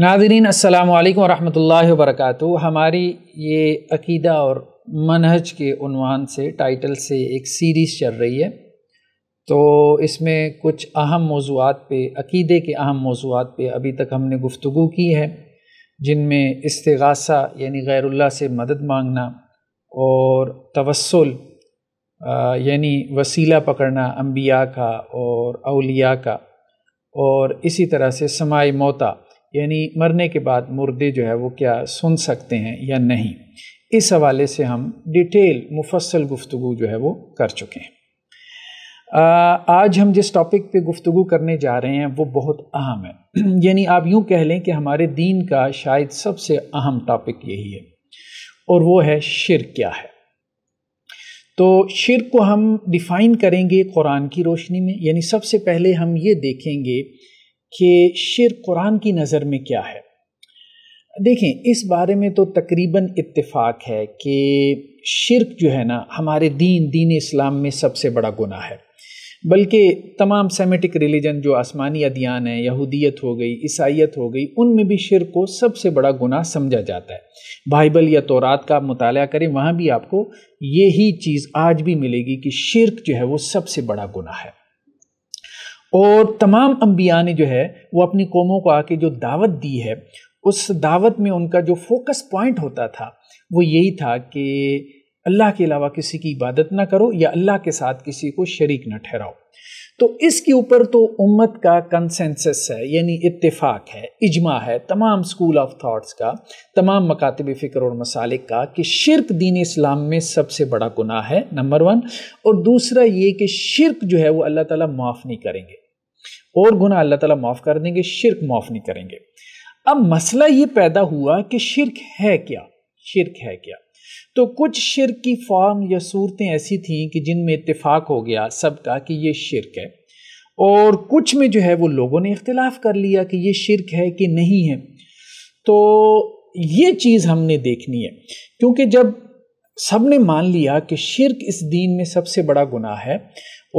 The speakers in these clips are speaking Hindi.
नादरीन अस्सलाम वालेकुम रहमतुल्लाहि व बरकातहू हमारी ये अकीदा और मनहज के उनवान से टाइटल से एक सीरीज़ चल रही है तो इसमें कुछ अहम मौजूद पे अकीदे के अहम मौजूद पे अभी तक हमने गुफ्तु की है जिनमें इस्तासा यानी गैरुल्ला से मदद मांगना और तवसल यानी वसीला पकड़ना अम्बिया का और अलिया का और इसी तरह से समाई मोता यानी मरने के बाद मुर्दे जो है वो क्या सुन सकते हैं या नहीं इस हवाले से हम डिटेल मुफसल गुफ्तु जो है वो कर चुके हैं आज हम जिस टॉपिक पे गुफ्तु करने जा रहे हैं वो बहुत अहम है यानी आप यूँ कह लें कि हमारे दीन का शायद सबसे अहम टॉपिक यही है और वो है शिर क्या है तो शिर को हम डिफ़ाइन करेंगे कुरान की रोशनी में यानी सबसे पहले हम ये देखेंगे कि शिर कुरान की नज़र में क्या है देखें इस बारे में तो तकरीबन इत्तेफाक है कि शिरक जो है ना हमारे दीन दीन इस्लाम में सबसे बड़ा गुना है बल्कि तमाम सेमेटिक रिलीजन जो आसमानी अदियान है यहूदियत हो गई ईसाइत हो गई उनमें भी शिर को सबसे बड़ा गुनाह समझा जाता है बाइबल या तौरात का आप मुताल करें वहाँ भी आपको यही चीज़ आज भी मिलेगी कि शिरक जो है वो सबसे बड़ा गुनाह है और तमाम अम्बिया ने जो है वो अपनी कौमों को आके जो दावत दी है उस दावत में उनका जो फोकस पॉइंट होता था वो यही था कि अल्लाह के अलावा किसी की इबादत ना करो या अल्लाह के साथ किसी को शरीक ना ठहराओ तो इसके ऊपर तो उम्मत का कंसेंसस है यानी इत्तेफाक है इजमा है तमाम स्कूल ऑफ थॉट्स का तमाम मकातब फ़िक्र और मसालिक का कि शिरक दीन इस्लाम में सबसे बड़ा गुनाह है नंबर वन और दूसरा ये कि शिरक जो है वो अल्लाह ताला माफ़ नहीं करेंगे और गुना अल्लाह ताला माफ़ कर देंगे शिरक माफ़ नहीं करेंगे अब मसला ये पैदा हुआ कि शिरक है क्या शिरक है क्या तो कुछ शिरक की फॉर्म या सूरतें ऐसी थीं कि जिनमें इत्तेफाक हो गया सबका कि ये शिरक है और कुछ में जो है वो लोगों ने इख्तलाफ कर लिया कि ये शिरक है कि नहीं है तो ये चीज़ हमने देखनी है क्योंकि जब सब ने मान लिया कि शिरक इस दीन में सबसे बड़ा गुनाह है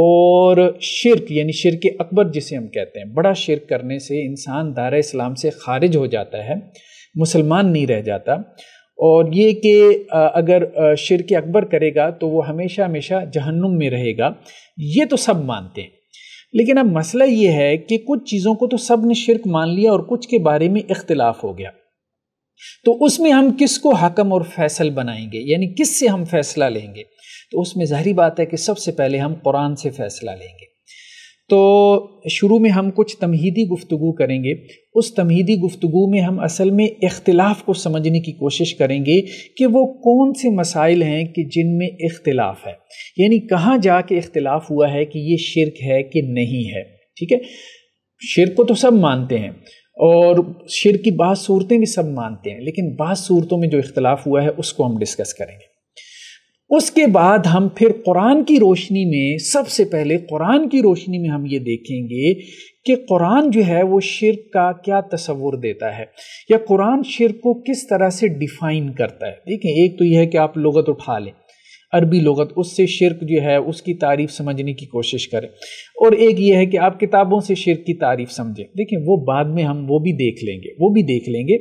और शिरक यानी शिरक अकबर जिसे हम कहते हैं बड़ा शिरक करने से इंसान दार इस्लाम से खारिज हो जाता है मुसलमान नहीं रह जाता और ये कि अगर शिरक अकबर करेगा तो वो हमेशा हमेशा जहन्नुम में रहेगा ये तो सब मानते हैं लेकिन अब मसला ये है कि कुछ चीज़ों को तो सब ने शिरक मान लिया और कुछ के बारे में इख्तलाफ हो गया तो उसमें हम किसको हकम और फैसल बनाएंगे यानी किस से हम फैसला लेंगे तो उसमें ज़ाहरी बात है कि सबसे पहले हम कुरान से फ़ैसला लेंगे तो शुरू में हम कुछ तमहीदी गुफ्तु करेंगे उस तमहीदी गुफ्तु में हम असल में इख्तलाफ को समझने की कोशिश करेंगे कि वो कौन से मसाइल हैं कि जिनमें इख्तलाफ है यानी कहाँ जा के इख्तलाफ हुआ है कि ये शिरक है कि नहीं है ठीक है शिरक को तो सब मानते हैं और शिर की बाज़ सूरतें भी सब मानते हैं लेकिन बाज़ सूरतों में जो इख्तलाफ हुआ है उसको हम डिस्कस करेंगे उसके बाद हम फिर कुरान की रोशनी में सबसे पहले कुरान की रोशनी में हम ये देखेंगे कि कुरान जो है वो शिरक का क्या तस्वुर देता है या कुरान शिरक को किस तरह से डिफ़ाइन करता है देखें एक तो यह है कि आप लगत उठा लें अरबी लगत उससे शिरक जो है उसकी तारीफ समझने की कोशिश करें और एक ये है कि आप किताबों से शिरक की तारीफ समझें देखें वो बाद में हम वो भी देख लेंगे वो भी देख लेंगे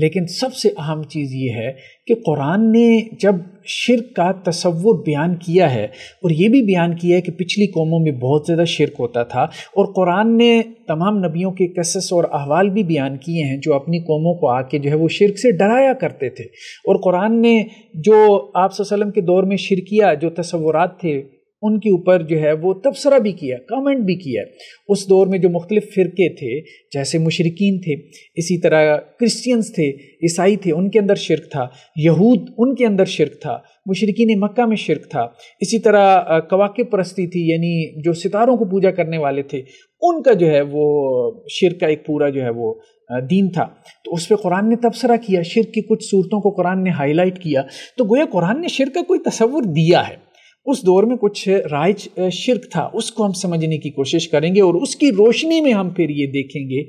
लेकिन सबसे अहम चीज़ ये है कि कुरान ने जब शिरक का तस्वुर बयान किया है और ये भी बयान किया है कि पिछली कौमों में बहुत ज़्यादा शिरक होता था और कुरान ने तमाम नबियों के कसस और अहवाल भी बयान किए हैं जो अपनी कौमों को आके जो है वो शिरक से डराया करते थे और कुरान ने जो आप के दौर में शिरकिया जो तस्वुरात थे उनके ऊपर जो है वो तबसरा भी किया कमेंट भी किया उस दौर में जो मुख्तलिफ़ फ़िरके थे जैसे मुशरकिन थे इसी तरह क्रिश्चियंस थे ईसाई थे उनके अंदर शिरक था यहूद उनके अंदर शिरक था मुशरकिन मक् में शिरक था इसी तरह कवाक़ परस्ती थी यानी जो सितारों को पूजा करने वाले थे उनका जो है वो शिर का एक पूरा जो है वो दीन था तो उस पर कुरान ने तबसरा किया शिर की कुछ सूरतों को कुरान ने हाईलाइट किया तो गोया कुरान ने शिर का कोई तस्वुर दिया है उस दौर में कुछ राइज शिरक था उसको हम समझने की कोशिश करेंगे और उसकी रोशनी में हम फिर ये देखेंगे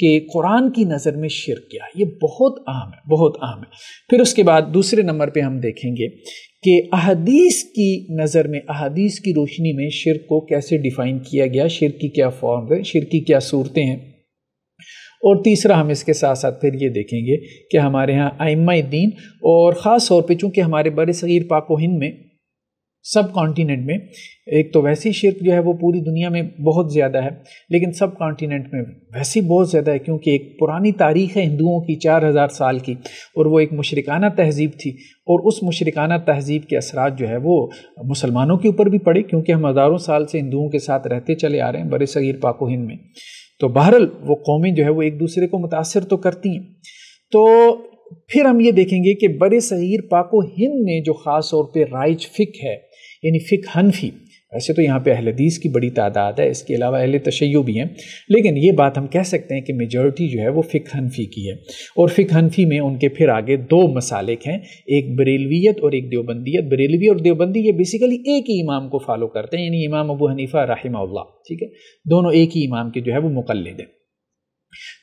कि कुरान की नज़र में शिरक क्या है ये बहुत अहम है बहुत अहम है फिर उसके बाद दूसरे नंबर पे हम देखेंगे कि अहदीस की नज़र में अहदीस की रोशनी में शिरक को कैसे डिफ़ाइन किया गया शिरक की क्या फॉर्म है शिरक की क्या सूरतें हैं और तीसरा हम इसके साथ साथ फिर ये देखेंगे कि हमारे यहाँ आइमा दीन और ख़ास तौर पर चूँकि हमारे बड़े सगीर पाको हिंद में सब कॉन्टिनेंट में एक तो वैसी शिरक जो है वो पूरी दुनिया में बहुत ज़्यादा है लेकिन सब कॉन्टिनेंट में वैसी बहुत ज़्यादा है क्योंकि एक पुरानी तारीख़ है हिंदुओं की चार हज़ार साल की और वो एक मुशरकाना तहजीब थी और उस मुशरकाना तहजीब के असरा जो है वो मुसलमानों के ऊपर भी पड़े क्योंकि हम हज़ारों साल से हिंदुओं के साथ रहते चले आ रहे हैं बर सगीर पाको हिंद में तो बहरल वो कौमें जो है वो एक दूसरे को मुतासर तो करती हैं तो फिर हम ये देखेंगे कि बर सगीर पाको हिंद में जो ख़ास तौर पर राइज फ़िक है यानी फ़िक हनफी वैसे तो यहाँ पे अहल हदीस की बड़ी तादाद है इसके अलावा अहल तशैय भी हैं लेकिन ये बात हम कह सकते हैं कि मेजॉरिटी जो है वो फ़िक हनफी की है और फ़िक हनफी में उनके फिर आगे दो मसालिक हैं एक बरेलवियत और एक देवबंदियत बरेलवी और देवबंदी ये बेसिकली एक ही इमाम को फॉलो करते हैं यानी इमाम अबू हनीफ़ा रहिमा ठीक है दोनों एक ही इमाम के जो है वो मुकलद हैं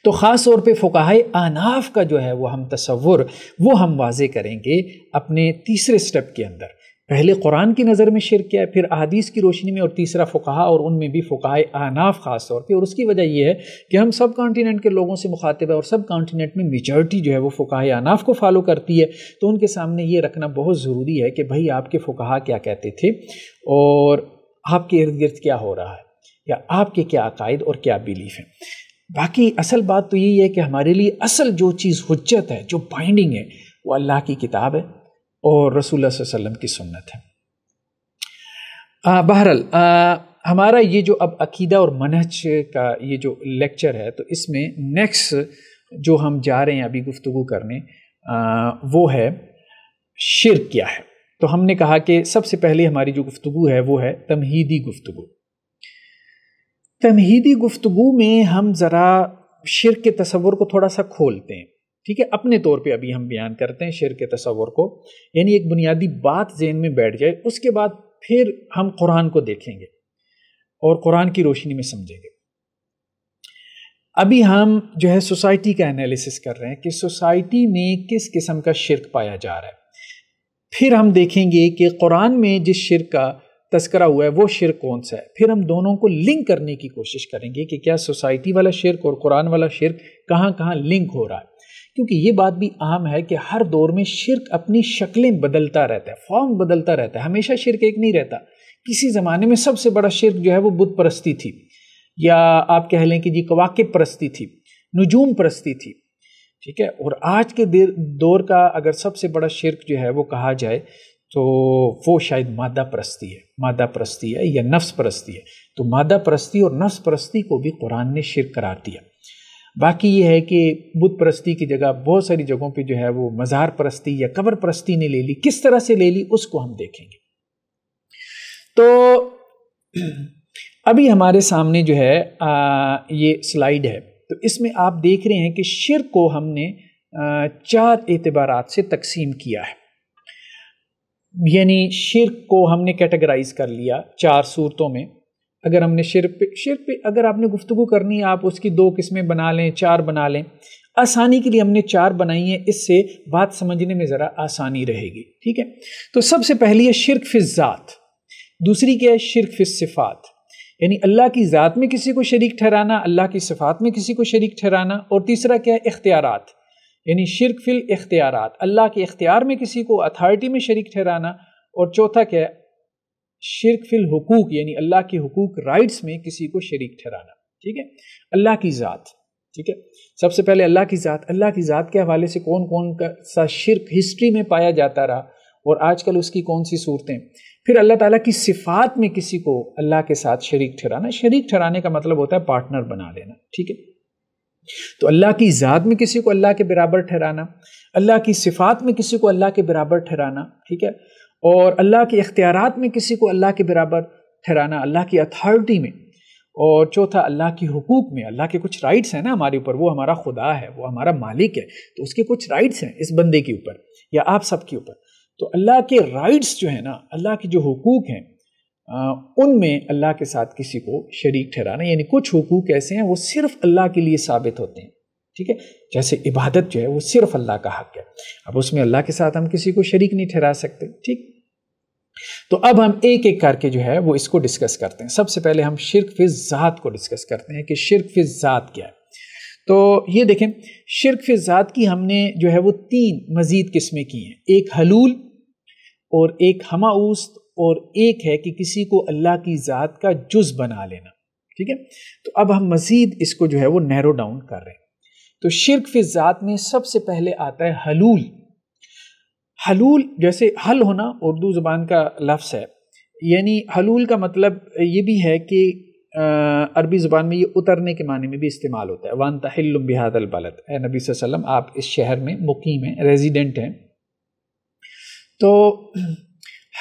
तो ख़ास तौर पर फ़ुकाह अनाफ का जो है वह हम तस्वुर वो हम वाजे करेंगे अपने तीसरे स्टेप के अंदर पहले कुरान की नज़र में शिरक किया है फिर अदीस की रोशनी में और तीसरा फ़ुकाहा और उनमें भी फ़ुकाए आनाफ ख़ास तौर पर और उसकी वजह यह है कि हम सब कॉन्टीनेंट के लोगों से मुखातिब है और सब कॉन्टीनेंट में मेजॉरिटी जो है वो फ़ुकाए आनाफ को फॉलो करती है तो उनके सामने ये रखना बहुत ज़रूरी है कि भाई आपके फ़ुकाहा क्या कहते थे और आपके इर्द गिर्द क्या हो रहा है या आपके क्या अकायद और क्या बिलीफ हैं बाकी असल बात तो यही है कि हमारे लिए असल जो चीज़ हजत है जो बाइंडिंग है वो अल्लाह की किताब है और रसूल वसम की सुन्नत है बहरल हमारा ये जो अब अकीदा और मनहज का ये जो लेक्चर है तो इसमें नेक्स्ट जो हम जा रहे हैं अभी गुफ्तु करने आ, वो है शिर क्या है तो हमने कहा कि सबसे पहले हमारी जो गुफ्तु है वो है तमहीदी गुफ्तु तमहीदी गुफ्तु में हम ज़रा शिर के तस्वर को थोड़ा सा खोलते हैं ठीक है अपने तौर पे अभी हम बयान करते हैं शेर के तस्वर को यानी एक बुनियादी बात जहन में बैठ जाए उसके बाद फिर हम कुरान को देखेंगे और कुरान की रोशनी में समझेंगे अभी हम जो है सोसाइटी का एनालिसिस कर रहे हैं कि सोसाइटी में किस किस्म का शिरक पाया जा रहा है फिर हम देखेंगे कि कुरान में जिस शिरक का तस्करा हुआ है वो शिर कौन सा है फिर हम दोनों को लिंक करने की कोशिश करेंगे कि क्या सोसाइटी वाला शिरक और कुरान वाला शिरक कहाँ कहाँ लिंक हो रहा है क्योंकि ये बात भी आम है कि हर दौर में शिरक अपनी शक्लें बदलता रहता है फॉर्म बदलता रहता है हमेशा शिरक एक नहीं रहता किसी ज़माने में सबसे बड़ा शिरक जो है वो बुद्ध परस्ती थी या आप कह लें कि जी कवाक़ परस्ती थी नजूम परस्ती थी ठीक है और आज के दौर का अगर सबसे बड़ा शिरक जो है वो कहा जाए तो वो शायद मादा परस्ती है मादा परस्ती है या नफ्स परस्ती है तो मादा परस्ती और नफ्स परस्ती को भी कुरान ने शिरक करार दिया बाकी ये है कि बुद्ध परस्ती की जगह बहुत सारी जगहों पे जो है वो मज़ार परस्ती या कबर परस्ती ने ले ली किस तरह से ले ली उसको हम देखेंगे तो अभी हमारे सामने जो है आ, ये स्लाइड है तो इसमें आप देख रहे हैं कि शिर को हमने चार एतबार से तकसीम किया है यानी शिर को हमने कैटेगराइज कर लिया चार सूरतों में अगर हमने शेर पे शेर पे अगर आपने गुफ्तु करनी है आप उसकी दो किस्में बना लें चार बना लें आसानी के लिए हमने चार बनाई हैं इससे बात समझने में ज़रा आसानी रहेगी ठीक है तो सबसे पहली है शिरक फ़िज़ात दूसरी क्या है शिरक फ़िसिफ़ात यानी अल्लाह की ज़ात में किसी को शरीक ठहराना अल्लाह की सिफ़ात में किसी को शरीक ठहराना और तीसरा क्या है इख्तियार यानी शिरक फिल इख्तियारत अल्लाह के इख्तियार में किसी को अथॉरिटी में शरीक ठहराना और चौथा क्या है शिरक फिल हकूक यानी अल्लाह के हकूक राइट्स में किसी को शरीक ठहराना ठीक है अल्लाह की ज़ात ठीक है सबसे पहले अल्लाह की ज़ात अल्लाह की ज़ात के हवाले से कौन कौन का सा शिरक हिस्ट्री में पाया जाता रहा और आजकल उसकी कौन सी सूरतें फिर अल्लाह ताला की सिफात में किसी को अल्लाह के साथ शरीक ठहराना शरीक ठहराने का मतलब होता है पार्टनर बना लेना ठीक है तो अल्लाह की ज़ात में किसी को अल्लाह के बराबर ठहराना अल्लाह की सिफात में किसी को अल्लाह के बराबर ठहराना ठीक है और अल्लाह के इख्तियार में किसी को अल्लाह के बराबर ठहराना अल्लाह की अथॉरिटी में और चौथा अल्लाह के हकूक़ में अल्लाह के कुछ राइट्स हैं ना हमारे ऊपर वो हमारा खुदा है वो हमारा मालिक है तो उसके कुछ राइट्स हैं इस बंदे के ऊपर या आप सब के ऊपर तो अल्लाह के राइट्स जो है ना अल्लाह के जो हकूक़ हैं उनमें अल्लाह के साथ किसी को शरीक ठहराना यानी कुछ हकूक़ ऐसे हैं वो सिर्फ़ अल्लाह के लिए साबित होते हैं ठीक है जैसे इबादत जो है वो सिर्फ अल्लाह का हक है अब उसमें अल्लाह के साथ हम किसी को शरीक नहीं ठहरा सकते ठीक तो अब हम एक एक करके जो है वो इसको डिस्कस करते हैं सबसे पहले हम शिरक फिर ज़ात को डिस्कस करते हैं कि शिरक फिर ज़ात क्या है तो ये देखें शिरक फिर ज़ात की हमने जो है वो तीन मज़ीद किस्में की हैं एक हलूल और एक हमाऊस्त और एक है कि किसी को अल्लाह की ज़ात का जुज़ बना लेना ठीक है तो अब हम मज़ीद इसको जो है वो नैरो डाउन कर रहे हैं तो शिरक ज़ात में सबसे पहले आता है हलूल हलूल जैसे हल होना उर्दू ज़बान का लफ्स है यानी हलूल का मतलब ये भी है कि अरबी ज़ुबान में ये उतरने के माने में भी इस्तेमाल होता है वन तहलुम बिहादल ए नबी वसम आप इस शहर में मुकीम हैं रेजिडेंट हैं तो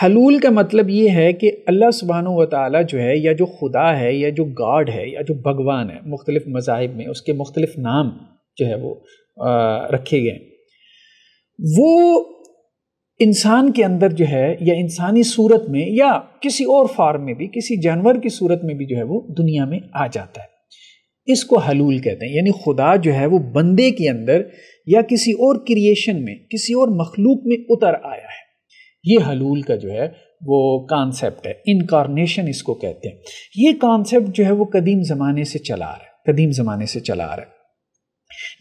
हलूल का मतलब ये है कि अल्लाह सुबहान व ताली जो है या जो खुदा है या जो गाड है या जो भगवान है मुख्तलिफ़ मजाहब में उसके मुख्तलिफ़ नाम जो है वो रखे गए वो इंसान के अंदर जो है या इंसानी सूरत में या किसी और फार्म में भी किसी जानवर की सूरत में भी जो है वो दुनिया में आ जाता है इसको हलूल कहते हैं यानी खुदा जो है वो बंदे के अंदर या किसी और क्रिएशन में किसी और मखलूक में उतर आया है ये हलूल का जो है वो कॉन्सेप्ट है इनकारनेशन इसको कहते हैं ये कॉन्सेप्ट जो है वो कदीम ज़माने से चला आ रहा है कदीम ज़माने से चला आ रहा है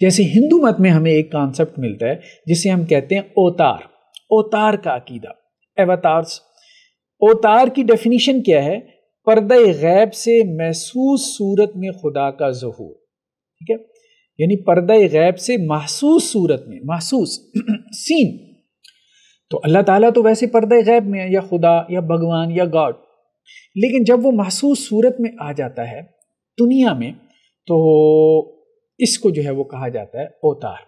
जैसे हिंदू मत में हमें एक कॉन्सेप्ट मिलता है जिसे हम कहते हैं ओतार ओतार का अकीदा एवतार्स ओतार की डेफिनेशन क्या है पर्द गैब से महसूस सूरत में खुदा का जहूर ठीक है यानी पर्द गैब से महसूस सूरत में महसूस सीन तो अल्लाह ताला तो वैसे पर्द गैब में है या खुदा या भगवान या गॉड लेकिन जब वो महसूस सूरत में आ जाता है दुनिया में तो इसको जो है वो कहा जाता है अवतार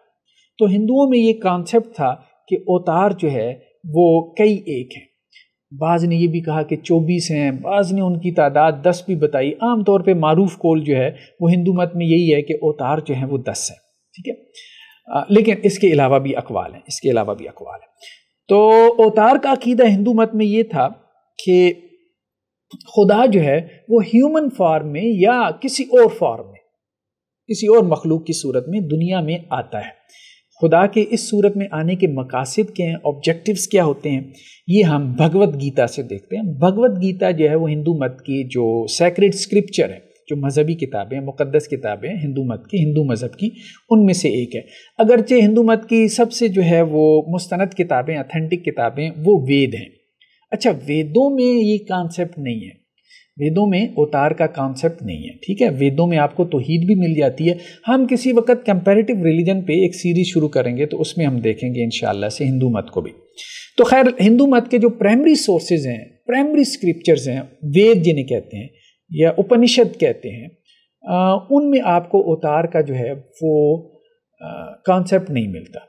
तो हिंदुओं में ये कॉन्सेप्ट था कि अवतार जो है वो कई एक हैं बाज़ ने ये भी कहा कि चौबीस हैं बाज़ ने उनकी तादाद दस भी बताई आम तौर पे मारूफ कौल जो है वो हिंदू मत में यही है कि अवतार जो है वो दस हैं ठीक है लेकिन इसके अलावा भी अकवाल हैं इसके अलावा भी अकवाल हैं तो अवतार का अकीदा हिंदू मत में ये था कि खुदा जो है वो ह्यूमन फॉर्म में या किसी और फॉर्म में किसी और मखलूक की सूरत में दुनिया में आता है खुदा के इस सूरत में आने के मकासद क्या हैं ऑब्जेक्टिव्स क्या होते हैं ये हम भगवत गीता से देखते हैं भगवत गीता जो है वो हिंदू मत की जो सैक्रेड स्क्रिप्चर है जो मजहबी किताबें मुकदस किताबें हिंदू मत की हिंदू मज़हब की उनमें से एक है अगरचे हिंदू मत की सबसे जो है वो मुस्ंद किताबें अथेंटिक किताबें वो वेद हैं अच्छा वेदों में ये कॉन्सेप्ट नहीं है वेदों में उतार का कॉन्सेप्ट नहीं है ठीक है वेदों में आपको तोहीद भी मिल जाती है हम किसी वक्त कंपेरेटिव रिलीजन पे एक सीरीज शुरू करेंगे तो उसमें हम देखेंगे इन से हिंदू मत को भी तो खैर हिंदू मत के जो प्राइमरी सोर्सेज हैं प्राइमरी स्क्रिप्चर्स हैं वेद जिन्हें कहते हैं या उपनिषद कहते हैं उनमें आपको उतार का जो है वो कॉन्सेप्ट नहीं मिलता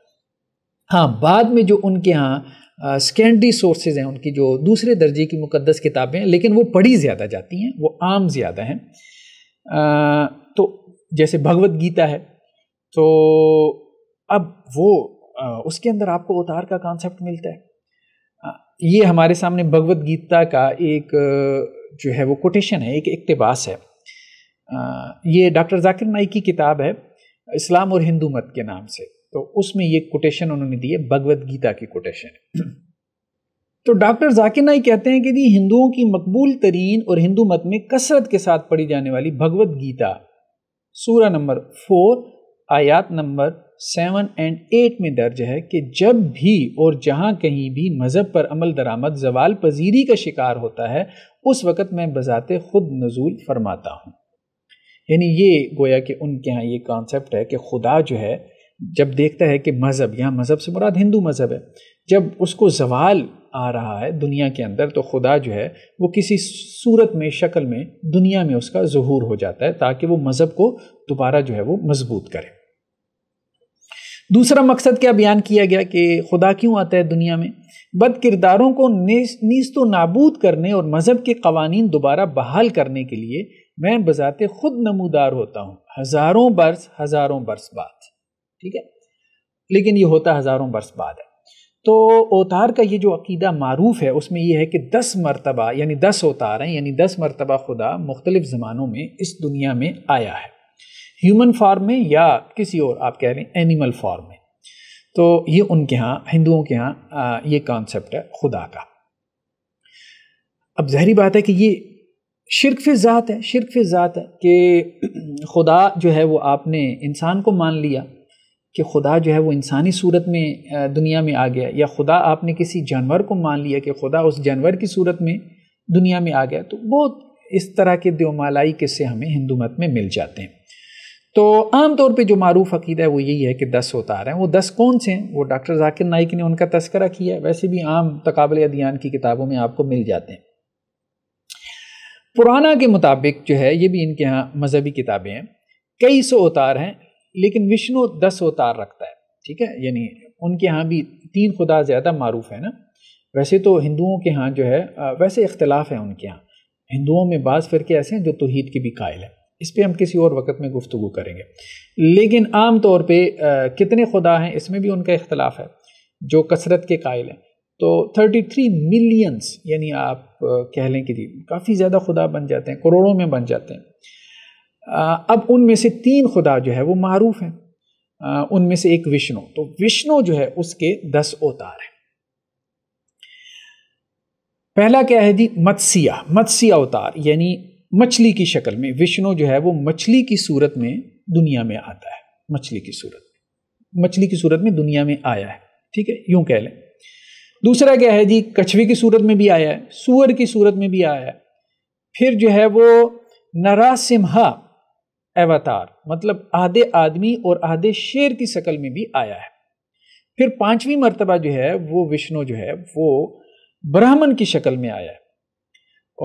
हाँ बाद में जो उनके यहाँ सेकेंडरी सोर्सेज हैं उनकी जो दूसरे दर्जे की मुकदस किताबें हैं लेकिन वो पढ़ी ज़्यादा जाती हैं वो आम ज़्यादा हैं तो जैसे भगवत गीता है तो अब वो उसके अंदर आपको उतार का कॉन्सेप्ट मिलता है ये हमारे सामने भगवत गीता का एक जो है वो कोटेशन है एक इकतबास है ये डॉक्टर जाकिर नाइक की किताब है इस्लाम और हिंदू मत के नाम से तो उसमें ये कोटेशन उन्होंने दी है भगवत गीता की कोटेशन तो डॉक्टर जाकिर नाई कहते हैं कि दी हिंदुओं की मकबूल तरीन और हिंदू मत में कसरत के साथ पढ़ी जाने वाली भगवत गीता सूरा नंबर फोर आयात नंबर सेवन एंड एट में दर्ज है कि जब भी और जहाँ कहीं भी मज़हब पर अमल दरामद जवाल पजीरी का शिकार होता है उस वक़्त मैं बजाते खुद नजूल फरमाता हूँ यानी ये गोया कि उनके यहाँ ये कॉन्सेप्ट है कि खुदा जो है जब देखता है कि मज़हब यहाँ मज़हब से मुराद हिंदू मज़हब है जब उसको जवाल आ रहा है दुनिया के अंदर तो खुदा जो है वो किसी सूरत में शक्ल में दुनिया में उसका जहूर हो जाता है ताकि वो मज़हब को दोबारा जो है वो मजबूत करे दूसरा मकसद क्या बयान किया गया कि खुदा क्यों आता है दुनिया में बद किरदारों को नीस्त व नाबूद करने और मज़हब के कवानीन दोबारा बहाल करने के लिए मैं बजाते खुद नमूदार होता हूँ हज़ारों बरस हज़ारों बरस बाद ठीक है लेकिन ये होता हज़ारों बरस बाद है तो अवतार का ये जो अकीदा मरूफ है उसमें यह है कि दस मरतबा यानी दस अवतार हैं यानी दस मरतबा खुदा मुख्तलिफ़ ज़मानों में इस दुनिया में आया है ह्यूमन फार्म में या किसी और आप कह रहे हैं एनिमल फार्म में तो ये उनके यहाँ हिंदुओं के यहाँ ये कॉन्सेप्ट है खुदा का अब जहरी बात है कि ये शिरक फिर ज़ात है शिरक फिर ज़ात है कि खुदा जो है वो आपने इंसान को मान लिया कि खुदा जो है वो इंसानी सूरत में दुनिया में आ गया या खुदा आपने किसी जानवर को मान लिया कि खुदा उस जानवर की सूरत में दुनिया में आ गया तो बहुत इस तरह के देवमालाई किस्से हमें हिंदू मत में मिल जाते हैं तो आम तौर पे जो मरूफ अकीदा है वो यही है कि दस अवतार हैं वो दस कौन से हैं वो डॉक्टर जाकिर नाइक ने उनका तस्करा किया है वैसे भी आम तकबल अदियान की किताबों में आपको मिल जाते हैं पुराना के मुताबिक जो है ये भी इनके यहाँ मजहबी किताबें हैं कई सौ अवतार हैं लेकिन विष्णु दस अवतार रखता है ठीक है यानी उनके यहाँ भी तीन खुदा ज़्यादा मरूफ है ना वैसे तो हिंदुओं के यहाँ जो है वैसे इख्तलाफ है उनके यहाँ हिंदुओं में बाज़ फ़िरके ऐसे हैं जो तोहद के भी कायल हैं इस पर हम किसी और वक्त में गुफ्तु करेंगे लेकिन आम तौर पर कितने खुदा हैं इसमें भी उनका इख्तलाफ है जो कसरत के कायल हैं तो 33 मिलियंस यानी आप कह लें कि जी काफ़ी ज़्यादा खुदा बन जाते हैं करोड़ों में बन जाते हैं अब उनमें से तीन खुदा जो है वो मारूफ हैं उनमें से एक विष्णु तो विष्णु जो है उसके दस अवतार हैं पहला क्या है जी मत्सिया मत्स्य अवतार यानी मछली की शक्ल में विष्णु जो है वो मछली की सूरत में दुनिया में आता है मछली की सूरत में मछली की सूरत में दुनिया में आया है ठीक है यूं कह लें दूसरा क्या है जी कछवे की सूरत में भी आया है सुअर की सूरत में भी आया है फिर जो है वो नरासिम्हा अवतार मतलब आधे आदमी और आधे शेर की शक्ल में भी आया है फिर पांचवी मर्तबा जो है वो विष्णु जो है वो ब्राह्मण की शक्ल में आया है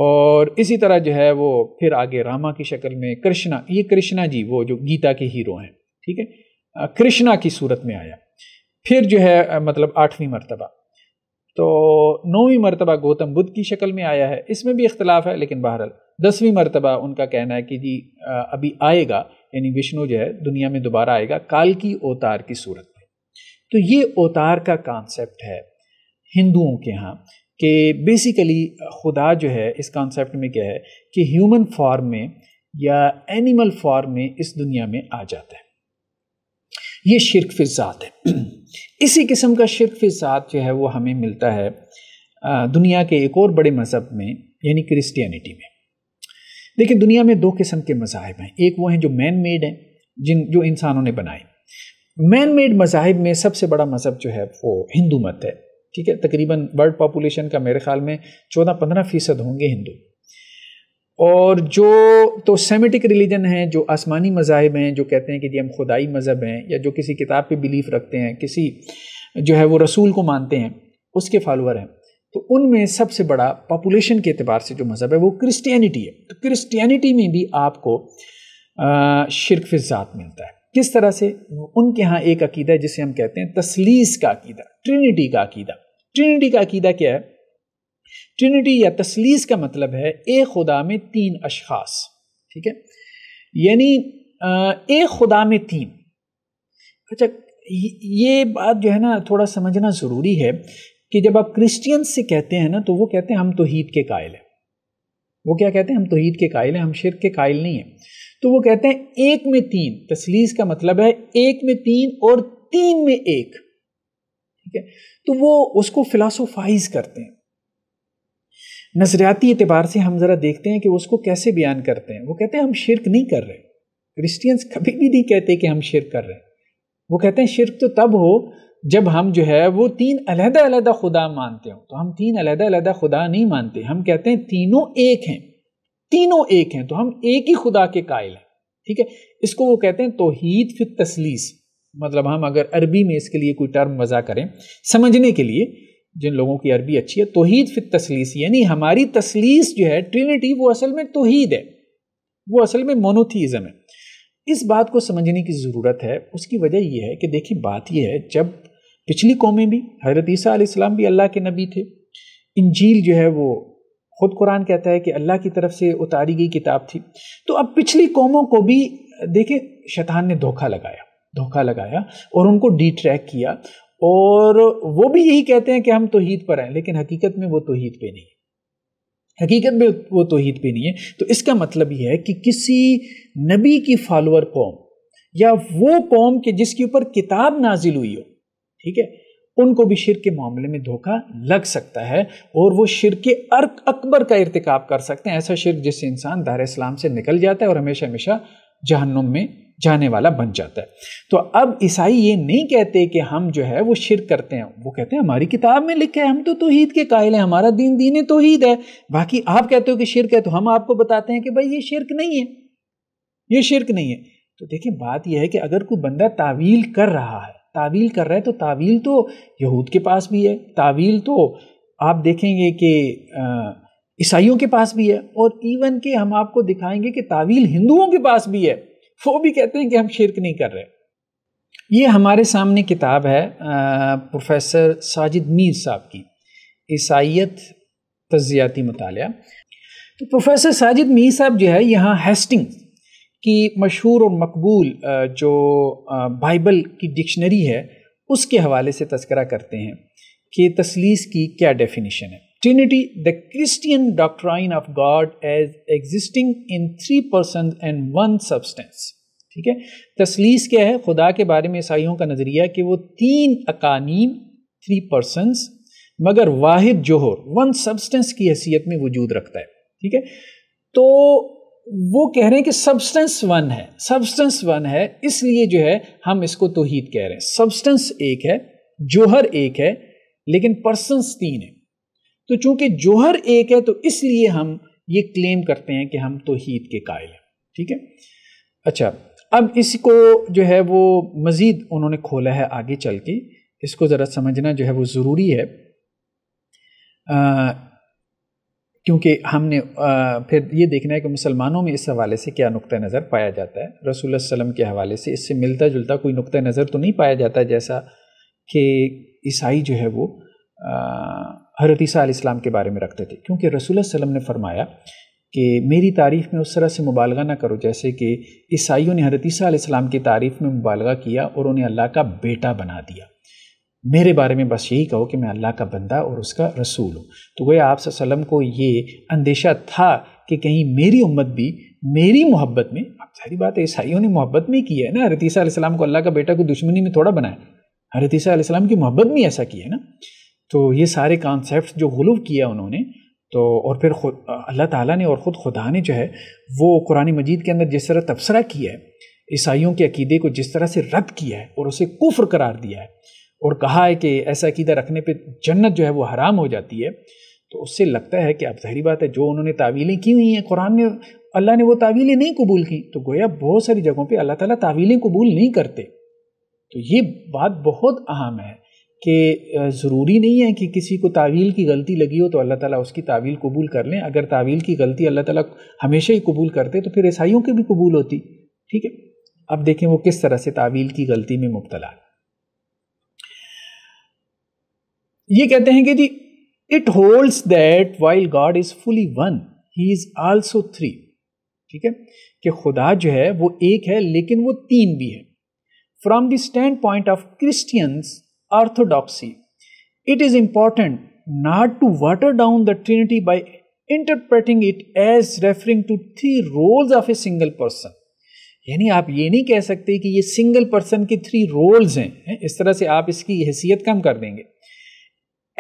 और इसी तरह जो है वो फिर आगे रामा की शक्ल में कृष्णा ये कृष्णा जी वो जो गीता के हीरो हैं ठीक है कृष्णा की सूरत में आया फिर जो है मतलब आठवीं मर्तबा तो नौवीं मर्तबा गौतम बुद्ध की शक्ल में आया है इसमें भी इख्तलाफ है लेकिन बहरहाल दसवीं मरतबा उनका कहना है कि जी अभी आएगा यानी विष्णु जो है दुनिया में दोबारा आएगा काल की अवतार की सूरत में तो ये अवतार का कॉन्सेप्ट है हिंदुओं के यहाँ कि बेसिकली खुदा जो है इस कॉन्सेप्ट में क्या है कि ह्यूमन फॉर्म में या एनिमल फॉर्म में इस दुनिया में आ जाता है ये शिरक फिजात है इसी किस्म का शिरक फिजात जो है वो हमें मिलता है दुनिया के एक और बड़े मज़हब में यानी क्रिस्टियनिटी में देखिए दुनिया में दो किस्म के मजाहब हैं एक वो हैं जो मैन मेड हैं जिन जो इंसानों ने बनाए मैन मेड मजाहब में सबसे बड़ा मज़हब जो है वो हिंदू मत है ठीक है तकरीबन वर्ल्ड पॉपुलेशन का मेरे ख्याल में चौदह पंद्रह फ़ीसद होंगे हिंदू और जो तो सेमेटिक रिलीजन है जो आसमानी मजाहब हैं जो कहते हैं कि जी हम खुदाई मज़हब हैं या जो किसी किताब पे बिलीफ रखते हैं किसी जो है वो रसूल को मानते हैं उसके फॉलोअर हैं तो उनमें सबसे बड़ा पॉपुलेशन के अतबार से जो मज़हब है वो क्रिस्टियनिटी है तो क्रिस्टियनिटी में भी आपको शिरक फ़ात मिलता है किस तरह से उनके यहाँ एक अकीदा है जिसे हम कहते हैं तसलीस का अकीदा ट्रिनिटी का अकीदा ट्रिनिटी का अकीदा क्या है ट्रिनिटी या तसलीस का मतलब है एक खुदा में तीन अशखास ठीक है यानी एक खुदा में तीन अच्छा ये बात जो है ना थोड़ा समझना ज़रूरी है कि जब आप क्रिश्चियंस से कहते हैं ना तो वो कहते हैं हम तोहीद के कायल हैं वो क्या कहते हैं हम तोहीद के कायल हैं हम शिर के कायल नहीं हैं तो वो कहते हैं एक में तीन तसलीस का मतलब है एक में तीन और तीन में एक ठीक है तो वो उसको फिलासोफाइज करते हैं नजरियाती एतबार से हम ज़रा देखते हैं कि उसको कैसे बयान करते हैं वो कहते हैं हम शिरक नहीं कर रहे क्रिश्चियंस कभी भी नहीं कहते कि हम शिरक कर रहे हैं वो कहते हैं शिरक तो तब हो जब हम जो है वो तीन अलहदा अलहदा खुदा मानते हो तो हम तीन अलहदा अलहदा खुदा नहीं मानते हम कहते हैं तीनों एक हैं तीनों एक हैं तो हम एक ही खुदा के कायल हैं ठीक है इसको वो कहते हैं तोहीद फिर तसलीस मतलब हम अगर अरबी में इसके लिए कोई टर्म मज़ा करें समझने के लिए जिन लोगों की अरबी अच्छी है तोहीद फिर तसलीस यानी हमारी तसलीस जो है ट्रिनिटी वो असल में तोहीद है वो असल में मोनोथीज़म है इस बात को समझने की ज़रूरत है उसकी वजह यह है कि देखिए बात यह है जब पिछली कौमें भी हज़रत ईसा भी अल्लाह के नबी थे इंजील जो है वो ख़ुद कुरान कहता है कि अल्लाह की तरफ से उतारी गई किताब थी तो अब पिछली कौमों को भी देखें शैतान ने धोखा लगाया धोखा लगाया और उनको डी ट्रैक किया और वो भी यही कहते हैं कि हम तोहहीद पर आए लेकिन हकीकत में वो तोहहीद पर नहीं हकीकत में वो तोहहीद पर नहीं है तो इसका मतलब ये है कि किसी नबी की फॉलोअर कौम या वो कौम के जिसके ऊपर किताब नाजिल हुई हो ठीक है उनको भी शिर के मामले में धोखा लग सकता है और वो शिर के अर्क अकबर का इरतिकाब कर सकते हैं ऐसा शिर जिससे इंसान दार इस्लाम से निकल जाता है और हमेशा हमेशा जहन्नुम में जाने वाला बन जाता है तो अब ईसाई ये नहीं कहते कि हम जो है वो शिर करते हैं वो कहते हैं हमारी किताब में लिखे हैं हम तो तोहीद के कायल हैं हमारा दीन दीन तोहीद है बाकी आप कहते हो कि शिरक है तो हम आपको बताते हैं कि भाई ये शिरक नहीं है ये शिरक नहीं है तो देखिए बात यह है कि अगर कोई बंदा तावील कर रहा है तावील कर रहा है तो तावील तो यहूद के पास भी है तावील तो आप देखेंगे कि ईसाइयों के पास भी है और इवन के हम आपको दिखाएंगे कि तावील हिंदुओं के पास भी है वो भी कहते हैं कि हम शिरक नहीं कर रहे ये हमारे सामने किताब है प्रोफेसर साजिद मीर साहब की ईसाइत तजियाती मतलब तो प्रोफेसर साजिद मीर साहब जो है यहाँ हेस्टिंग की मशहूर और मकबूल जो बाइबल की डिक्शनरी है उसके हवाले से तस्करा करते हैं कि तसलीस की क्या डेफिनेशन है Trinity the Christian doctrine of God as existing in three person and one substance ठीक है तसलीस क्या है खुदा के बारे में ईसाइयों का नज़रिया कि वो तीन अकानीम थ्री पर्सनस मगर वाहिद जोहर वन सब्सटेंस की हैसियत में वजूद रखता है ठीक है तो वो कह रहे हैं कि सब्सटेंस वन है सब्सटेंस वन है इसलिए जो है हम इसको तोहीद कह रहे हैं सब्सटेंस एक है जोहर एक है लेकिन पर्सनस तीन है तो चूंकि जोहर एक है तो इसलिए हम ये क्लेम करते हैं कि हम तोहीद के कायल हैं ठीक है अच्छा अब इसको जो है वो मज़ीद उन्होंने खोला है आगे चल के इसको ज़रा समझना जो है वो ज़रूरी है आ, क्योंकि हमने आ, फिर ये देखना है कि मुसलमानों में इस हवाले से क्या नुक़ नज़र पाया जाता है रसूल वसम के हवाले से इससे मिलता जुलता कोई नुक़ नज़र तो नहीं पाया जाता जैसा कि ईसाई जो है वो हरतीसा इस्लाम के बारे में रखते थे क्योंकि रसूल वसम ने फरमाया कि मेरी तारीफ़ में उस तरह से मुबालगा ना करो जैसे कि ईसाइयों ने हरतीसा इस्लाम की तारीफ़ में मुबालगा किया और उन्हें अल्लाह का बेटा बना दिया मेरे बारे में बस यही कहो कि मैं अल्लाह का बंदा और उसका रसूल हूँ तो वह आप को ये अंदेशा था कि कहीं मेरी उम्मत भी मेरी मोहब्बत में अब सारी बात ईसाइयों ने मोहब्बत में की है ना रतीसा को अल्लाह का बेटा को दुश्मनी में थोड़ा बनाया हरत ईसीम की मोहब्बत में ऐसा किया है ना तो ये सारे कॉन्सेप्ट जो गलूब किया उन्होंने तो और फिर खुद अल्लाह ताला ने और ख़ुद खुदा ने जो है वो कुरान मजीद के अंदर जिस तरह तबसरा किया है ईसाइयों के अकीदे को जिस तरह से रद्द किया है और उसे कुफ्र करार दिया है और कहा है कि ऐसा अकीदा रखने पे जन्नत जो है वो हराम हो जाती है तो उससे लगता है कि अब जहरी बात है जो उन्होंने तावीलें की हुई हैं कुरान ने अल्लाह ने वो तावीलें नहीं कबूल की तो गोया बहुत सारी जगहों पे अल्लाह ताला तावीलें कबूल नहीं करते तो ये बात बहुत अहम है कि ज़रूरी नहीं है कि किसी को तावील की गलती लगी हो तो अल्लाह ताला उसकी तावील कबूल कर लें अगर तावील की गलती अल्लाह ताला हमेशा ही कबूल करते तो फिर ईसाइयों की भी कबूल होती ठीक है अब देखें वो किस तरह से तावील की गलती में मुबतला है ये कहते हैं कि जी it holds that while God is fully one he is also three ठीक है कि खुदा जो है वो एक है लेकिन वो तीन भी है from the standpoint of Christians orthodoxy it is important not to water down the Trinity by interpreting it as referring to three roles of a single person यानी आप ये नहीं कह सकते कि ये सिंगल पर्सन के थ्री रोल्स हैं इस तरह से आप इसकी हैसियत कम कर देंगे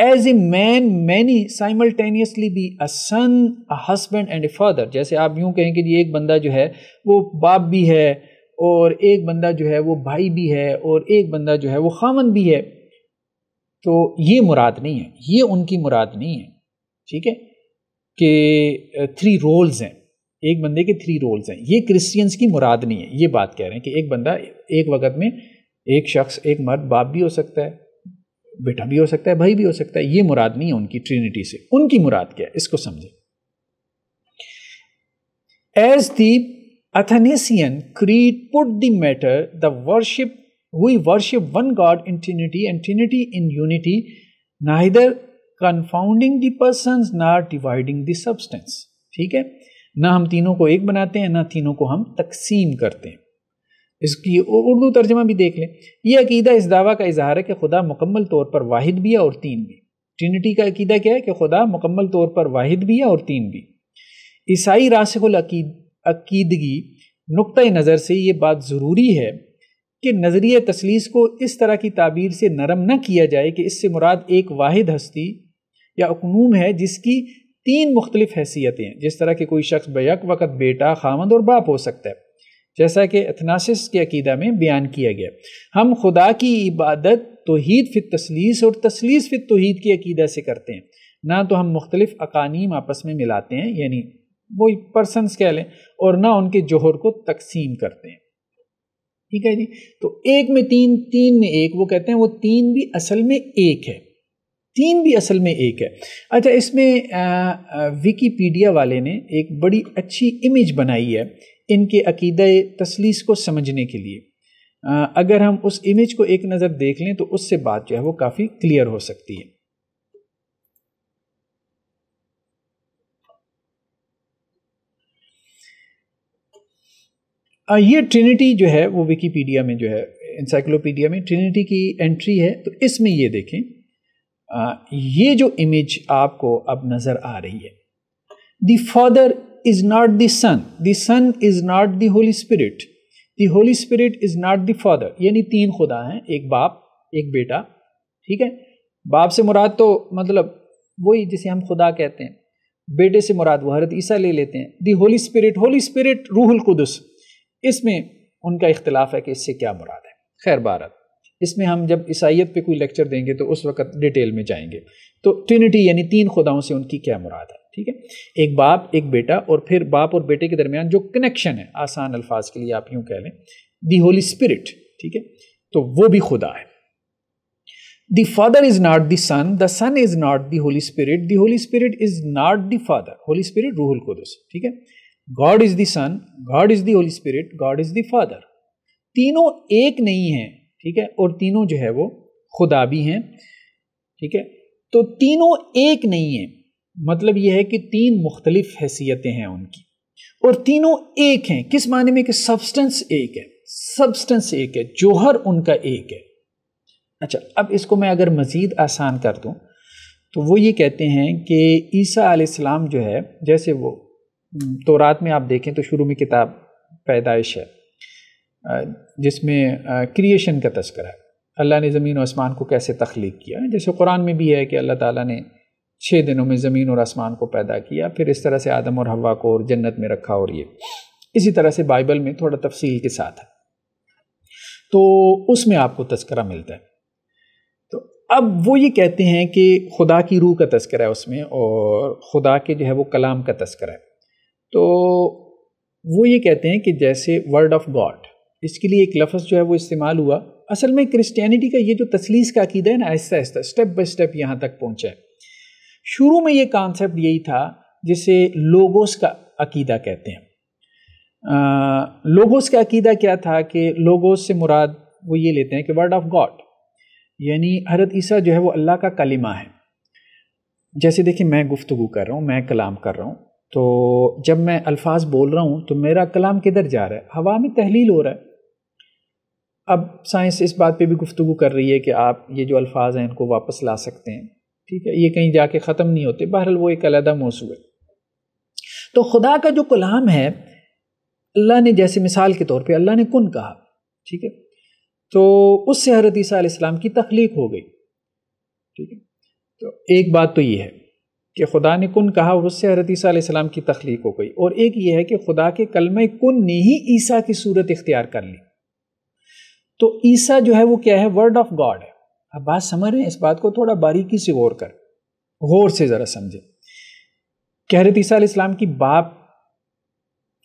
as a man many simultaneously be a son a husband and a father जैसे आप यूं कहें कि जी एक बंदा जो है वो बाप भी है और एक बंदा जो है वो भाई भी है और एक बंदा जो है वो खामन भी है तो ये मुराद नहीं है ये उनकी मुराद नहीं है ठीक है कि थ्री रोल्स हैं एक बंदे के थ्री रोल्स हैं ये क्रिश्चियंस की मुराद नहीं है ये बात कह रहे हैं कि एक बंदा एक वक्त में एक शख्स एक मर्द बाप भी हो सकता है बेटा भी हो सकता है भाई भी हो सकता है ये मुराद नहीं है उनकी ट्रिनिटी से उनकी मुराद क्या है इसको समझे as the Athanasian Creed put the matter the worship we worship one God in Trinity and Trinity in unity neither confounding the person dividing the substance ठीक है ना हम तीनों को एक बनाते हैं ना तीनों को हम तकसीम करते हैं इसकी उर्दू तर्जमा भी देख लें यह अकीदा इस दावा का इजहार है कि खुदा मुकम्मल तौर पर वाहिद भी है और तीन भी ट्रिनिटी का अकीदा क्या है कि खुदा मुकम्मल तौर पर वाहिद भी है और तीन भी ईसाई रासकुल अकीद अकीदगी नुक़ नज़र से ये बात ज़रूरी है कि नज़रिए तसलीस को इस तरह की ताबीर से नरम न किया जाए कि इससे मुराद एक वाद हस्ती या अकनूम है जिसकी तीन मुख्तलिफ हैसियतें हैं जिस तरह के कोई शख्स बैक वक़्त बेटा खामद और बाप हो सकता है जैसा कि एथनासिस के अकीदा में बयान किया गया हम खुदा की इबादत तोहद फिर तसलीस और तसलीस फिर तोहद के अकीदा से करते हैं ना तो हम मुख्तलिफ अकानीम आपस में मिलाते हैं यानी वो पर्सनस कह लें और ना उनके जोहर को तकसीम करते हैं ठीक है जी तो एक में तीन तीन में एक वो कहते हैं वो तीन भी असल में एक है तीन भी असल में एक है अच्छा इसमें विकीपीडिया वाले ने एक बड़ी अच्छी इमेज बनाई है इनके अकीद तसलीस को समझने के लिए आ, अगर हम उस इमेज को एक नज़र देख लें तो उससे बात जो है वो काफ़ी क्लियर हो सकती है आ, ये ट्रिनिटी जो है वो विकीपीडिया में जो है इंसाइक्लोपीडिया में ट्रिनिटी की एंट्री है तो इसमें ये देखें आ, ये जो इमेज आपको अब नज़र आ रही है the Father is not the Son. The Son is not the Holy Spirit. The Holy Spirit is not the Father. यानी तीन खुदा हैं एक बाप एक बेटा ठीक है बाप से मुराद तो मतलब वही जिसे हम खुदा कहते हैं बेटे से मुराद वो हरत ईसा ले लेते हैं the Holy Spirit Holy Spirit रूहुल कुदस इसमें उनका इख्तलाफ है कि इससे क्या मुराद है खैर भारत इसमें हम जब ईसाइत पे कोई लेक्चर देंगे तो उस वक्त डिटेल में जाएंगे तो ट्रिनिटी यानी तीन खुदाओं से उनकी क्या मुराद है ठीक है एक बाप एक बेटा और फिर बाप और बेटे के दरमियान जो कनेक्शन है आसान अल्फाज के लिए आप यूं कह लें दी होली स्पिरिट ठीक है तो वो भी खुदा है the Father is not the Son the Son is not the Holy Spirit the Holy Spirit is not the Father Holy Spirit रूहुल कुदस ठीक है God is the Son God is the Holy Spirit God is the Father तीनों एक नहीं है ठीक है और तीनों जो है वो खुदा भी हैं ठीक है तो तीनों एक नहीं है मतलब यह है कि तीन मुख्तलिफ हैसियतें हैं उनकी और तीनों एक हैं किस माने में कि सब्सटेंस एक है सब्सटेंस एक है जोहर उनका एक है अच्छा अब इसको मैं अगर मज़ीद आसान कर दूँ तो वो ये कहते हैं कि ईसा आलाम जो है जैसे वो तो रात में आप देखें तो शुरू में किताब पैदाइश है जिसमें क्रिएशन का तस्कर है अल्लाह ने ज़मीन और आसमान को कैसे तख्लीक किया जैसे कुरान में भी है कि अल्लाह ताला ने छः दिनों में ज़मीन और आसमान को पैदा किया फिर इस तरह से आदम और हवा को और जन्नत में रखा और ये इसी तरह से बाइबल में थोड़ा तफसील के साथ है तो उसमें आपको तस्करा मिलता है तो अब वो ये कहते हैं कि खुदा की रूह का तस्करा है उसमें और खुदा के जो है वो कलाम का तस्करा है तो वो ये कहते हैं कि जैसे वर्ड ऑफ गॉड इसके लिए एक लफ्ज़ जो है वो इस्तेमाल हुआ असल में क्रिस्टानिटी का ये जो तसलीस का अकीदा है ना आहिस्ता आहिस्ता स्टेप बाई स्टेप यहाँ तक पहुँचा है शुरू में ये कॉन्सेप्ट यही था जिसे लोगोस का अकीदा कहते हैं आ, लोगोस का अकीदा क्या था कि लोगोस से मुराद वो ये लेते हैं कि वर्ड ऑफ गॉड यानी हरत ईसा जो है वो अल्लाह का कलिमा है जैसे देखिए मैं गुफ्तु कर रहा हूँ मैं कलाम कर रहा हूँ तो जब मैं अल्फाज बोल रहा हूँ तो मेरा कलाम किधर जा रहा है हवा में तहलील हो रहा है अब साइंस इस बात पे भी गुफ्तु कर रही है कि आप ये जो अल्फाज हैं इनको वापस ला सकते हैं ठीक है ये कहीं जाके ख़त्म नहीं होते बहरहाल वो एक अलहदा मौसू है तो खुदा का जो कलाम है अल्लाह ने जैसे मिसाल के तौर पे अल्लाह ने कुन कहा ठीक है तो उससे हरत ईसीम की तख्लीक हो गई ठीक है तो एक बात तो ये है कि खुदा ने कुन कहा और उससे हरत ईसीम की तख्लीक हो गई और एक ये है कि खुदा के कलम कुन ने ही ईसा की सूरत इख्तियार कर ली तो ईसा जो है वो क्या है वर्ड ऑफ गॉड है आप बात समझ रहे हैं इस बात को थोड़ा बारीकी से गौर कर गौर से ज़रा समझे कहरत ईसा इस्लाम की बाप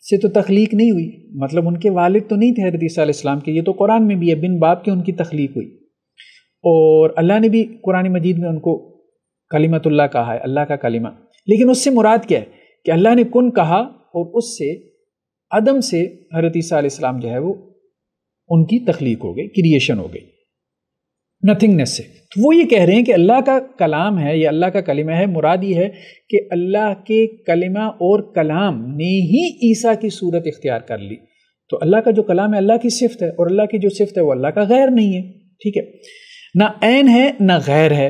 से तो तख्लीक नहीं हुई मतलब उनके वालिद तो नहीं थे हरत ईसा इस्लाम के ये तो कुरान में भी है बिन बाप के उनकी तख्लीक हुई और अल्लाह ने भी कुरान मजीद में उनको कलीमतुल्ला कहा है अल्लाह का कलीमा लेकिन उससे मुराद क्या है कि अल्लाह ने कुन कहा और उससे अदम से हरत ईसा इस्लाम जो है वो उनकी तख्लीक हो गई क्रिएशन हो गई नथिंगनेस से तो वो ये कह रहे हैं कि अल्लाह का कलाम है या अल्लाह का कलिमा है मुराद ये है कि अल्लाह के कलिमा और कलाम ने ही ईसा की सूरत इख्तियार कर ली तो अल्लाह का जो कलाम है अल्लाह की सिफत है और अल्लाह की जो सिफत है वो अल्लाह का गैर नहीं है ठीक है ना ऐन है ना गैर है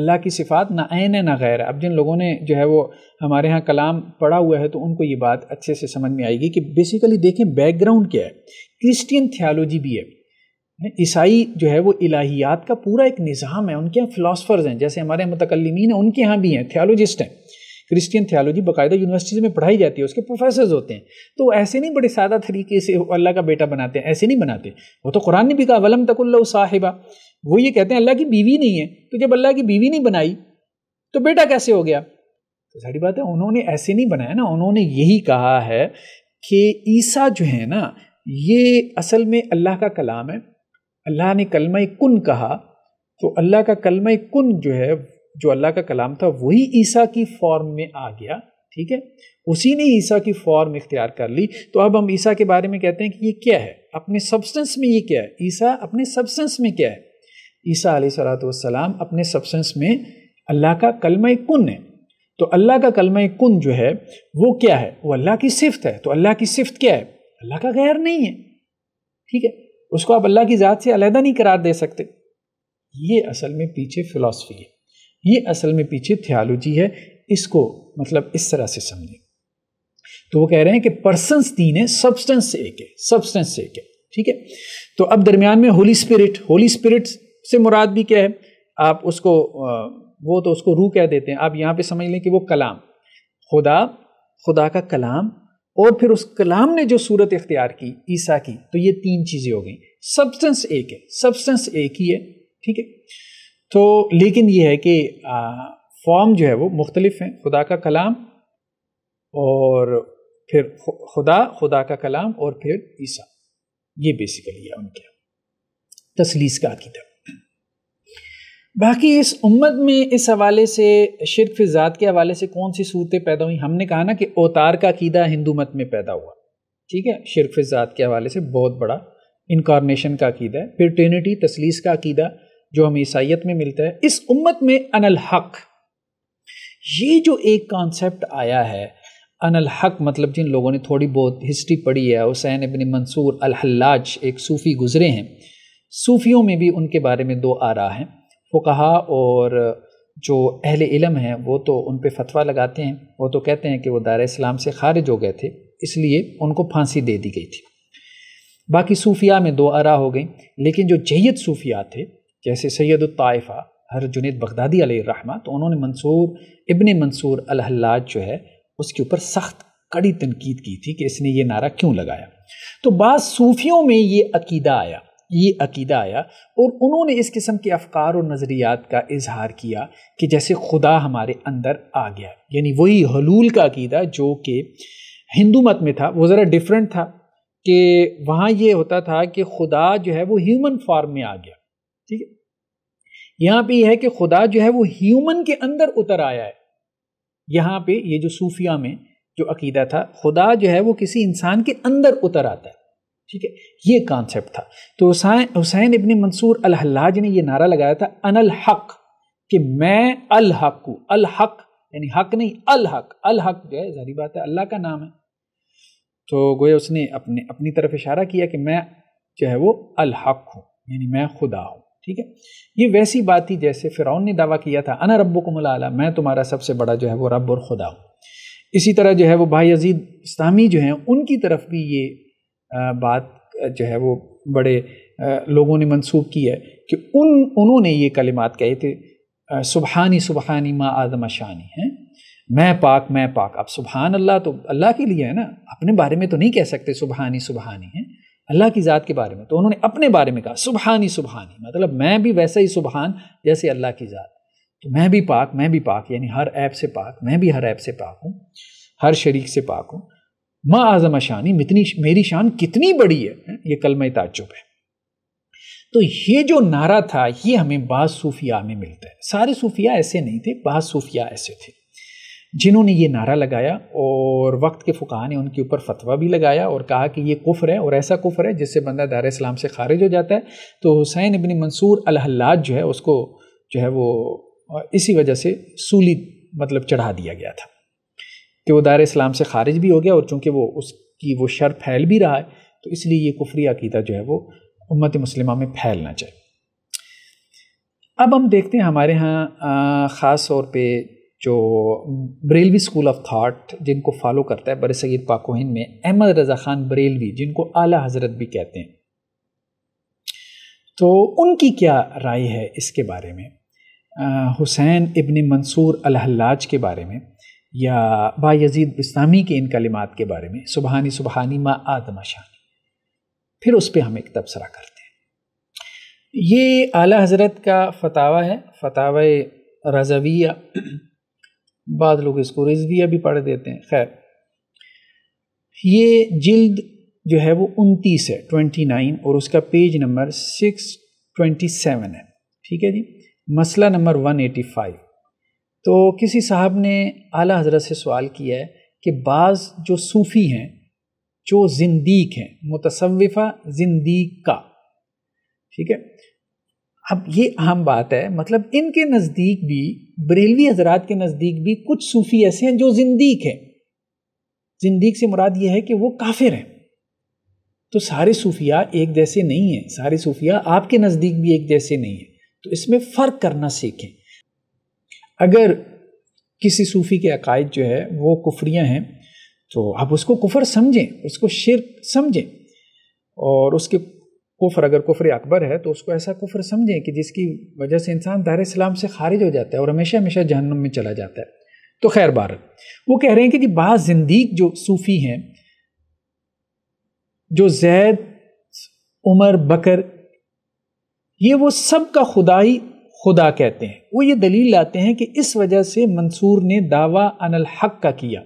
अल्लाह की सिफात ना ऐन है ना गैर है अब जिन लोगों ने जो है वो हमारे यहाँ कलाम पढ़ा हुआ है तो उनको ये बात अच्छे से समझ में आएगी कि बेसिकली देखें बैकग्राउंड क्या है क्रिश्चियन थियालॉजी भी है ईसाई जो है वो इलाहियात का पूरा एक निज़ाम है उनके यहाँ फ़िलासफ़र्स हैं जैसे हमारे मुतकलमीन हैं उनके यहाँ भी हैं थियालॉजिस्ट हैं क्रिश्चियन थियालॉजी बाकायदा यूनिवर्सिटीज़ में पढ़ाई जाती है उसके प्रोफेसर्स होते हैं तो ऐसे नहीं बड़े सादा तरीके से अल्लाह का बेटा बनाते हैं ऐसे नहीं बनाते वो तो कुरान ने भी कहा वलम तकुल्ल साहिबा वो ये कहते हैं अल्लाह की बीवी नहीं है तो जब अल्लाह की बीवी नहीं बनाई तो बेटा कैसे हो गया तो सारी बात है उन्होंने ऐसे नहीं बनाया ना उन्होंने यही कहा है कि ईसा जो है ना ये असल में अल्लाह का कलाम है अल्लाह ने कलमा कुन कहा तो अल्लाह का कलमा कुन जो है जो अल्लाह का कलाम था वही ईसा की फॉर्म में आ गया ठीक है उसी ने ईसा की फॉर्म इख्तियार कर ली तो अब हम ईसा के बारे में कहते हैं कि ये क्या है अपने सब्सटेंस में ये क्या है ईसा अपने सब्सटेंस में क्या है ईसा सलाम अपने सब्सटेंस में अल्लाह का कलमा कुन है तो अल्लाह का कलमा कुन जो है वो क्या है वो अल्लाह की सिफ्त है तो अल्लाह की सिफ्त क्या है अल्लाह का गैर नहीं है ठीक है उसको आप अल्लाह की ज़ात से अलहदा नहीं करार दे सकते ये असल में पीछे फ़िलासफ़ी है ये असल में पीछे थियालोजी है इसको मतलब इस तरह से समझें तो वो कह रहे हैं कि पर्सनस तीन है सब्सटेंस एक है सब्सटेंस एक है ठीक है तो अब दरमियान में होली स्पिरिट होली स्पिरिट से मुराद भी क्या है आप उसको वो तो उसको रूह कह देते हैं आप यहाँ पे समझ लें कि वो कलाम खुदा खुदा का कलाम और फिर उस कलाम ने जो सूरत इख्तियार की ईसा की तो ये तीन चीज़ें हो गई सब्सटेंस एक है सब्सटेंस एक ही है ठीक है तो लेकिन ये है कि फॉर्म जो है वो मुख्तलिफ हैं खुदा का कलाम और फिर खुदा खुदा का कलाम और फिर ईसा ये बेसिकली है उनके तसलीस का अकीदा बाकी इस उम्मत में इस हवाले से शिरक फ़िज़ात के हवाले से कौन सी सूरतें पैदा हुई हमने कहा ना कि अवतार का कीदा हिंदू मत में पैदा हुआ ठीक है शिरक फ़िज़ात के हवाले से बहुत बड़ा इनकॉर्नेशन का अकीदा है फिर ट्रिनिटी तसलीस का अकीदा जो हमें ईसाइत में मिलता है इस उम्मत में अनल हक ये जो एक कॉन्सेप्ट आया है अनल हक मतलब जिन लोगों ने थोड़ी बहुत हिस्ट्री पढ़ी है हुसैन अबिन मंसूर अलहल्लाज एक सूफ़ी गुज़रे हैं सूफ़ियों में भी उनके बारे में दो आ रहा हैं फ़ुकहा और जो अहल इलम हैं वो तो उन पर फतवा लगाते हैं वो तो कहते हैं कि वो दार इस्लाम से खारिज हो गए थे इसलिए उनको फांसी दे दी गई थी बाकी सूफिया में दो आरा हो गई लेकिन जो जैत सूफिया थे जैसे सैद हर जुनेद बगदादी रहमा तो उन्होंने मंसूर इबन मंसूर अल्लाज जो है उसके ऊपर सख्त कड़ी तनकीद की थी कि इसने ये नारा क्यों लगाया तो बाद सूफियों में ये अकीदा आया ये अकीदा आया और उन्होंने इस किस्म के अफकार और नज़रियात का इजहार किया कि जैसे खुदा हमारे अंदर आ गया यानी वही हलूल का अकीदा जो कि हिंदू मत में था वो ज़रा डिफरेंट था कि वहाँ ये होता था कि खुदा जो है वो ह्यूमन फॉर्म में आ गया ठीक है यहाँ पे यह है कि खुदा जो है वो ह्यूमन के अंदर उतर आया है यहाँ पे ये जो सूफिया में जो अकीदा था खुदा जो है वो किसी इंसान के अंदर उतर आता है ठीक है ये कॉन्सेप्ट था तो हुसैन हुसैन इबन मंसूर अल हल्लाज ने ये नारा लगाया था अनल हक कि मैं अल हक हूँ अल हक यानी हक नहीं अल हक अल हक जो है जारी बात है अल्लाह का नाम है तो गोया उसने अपने अपनी तरफ इशारा किया कि मैं जो है वो अल हक हूँ यानी मैं खुदा हूँ ठीक है ये वैसी बात थी जैसे फ़िरौन ने दावा किया था अना रब्बो को मलाला मैं तुम्हारा सबसे बड़ा जो है वो रब और खुदा हूँ इसी तरह जो है वो भाई अजीद इस्लामी जो हैं उनकी तरफ भी ये बात जो है वो बड़े लोगों ने मनसूख की है कि उन उन्होंने ये कलिमात कहे थे सुबहानी सुबहानी माँ आदम शानी हैं मैं पाक मैं पाक अब सुबहान अल्लाह तो अल्लाह के लिए है ना अपने बारे में तो नहीं कह सकते सुबहानी सुबहानी है अल्लाह की ज़ात के बारे में तो उन्होंने अपने बारे में कहा सुबहानी सुबहानी मतलब मैं भी वैसा ही सुबहान जैसे अल्लाह की ज़ात तो मैं भी पाक मैं भी पाक यानी हर ऐप से पाक मैं भी हर ऐप से पाक हूँ हर शरीक से पाक हूँ माँ आजम शानी मितनी मेरी शान कितनी बड़ी है ये कलम ताजुब है तो ये जो नारा था ये हमें बाद सूफिया में मिलता है सारे सूफिया ऐसे नहीं थे बाद सूफिया ऐसे थे जिन्होंने ये नारा लगाया और वक्त के फ़ुका ने उनके ऊपर फतवा भी लगाया और कहा कि ये कुफ्र है और ऐसा कुफ्र है जिससे बंदा दार इस्लाम से खारिज हो जाता है तो हुसैन इबन मंसूर अलहलाज जो है उसको जो है वो इसी वजह से सूली मतलब चढ़ा दिया गया था कि वो दायरे इस्लाम से खारिज भी हो गया और चूँकि वो उसकी वो शर फैल भी रहा है तो इसलिए ये कुफरी अकीदा जो है वो उम्मत मुसलिमा में फैलना चाहिए अब हम देखते हैं हमारे यहाँ ख़ास तौर पर जो बरेलवी स्कूल ऑफ थाट जिनको फॉलो करता है बर सैद में अहमद रज़ा खान बरेलवी जिनको आला हज़रत भी कहते हैं तो उनकी क्या राय है इसके बारे में हुसैन इबन मंसूर अलहलाज के बारे में या बायजीद इस्लामी के इन कलिमात के बारे में सुबहानी सुबहानी मा आदमाशानी फिर उस पर हम एक तबसरा करते हैं ये आला हज़रत का फतावा है फतावा रजविया बाद लोग इसको रजविया भी पढ़ देते हैं खैर ये जिल्द जो है वो उनतीस है ट्वेंटी नाइन और उसका page number six twenty seven है ठीक है जी मसला नंबर वन एटी फाइव तो किसी साहब ने आला हजरत से सवाल किया है कि बाज़ जो सूफ़ी हैं जो जिंदीक हैं मुतसविफ़ा जिंदीक का ठीक है अब ये अहम बात है मतलब इनके नज़दीक भी बरेलवी हजरात के नज़दीक भी कुछ सूफ़ी ऐसे हैं जो जिंदीक हैं जिंदीक से मुराद ये है कि वो काफिर हैं तो सारे सूफिया एक जैसे नहीं हैं सारे सूफिया आपके नज़दीक भी एक जैसे नहीं हैं तो इसमें फ़र्क करना सीखें अगर किसी सूफ़ी के अकायद जो है वो कुफरियाँ हैं तो आप उसको कुफर समझें उसको शिर समझें और उसके कुफर अगर कुफर अकबर है तो उसको ऐसा कुफर समझें कि जिसकी वजह से इंसान दार इस्लाम से खारिज हो जाता है और हमेशा हमेशा जहनम में चला जाता है तो खैर बार वो कह रहे हैं कि जी बाज़ जिंदीक जो सूफ़ी हैं जो जैद उमर बकर ये वो सब का खुदाई खुदा कहते हैं वो ये दलील लाते हैं कि इस वजह से मंसूर ने दावा अनल हक का किया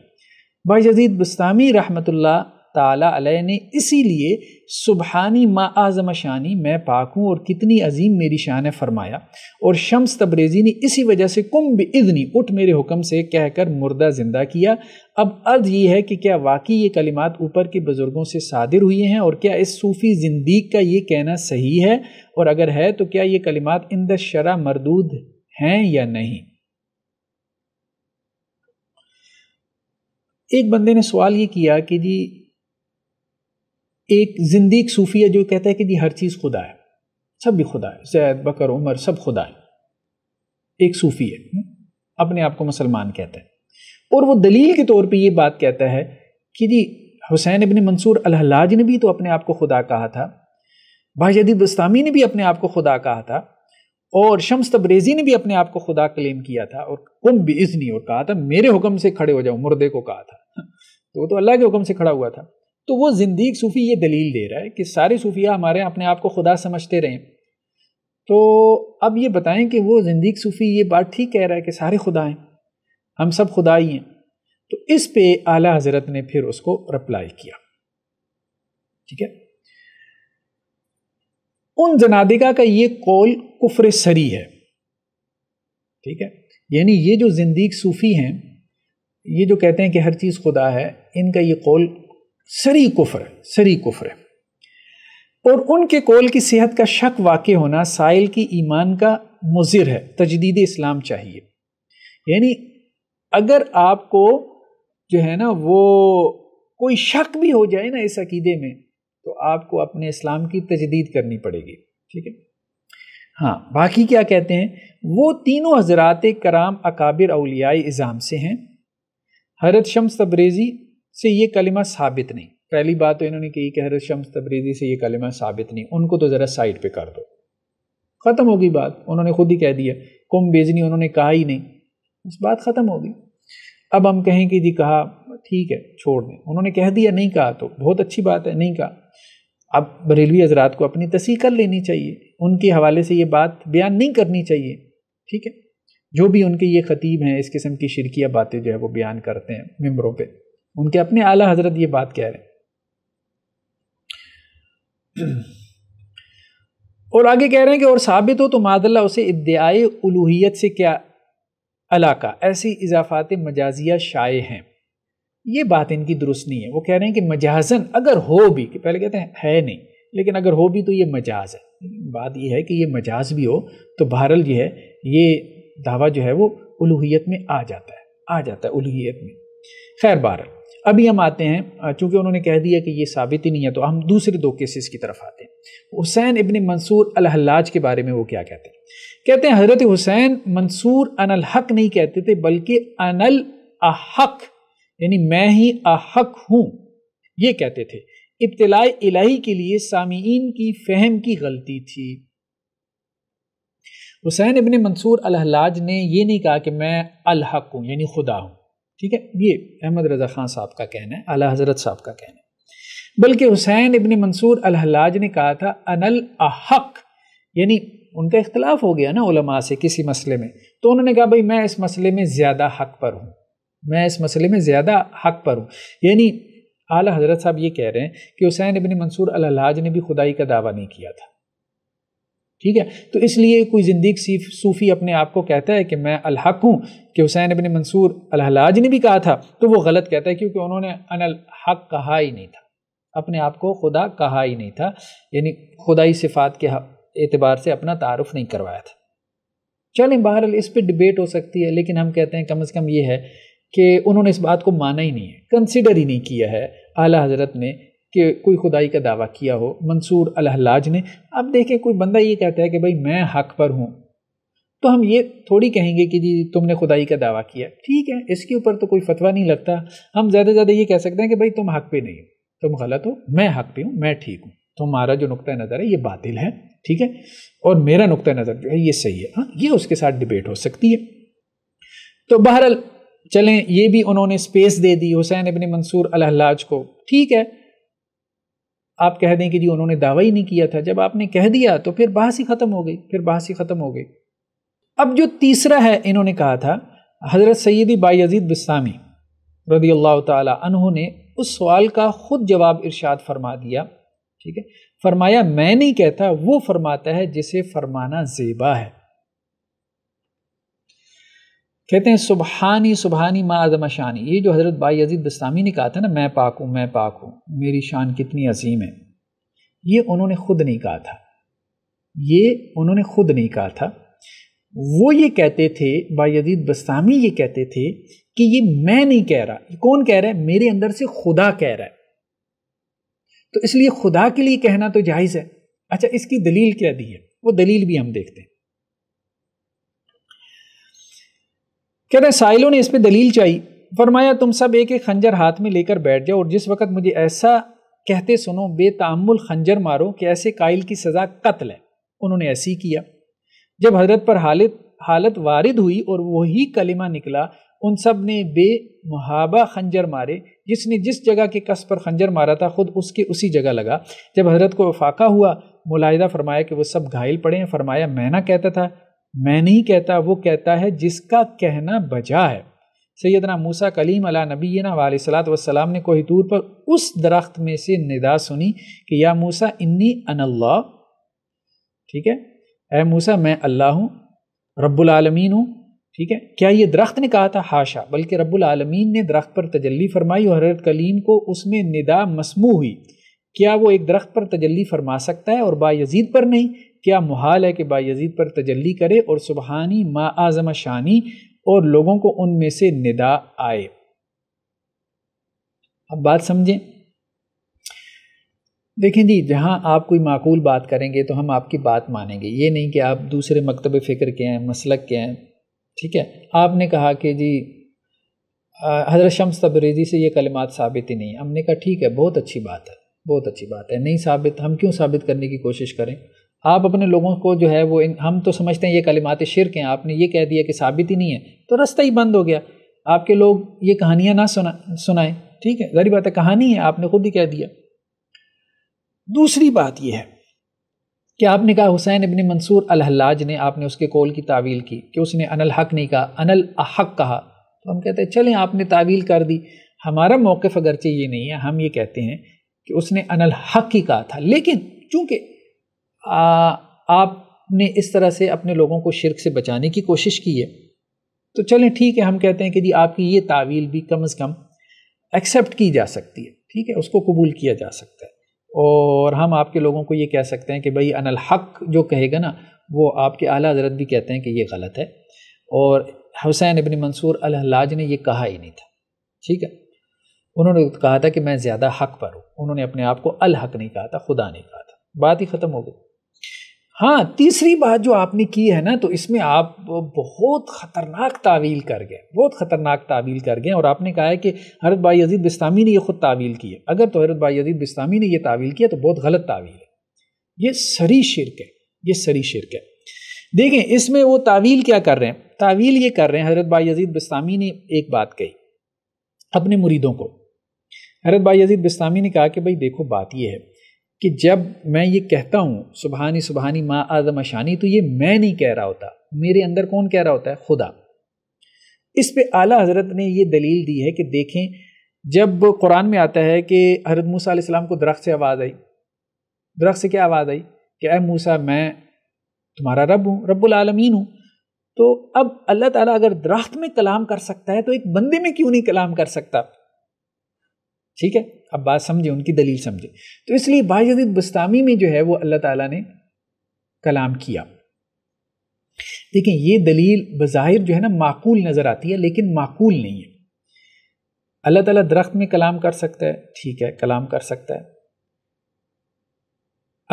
भाई बस्तानी बस्तामी रहमतुल्लाह ताला अलह ने इसीलिए सुबहानी मा आज़म शानी मैं पाक हूँ और कितनी अजीम मेरी शान है फरमाया और शम्स तबरेज़ी ने इसी वजह से कुम इदनी उठ मेरे हुक्म से कहकर मुर्दा ज़िंदा किया अब अर्ज ये है कि क्या वाकई ये कलिमात ऊपर के बुज़ुर्गों से सादिर हुए हैं और क्या इस सूफ़ी जिंदगी का ये कहना सही है और अगर है तो क्या ये कलिमात इन शरा मरदूद हैं या नहीं एक बंदे ने सवाल ये किया कि जी एक जिंदी सूफी है जो कहता है कि जी हर चीज़ खुदा है सब भी खुदा है जैद बकर उमर सब खुदा है एक सूफी है हम्म? अपने आप को मुसलमान कहता है और वो दलील के तौर पे ये बात कहता है कि जी हुसैन इबन मंसूर अल्लाज ने भी तो अपने आप को खुदा कहा था बाजदी बस्तामी ने भी अपने आप को खुदा कहा था और शम्स तबरेज़ी ने भी अपने आप को खुदा क्लेम किया था और कुम भी इजनी और कहा था मेरे हुक्म से खड़े हो जाओ मुर्दे को कहा था तो वो तो अल्लाह के हुक्म से खड़ा हुआ था तो वो जिंदगी सूफ़ी ये दलील दे रहा है कि सारे सूफिया हमारे अपने आप को खुदा समझते रहें तो अब ये बताएं कि वो जिंदगी सूफ़ी ये बात ठीक कह रहा है कि सारे खुदा हैं हम सब खुदा ही हैं तो इस पे आला हज़रत ने फिर उसको रिप्लाई किया ठीक है उन जनादिका का ये कौल कुफर सरी है ठीक है यानी ये जो जिंदगी सूफ़ी हैं ये जो कहते हैं कि हर चीज़ खुदा है इनका ये कौल सरी कुफर सरी कुफर और उनके कौल की सेहत का शक वाक़ होना साइल की ईमान का मुजिर है तजदीद इस्लाम चाहिए यानी अगर आपको जो है ना वो कोई शक भी हो जाए ना इस अकीदे में तो आपको अपने इस्लाम की तजदीद करनी पड़ेगी ठीक है हाँ बाकी क्या कहते हैं वो तीनों हजरात कराम अकाबिर अलियाई इज़ाम से हैं हरत शम्स तबरेज़ी से ये कलिमा साबित नहीं पहली बात तो इन्होंने कही कि हर शम्स तबरीजी से ये कलिमा साबित नहीं उनको तो ज़रा साइड पे कर दो ख़त्म होगी बात उन्होंने खुद ही कह दिया कुम बेजनी उन्होंने कहा ही नहीं बस बात ख़त्म होगी अब हम कहें कि जी कहा ठीक है छोड़ दें उन्होंने कह दिया नहीं कहा तो बहुत अच्छी बात है नहीं कहा अब बरेलवी हजरात को अपनी तसी कर लेनी चाहिए उनके हवाले से ये बात बयान नहीं करनी चाहिए ठीक है जो भी उनके ये खतीब हैं इस किस्म की शिरकिया बातें जो है वो बयान करते हैं मेम्बरों पर उनके अपने आला हजरत ये बात कह रहे हैं और आगे कह रहे हैं कि और साबित हो तो मादल्ला उसे इद्दाए उलूहियत से क्या अलाका ऐसी इजाफात मजाजिया शाये हैं ये बात इनकी दुरुस्त नहीं है वो कह रहे हैं कि मजाजन अगर हो भी कि पहले कहते हैं है नहीं लेकिन अगर हो भी तो ये मजाज है बात यह है कि ये मजाज भी हो तो बहरल जो है ये दावा जो है वो उलूहियत में आ जाता है आ जाता है उलूहियत में खैर बहरल अभी हम आते हैं चूंकि उन्होंने कह दिया कि ये साबित ही नहीं है तो हम दूसरे दो केसेस की तरफ आते हैं हुसैन इबन मंसूर अलहलाज के बारे में वो क्या कहते हैं कहते हैं हज़रत हुसैन मंसूर अनल हक नहीं कहते थे बल्कि अनल अहक यानी मैं ही अहक हूँ ये कहते थे इब्तलाए इलाही के लिए सामीन की फहम की गलती थी हुसैन इबन मंसूर अलहलाज ने यह नहीं कहा कि मैं अलहक हूँ यानी खुदा हूँ ठीक है ये अहमद रज़ा ख़ान साहब का कहना है अला हज़रत साहब का कहना है बल्कि हुसैन इबन मंसूर अलहलाज ने कहा था अनल अहक यानी उनका इख्तलाफ हो गया ना उलमा से किसी मसले में तो उन्होंने कहा भाई मैं इस मसले में ज़्यादा हक पर हूँ मैं इस मसले में ज़्यादा हक पर हूँ यानी आला हज़रत साहब ये कह रहे हैं कि हुसैन इबन मंसूर अलहलाज ने भी खुदाई का दावा नहीं किया था ठीक है तो इसलिए कोई जिंदगी सीफ सूफ़ी अपने आप को कहता है कि मैं अलहक हूँ कि हुसैन अबिन मंसूर अलहलाज ने भी कहा था तो वो गलत कहता है क्योंकि उन्होंने अनहक कहा ही नहीं था अपने आप को खुदा कहा ही नहीं था यानी खुदाई सिफात के एतबार से अपना तारफ़ नहीं करवाया था चलें बहरहाल इस पर डिबेट हो सकती है लेकिन हम कहते हैं कम अज़ कम ये है कि उन्होंने इस बात को माना ही नहीं है कंसिडर ही नहीं किया है आला हजरत ने कि कोई खुदाई का दावा किया हो मंसूर अलहलाज ने अब देखें कोई बंदा ये कहता है कि भाई मैं हक पर हूँ तो हम ये थोड़ी कहेंगे कि जी तुमने खुदाई का दावा किया ठीक है इसके ऊपर तो कोई फतवा नहीं लगता हम ज़्यादा से ज़्यादा ये कह सकते हैं कि भाई तुम हक पे नहीं हो तुम गलत हो मैं हक पे हूँ मैं ठीक हूँ तुम्हारा जो नुक़ नज़र है ये बातिल है ठीक है और मेरा नुकतः नज़र जो है ये सही है हाँ ये उसके साथ डिबेट हो सकती है तो बहरहाल चलें ये भी उन्होंने स्पेस दे दी हुसैन इबन मंसूर अलहलाज को ठीक है आप कह दें कि जी उन्होंने दावा ही नहीं किया था जब आपने कह दिया तो फिर बहस ही ख़त्म हो गई फिर बहस ही ख़त्म हो गई अब जो तीसरा है इन्होंने कहा था हज़रत सैदी अजीद बस्मी रदी अल्लाह तहों ने उस सवाल का ख़ुद जवाब इरशाद फरमा दिया ठीक है फरमाया मैं नहीं कहता वो फरमाता है जिसे फरमाना जेबा है कहते हैं सुबहानी सुबहानी माँ आजमा शानी ये जो हज़रत बाई अजीत बस्तामी ने कहा था ना मैं पाक हूँ मैं पाक हूँ मेरी शान कितनी अजीम है ये उन्होंने खुद नहीं कहा था ये उन्होंने खुद नहीं कहा था वो ये कहते थे अजीत बस्तामी ये कहते थे कि ये मैं नहीं कह रहा ये कौन कह रहा है मेरे अंदर से खुदा कह रहा है तो इसलिए खुदा के लिए कहना तो जायज़ है अच्छा इसकी दलील क्या दी है वो दलील भी हम देखते हैं कहते हैं ने इस पर दलील चाहिए फरमाया तुम सब एक एक खंजर हाथ में लेकर बैठ जाओ और जिस वक्त मुझे ऐसा कहते सुनो बेतामुल खंजर मारो कि ऐसे कायल की सज़ा कत्ल है उन्होंने ऐसे ही किया जब हजरत पर हालत हालत वारिद हुई और वही कलिमा निकला उन सब ने बेमहाबा खंजर मारे जिसने जिस जगह के कस पर खंजर मारा था खुद उसके उसी जगह लगा जब हजरत को वफाका हुआ मुलाहिदा फरमाया कि वह सब घायल पड़े हैं फरमाया मैं ना कहता था मैं नहीं कहता वो कहता है जिसका कहना बजा है सैदना मूसा कलीम अला नबीना सलात वसलाम ने कोई दूर पर उस दरख्त में से निदा सुनी कि या मूसा इन्नी अनल्ला ठीक है ए मूसा मैं अल्लाह हूँ रब्बालमीन हूँ ठीक है क्या ये दरख्त ने कहा था हाशा बल्कि रब्बालमीन ने दरख्त पर तजली फरमाई और हजरत कलीम को उसमें निदा मसमू हुई क्या वो एक दरख्त पर तजली फरमा सकता है और बायजीद पर नहीं क्या मुहाल है कि बायजीद पर तजल्ली करे और सुबहानी मा आज़म शानी और लोगों को उनमें से निदा आए अब बात समझें देखें जी जहाँ आप कोई माकूल बात करेंगे तो हम आपकी बात मानेंगे ये नहीं कि आप दूसरे मकतब फ़िक्र के हैं मसलक के हैं ठीक है आपने कहा कि जी हज़रत शम्स तब्रेजी से ये कलमात साबित ही नहीं हमने कहा ठीक है बहुत अच्छी बात है बहुत अच्छी बात है नहीं साबित हम क्यों साबित करने की कोशिश करें आप अपने लोगों को जो है वो इन हम तो समझते हैं ये कलिमात शिरक हैं आपने ये कह दिया कि साबित ही नहीं है तो रास्ता ही बंद हो गया आपके लोग ये कहानियाँ ना सुना सुनाएं ठीक है गरीब बात है कहानी है आपने खुद ही कह दिया दूसरी बात यह है कि आपने कहा हुसैन इबन मंसूर अलहलाज ने आपने उसके कॉल की तावील की कि उसने अनल हक नहीं कहा अनल अहक कहा तो हम कहते हैं चलें आपने तावील कर दी हमारा मौक़ अगरचे ये नहीं है हम ये कहते हैं कि उसने अनल हक ही कहा था लेकिन चूंकि आपने इस तरह से अपने लोगों को शिरक से बचाने की कोशिश की है तो चलें ठीक है हम कहते हैं कि जी आपकी ये तावील भी कम अज़ कम एक्सेप्ट की जा सकती है ठीक है उसको कबूल किया जा सकता है और हम आपके लोगों को ये कह सकते हैं कि भाई अनल हक जो कहेगा ना वो आपके आला हजरत भी कहते हैं कि ये गलत है और हुसैन इबन मंसूर अल्लाज ने ये कहा ही नहीं था ठीक है उन्होंने कहा था कि मैं ज़्यादा हक पर हूँ उन्होंने अपने आप को अल हक नहीं कहा था खुदा नहीं कहा था बात ही ख़त्म हो गई हाँ तीसरी बात जो आपने की है ना तो इसमें आप बहुत ख़तरनाक तावील कर गए बहुत ख़तरनाक तावील कर गए और आपने कहा है कि हरत भाई यजीद बिस्तामी ने यह ख़ुद तावील की है अगर तो हरत भाई यजीद बिस्तामी ने यह तावील किया तो बहुत गलत तावील है ये सरी शिरक है ये सरी शिरक है देखें इसमें वो तावील क्या कर रहे हैं तावील ये कर रहे हैं हरत भाई यजीद बिस्तामी ने एक बात कही अपने मुरीदों को हरत भाई यजीद बिस्तामी ने कहा कि भाई देखो बात यह है कि जब मैं ये कहता हूँ सुबहानी सुबहानी माँ आजम शानी तो ये मैं नहीं कह रहा होता मेरे अंदर कौन कह रहा होता है खुदा इस पे आला हज़रत ने ये दलील दी है कि देखें जब कुरान में आता है कि हरत मूसा सलाम को दरख्त से आवाज़ आई दरख्त से क्या आवाज़ आई कि अः मूसा मैं तुम्हारा रब हूँ रबालमीन हूँ तो अब अल्लाह ताला अगर दरख्त में कलाम कर सकता है तो एक बंदे में क्यों नहीं कलाम कर सकता ठीक है अब बात समझे उनकी दलील समझे तो इसलिए बाजदीद बस्तामी में जो है वो अल्लाह ताला ने कलाम किया देखें ये दलील बज़ाहिर जो है ना माकूल नज़र आती है लेकिन माकूल नहीं है अल्लाह ताला दरख्त में कलाम कर सकता है ठीक है कलाम कर सकता है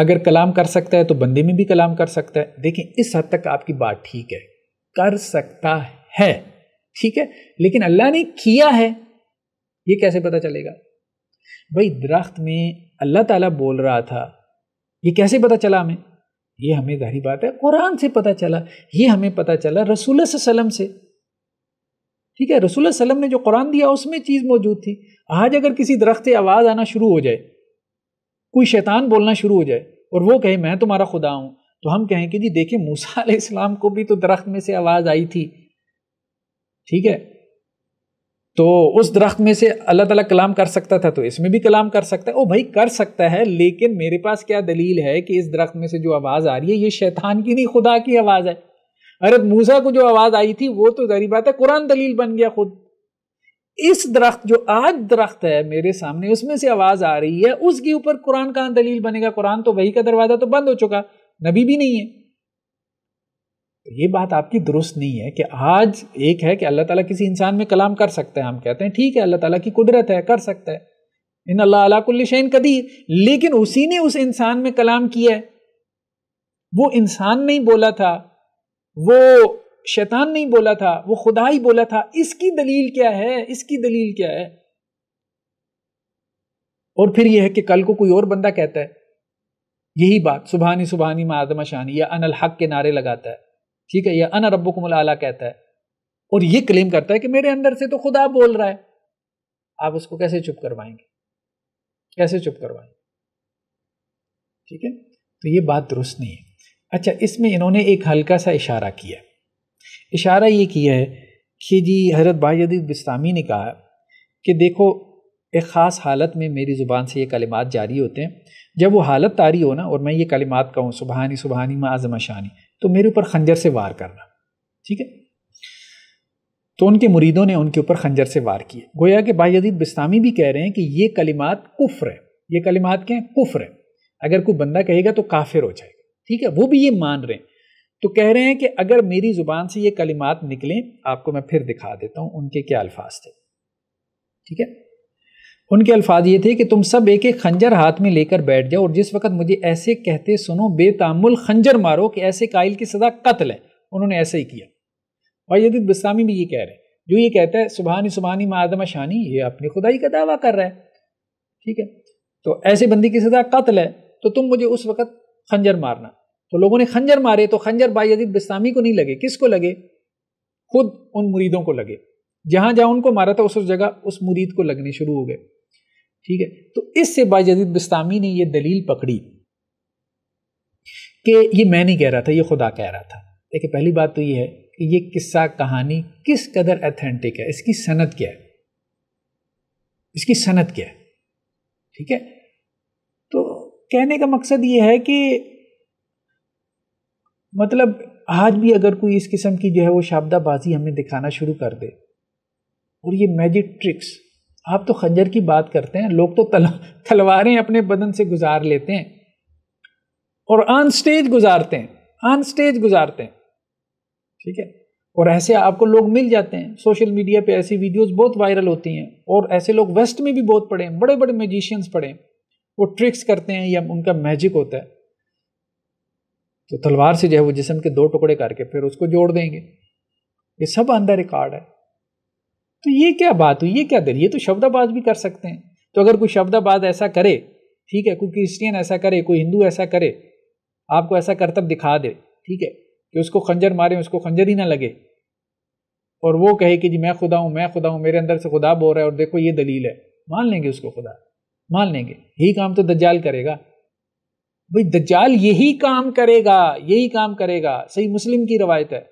अगर कलाम कर सकता है तो बंदे में भी कलाम कर सकता है देखें इस हद तक आपकी बात ठीक है कर सकता है ठीक है लेकिन अल्लाह ने किया है ये कैसे पता चलेगा भाई दरख्त में अल्लाह ताला बोल रहा था ये कैसे पता चला हमें ये हमें जारी बात है कुरान से पता चला ये हमें पता चला रसूल सलम से ठीक है रसूल सलम ने जो कुरान दिया उसमें चीज़ मौजूद थी आज अगर किसी दरख्त से आवाज़ आना शुरू हो जाए कोई शैतान बोलना शुरू हो जाए और वो कहे मैं तुम्हारा खुदा हूँ तो हम कहें कि जी देखिए मूसा इस्लाम को भी तो दरख्त में से आवाज़ आई थी ठीक है तो उस दरख्त में से अल्लाह ताला कलाम कर सकता था तो इसमें भी कलाम कर सकता है ओ भाई कर सकता है लेकिन मेरे पास क्या दलील है कि इस दरख्त में से जो आवाज़ आ रही है ये शैतान की नहीं खुदा की आवाज़ है अरे मूसा को जो आवाज़ आई थी वो तो जहरी बात है कुरान दलील बन गया खुद इस दरख्त जो आज दरख्त है मेरे सामने उसमें से आवाज़ आ रही है उसके ऊपर कुरान कहाँ दलील बनेगा कुरान तो वही का दरवाज़ा तो बंद हो चुका नबी भी नहीं है ये बात आपकी दुरुस्त नहीं है कि आज एक है कि अल्लाह ताला किसी इंसान में कलाम कर सकते हैं हम कहते हैं ठीक है अल्लाह ताला की कुदरत है कर सकता है इन अल्लाह अलाकुल्लिशन कदीर लेकिन उसी ने उस इंसान में कलाम किया है वो इंसान नहीं बोला था वो शैतान नहीं बोला था वो खुदा ही बोला था इसकी दलील क्या है इसकी दलील क्या है और फिर यह है कि कल को कोई और बंदा कहता है यही बात सुबहानी सुबहानी मादमा शानी या अनल हक के नारे लगाता है ठीक है यह अन रब्बुकुमुल आला कहता है और ये क्लेम करता है कि मेरे अंदर से तो खुदा बोल रहा है आप उसको कैसे चुप करवाएंगे कैसे चुप करवाएंगे ठीक है तो ये बात दुरुस्त नहीं है अच्छा इसमें इन्होंने एक हल्का सा इशारा किया इशारा ये किया है कि जी हजरत बाजदीद बिस्तामी ने कहा कि देखो एक ख़ास हालत में मेरी ज़ुबान से ये कलिमात जारी होते हैं जब वो हालत तारी हो ना और मैं ये कलिमात कहूँ सुबहानी सुबहानी माजमा शानी तो मेरे ऊपर खंजर से वार करना ठीक है तो उनके मुरीदों ने उनके ऊपर खंजर से वार किए गोया के बायदीद बिस्तामी भी कह रहे हैं कि ये कलिमात कुफ्र है ये कलिमात क्या है कुफ्र है अगर कोई बंदा कहेगा तो काफिर हो जाएगा ठीक है वो भी ये मान रहे हैं तो कह रहे हैं कि अगर मेरी ज़ुबान से ये कलिमात निकलें आपको मैं फिर दिखा देता हूं उनके क्या अल्फाज थे ठीक है उनके अल्फाज ये थे कि तुम सब एक एक खंजर हाथ में लेकर बैठ जाओ और जिस वक्त मुझे ऐसे कहते सुनो बेतामुल खंजर मारो कि ऐसे कायल की सजा कत्ल है उन्होंने ऐसे ही किया और यदि बस्तामी भी ये कह रहे हैं जो ये कहता है सुबहानी सुबहानी मादमा शानी ये अपनी खुदाई का दावा कर रहा है ठीक है तो ऐसे बंदी की सजा कत्ल है तो तुम मुझे उस वक्त खंजर मारना तो लोगों ने खंजर मारे तो खंजर भाई यदि बिस्तामी को नहीं लगे किसको लगे खुद उन मुरीदों को लगे जहाँ जहाँ उनको मारा था उस जगह उस मुरीद को लगने शुरू हो गए ठीक है तो इससे बाजीद बिस्तामी ने यह दलील पकड़ी कि ये मैं नहीं कह रहा था ये खुदा कह रहा था देखिए पहली बात तो ये है कि ये किस्सा कहानी किस कदर एथेंटिक है इसकी सनत क्या है इसकी सनत क्या है ठीक है तो कहने का मकसद ये है कि मतलब आज भी अगर कोई इस किस्म की जो है वो शाब्दाबाजी हमें दिखाना शुरू कर दे और ये मैजिक ट्रिक्स आप तो खंजर की बात करते हैं लोग तो तल, तलवारें अपने बदन से गुजार लेते हैं और ऑन स्टेज गुजारते हैं ऑन स्टेज गुजारते हैं ठीक है और ऐसे आपको लोग मिल जाते हैं सोशल मीडिया पे ऐसी वीडियोस बहुत वायरल होती हैं और ऐसे लोग वेस्ट में भी बहुत पड़े हैं बड़े बड़े मैजिशियंस पड़े हैं वो ट्रिक्स करते हैं या उनका मैजिक होता है तो तलवार से जो है वो जिसम के दो टुकड़े करके फिर उसको जोड़ देंगे ये सब अंदर रिकॉर्ड है तो ये क्या बात हुई ये क्या ये तो शब्दाबाज भी कर सकते हैं तो अगर कोई शब्दाबाज ऐसा करे ठीक है कोई क्रिश्चियन ऐसा करे कोई हिंदू ऐसा करे आपको ऐसा करतब दिखा दे ठीक है कि उसको खंजर मारे उसको खंजर ही ना लगे और वो कहे कि जी मैं खुदा हूँ मैं खुदा हूँ मेरे अंदर से खुदा बोल रहा है और देखो ये दलील है मान लेंगे उसको खुदा मान लेंगे यही काम तो दज्जाल करेगा भाई दज्जाल यही काम करेगा यही काम करेगा सही मुस्लिम की रवायत है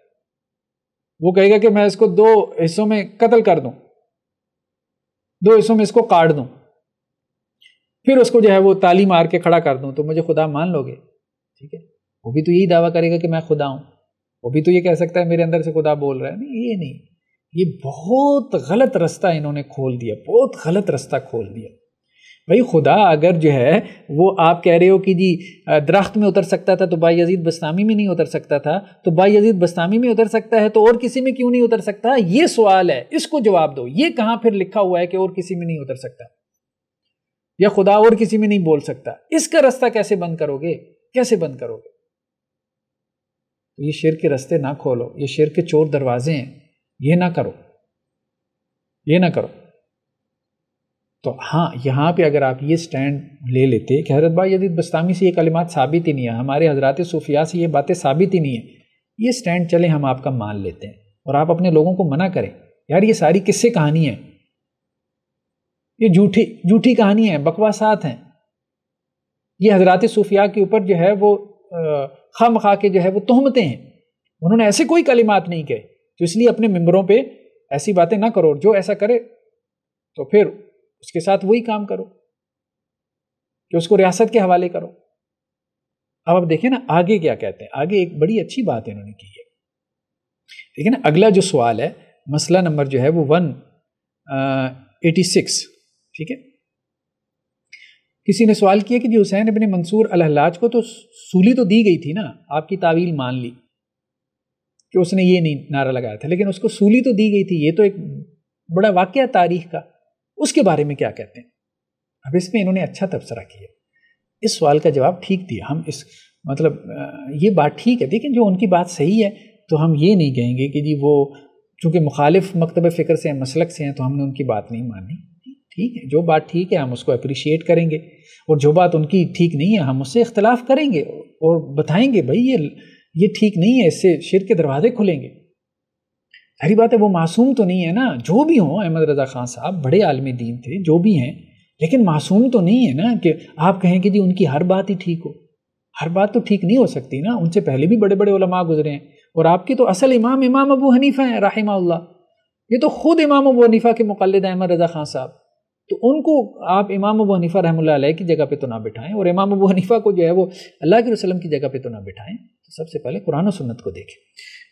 वो कहेगा कि मैं इसको दो हिस्सों में कत्ल कर दूं दो हिस्सों में इसको काट दूं फिर उसको जो है वो ताली मार के खड़ा कर दूं तो मुझे खुदा मान लोगे ठीक है वो भी तो यही दावा करेगा कि मैं खुदा हूं वो भी तो ये कह सकता है मेरे अंदर से खुदा बोल रहा है नहीं ये नहीं ये बहुत गलत रास्ता इन्होंने खोल दिया बहुत गलत रास्ता खोल दिया भाई खुदा अगर जो है वो आप कह रहे हो कि जी दरख्त में उतर सकता था तो बाई यजीद बस्तामी में नहीं उतर सकता था तो बाई यजीद बस्तामी में उतर सकता है तो और किसी में क्यों नहीं उतर सकता ये सवाल है इसको जवाब दो ये कहाँ फिर लिखा हुआ है कि और किसी में नहीं उतर सकता या खुदा और किसी में नहीं बोल सकता इसका रास्ता कैसे बंद करोगे कैसे बंद करोगे तो ये शेर के रास्ते ना खोलो ये शेर के चोर दरवाजे हैं ये ना करो ये ना करो तो हाँ यहाँ पे अगर आप ये स्टैंड ले लेते कि हजरत भाई यदि बस्तानी से ये कलिमात साबित ही नहीं है हमारे हजरत सूफिया से ये बातें साबित ही नहीं है ये स्टैंड चले हम आपका मान लेते हैं और आप अपने लोगों को मना करें यार ये सारी किस्से कहानी है ये झूठी झूठी कहानी है बकवासात हैं ये हजरत सूफिया के ऊपर जो है वो खम खा के जो है वो तोहमते हैं उन्होंने ऐसे कोई कलिमात नहीं कहे तो इसलिए अपने मेम्बरों पर ऐसी बातें ना करो जो ऐसा करे तो फिर उसके साथ वही काम करो कि उसको रियासत के हवाले करो अब आप देखें ना आगे क्या कहते हैं आगे एक बड़ी अच्छी बात इन्होंने की है देखिए ना अगला जो सवाल है मसला नंबर जो है वो वन एटी सिक्स ठीक है किसी ने सवाल किया कि जी हुसैन अपने मंसूर अलहलाज को तो सूली तो दी गई थी ना आपकी तावील मान ली कि उसने ये नहीं नारा लगाया था लेकिन उसको सूली तो दी गई थी ये तो एक बड़ा वाक्य तारीख का उसके बारे में क्या कहते हैं अब इसमें इन्होंने अच्छा तबसरा किया इस सवाल का जवाब ठीक दिया हम इस मतलब ये बात ठीक है लेकिन जो उनकी बात सही है तो हम ये नहीं कहेंगे कि जी वो चूँकि मुखालिफ मकतब फ़िक्र से हैं मसलक से हैं तो हमने उनकी बात नहीं मानी ठीक है जो बात ठीक है हम उसको अप्रिशिएट करेंगे और जो बात उनकी ठीक नहीं है हम उससे इख्तलाफ करेंगे और बताएंगे भाई ये ये ठीक नहीं है इससे शिर के दरवाजे खुलेंगे हरी बात है वो मासूम तो नहीं है ना जो भी हों अहमद रज़ा खान साहब बड़े आलम दीन थे जो भी हैं लेकिन मासूम तो नहीं है ना कि आप कहें कि जी उनकी हर बात ही ठीक हो हर बात तो ठीक नहीं हो सकती ना उनसे पहले भी बड़े बड़े उलमा गुजरे हैं और आपकी तो असल इमाम इमाम अबू हनीफ़ा हैं राहिमा ये तो ख़ुद इमाम अबू हनीफ़ा के मुकलद अहमद रज़ा खान साहब तो उनको आप इमाम अबू हनीफ़ा रहमल की जगह पे तो ना बिठाएं और इमाम अबू हनीफ़ा को जो है वो अल्लाह के वसलम की जगह पे तो ना बिठाएं तो सबसे पहले कुरान सुन्नत को देखें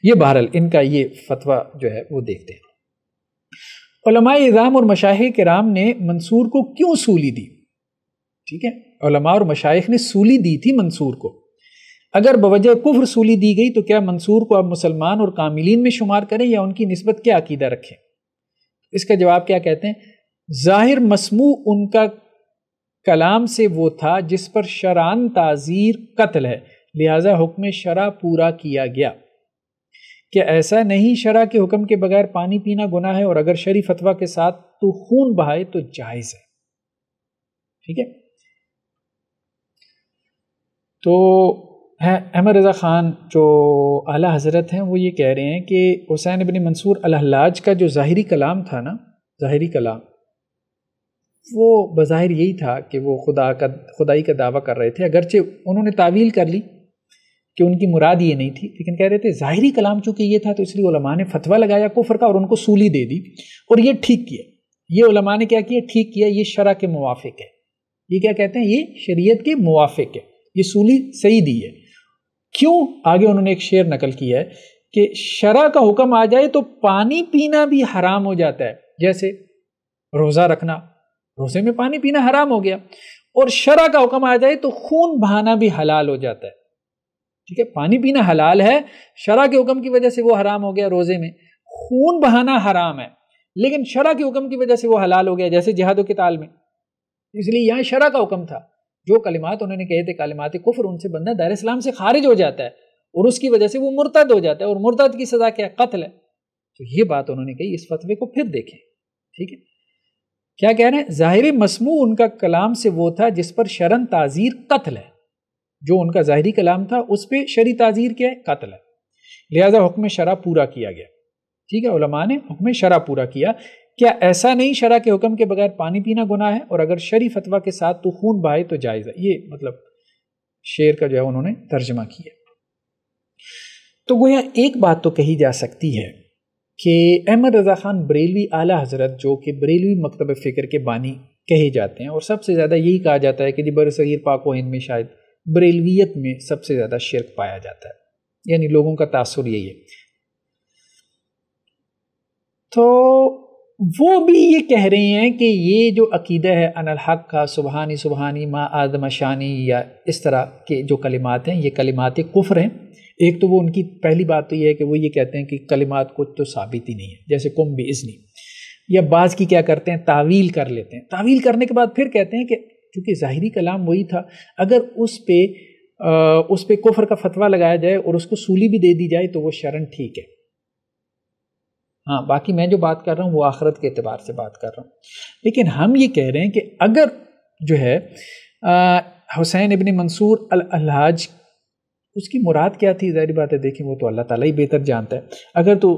ये बहरल इनका ये फतवा जो है वो देखते हैं इज़ाम और मशाह के राम ने मंसूर को क्यों सूली दी ठीक है ओलमा और मशाइख ने सूली दी थी मंसूर को अगर बवजह कुफ्र सूली दी गई तो क्या मंसूर को आप मुसलमान और कामिलीन में शुमार करें या उनकी नस्बत क्या अकीदा रखें इसका जवाब क्या कहते हैं ज़ाहिर मसमू उनका कलाम से वो था जिस पर शरान ताज़ीर कत्ल है लिहाजा हुक्म शरा पूरा किया गया क्या ऐसा नहीं शरा के हुक्म के बगैर पानी पीना गुना है और अगर शरी फतवा के साथ तो खून बहाए तो जायज़ है ठीक है तो अहमद रज़ा ख़ान जो आला हज़रत हैं वो ये कह रहे हैं कि हुसैन बिन मंसूर अलहलाज का जो ज़ाहरी कलाम था ना ज़ाहरी कलाम वो बज़ाहिर यही था कि वो खुदा का खुदाई का दावा कर रहे थे अगरचे उन्होंने तावील कर ली कि उनकी मुराद ये नहीं थी लेकिन कह रहे थे ज़ाहरी कलाम चूँकि ये था तो इसलिए उलमा ने फतवा लगाया कुफर का और उनको सूली दे दी और ये ठीक किया ये उलमा ने क्या किया ठीक किया ये शरा के मुआफ़ है ये क्या कहते हैं ये शरीयत के मुआफ़ है ये सूली सही दी है क्यों आगे उन्होंने एक शेर नकल किया है कि शरा का हुक्म आ जाए तो पानी पीना भी हराम हो जाता है जैसे रोज़ा रखना रोजे में पानी पीना हराम हो गया और शरा का हुक्म आ जाए तो खून बहाना भी हलाल हो जाता है ठीक है पानी पीना हलाल है शरा के हुक्म की वजह से वो हराम हो गया रोजे में खून बहाना हराम है लेकिन शरा के हुक्म की वजह से वो हलाल हो गया जैसे जिहादो के ताल में इसलिए यहाँ शरा का हुक्म था जो कलिमात उन्होंने कहे थे कलिमात कुफर उनसे बंदा दार इस्लाम से खारिज हो जाता है और उसकी वजह से वो मुर्तद हो जाता है और मुर्तद की सज़ा क्या कत्ल है तो ये बात उन्होंने कही इस फतवे को फिर देखें ठीक है क्या कह रहे हैं ज़ाहिर मसमू उनका कलाम से वो था जिस पर शरण ताज़ीर कत्ल है जो उनका ज़ाहरी कलाम था उस पर शरी ताज़ीर क्या है कत्ल है लिहाजा हुक्म शरा पूरा किया गया ठीक है उलमा ने हुक्म शरा पूरा किया क्या ऐसा नहीं शरा के हुक्म के बगैर पानी पीना गुना है और अगर शरी फतवा के साथ तो खून बहाए तो जायजा ये मतलब शेर का जो है उन्होंने तर्जमा किया तो गोया एक बात तो कही जा सकती है कि अहमद रज़ा ख़ान बरेलवी आला हज़रत जो कि बरेलवी मकतब फ़िक्र के बानी कहे जाते हैं और सबसे ज़्यादा यही कहा जाता है कि जी बरसगीर पाक व हिंद में शायद बरेलवीत में सबसे ज़्यादा शिरक पाया जाता है यानी लोगों का तासर यही है तो वो भी ये कह रहे हैं कि ये जो अकीदा है अनल हक का सुबहानी सुबहानी माँ आदमशानी शानी या इस तरह के जो कलिमात हैं ये कलिमात कुफर हैं एक तो वो उनकी पहली बात तो ये है कि वो ये कहते हैं कि कलिमात कुछ तो साबित ही नहीं है जैसे कुम भी या बाज की क्या करते हैं तावील कर लेते हैं तावील करने के बाद फिर कहते हैं कि चूँकि ज़ाहरी कलाम वही था अगर उस पर उस पर कुफर का फतवा लगाया जाए और उसको सूली भी दे दी जाए तो वो शरण ठीक है हाँ बाकी मैं जो बात कर रहा हूँ वो आखरत के अतबार से बात कर रहा हूँ लेकिन हम ये कह रहे हैं कि अगर जो है हुसैन इबन मंसूर अल अलहाज उसकी मुराद क्या थी जाहिर बात है देखें वो तो अल्लाह ताला ही बेहतर जानता है अगर तो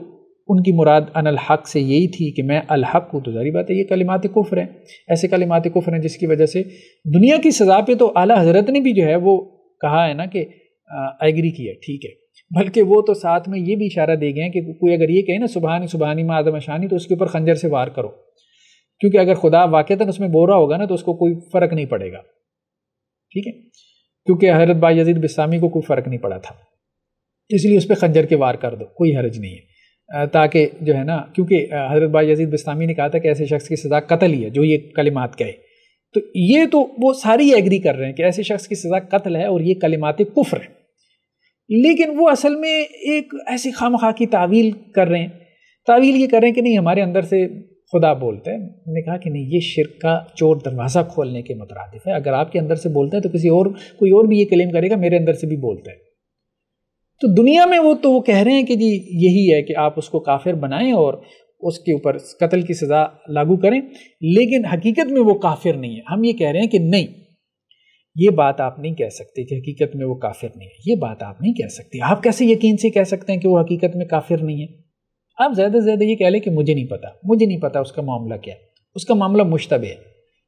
उनकी मुराद अनहक हक से यही थी कि मैं अलहक हूँ तो ज़ाहिर बात है ये कलिमात कुफ्र हैं ऐसे कलिमात कुफ्र हैं जिसकी वजह से दुनिया की सज़ा पे तो आला हज़रत ने भी जो है वो कहा है ना कि एग्री किया ठीक है बल्कि वो तो साथ में ये भी इशारा दे गए हैं कि कोई अगर ये कहे ना सुबहानी सुबहानी माँ आदम शानी तो उसके ऊपर खंजर से वार करो क्योंकि अगर खुदा वाक़ता उसमें बोरा होगा ना तो उसको कोई फ़र्क नहीं पड़ेगा ठीक है क्योंकि हजरत बाई यजीद बिस्सामी को कोई फ़र्क नहीं पड़ा था इसलिए उस पर खंजर के वार कर दो कोई हरज नहीं है ताकि जो है ना क्योंकि हजरत बाई यजीद ने कहा था कि ऐसे शख्स की सज़ा कत्ल ही है जो ये कलिमात कहे तो ये तो वो सारी एग्री कर रहे हैं कि ऐसे शख्स की सज़ा कत्ल है और ये कलिमात कुफ्र है लेकिन वो असल में एक ऐसी खाम की तावील कर रहे हैं तावील ये कर रहे हैं कि नहीं हमारे अंदर से खुदा बोलते हैं मैंने कहा कि नहीं ये शिरक का चोर दरवाज़ा खोलने के मुतरद है अगर आपके अंदर से बोलते हैं तो किसी और कोई और भी ये क्लेम करेगा मेरे अंदर से भी बोलते हैं तो दुनिया में वो तो वो कह रहे हैं कि जी यही है कि आप उसको काफिर बनाएं और उसके ऊपर कत्ल की सज़ा लागू करें लेकिन हकीकत में वो काफिर नहीं है हम ये कह रहे हैं कि नहीं ये बात आप नहीं कह सकते कि हकीकत में वो काफिर नहीं है ये बात आप नहीं कह सकते आप कैसे यकीन से कह सकते हैं कि वो हकीकत में काफिर नहीं है आप ज़्यादा से ज़्यादा ये कह लें कि मुझे नहीं पता मुझे नहीं पता उसका मामला क्या है उसका मामला मुश्तब है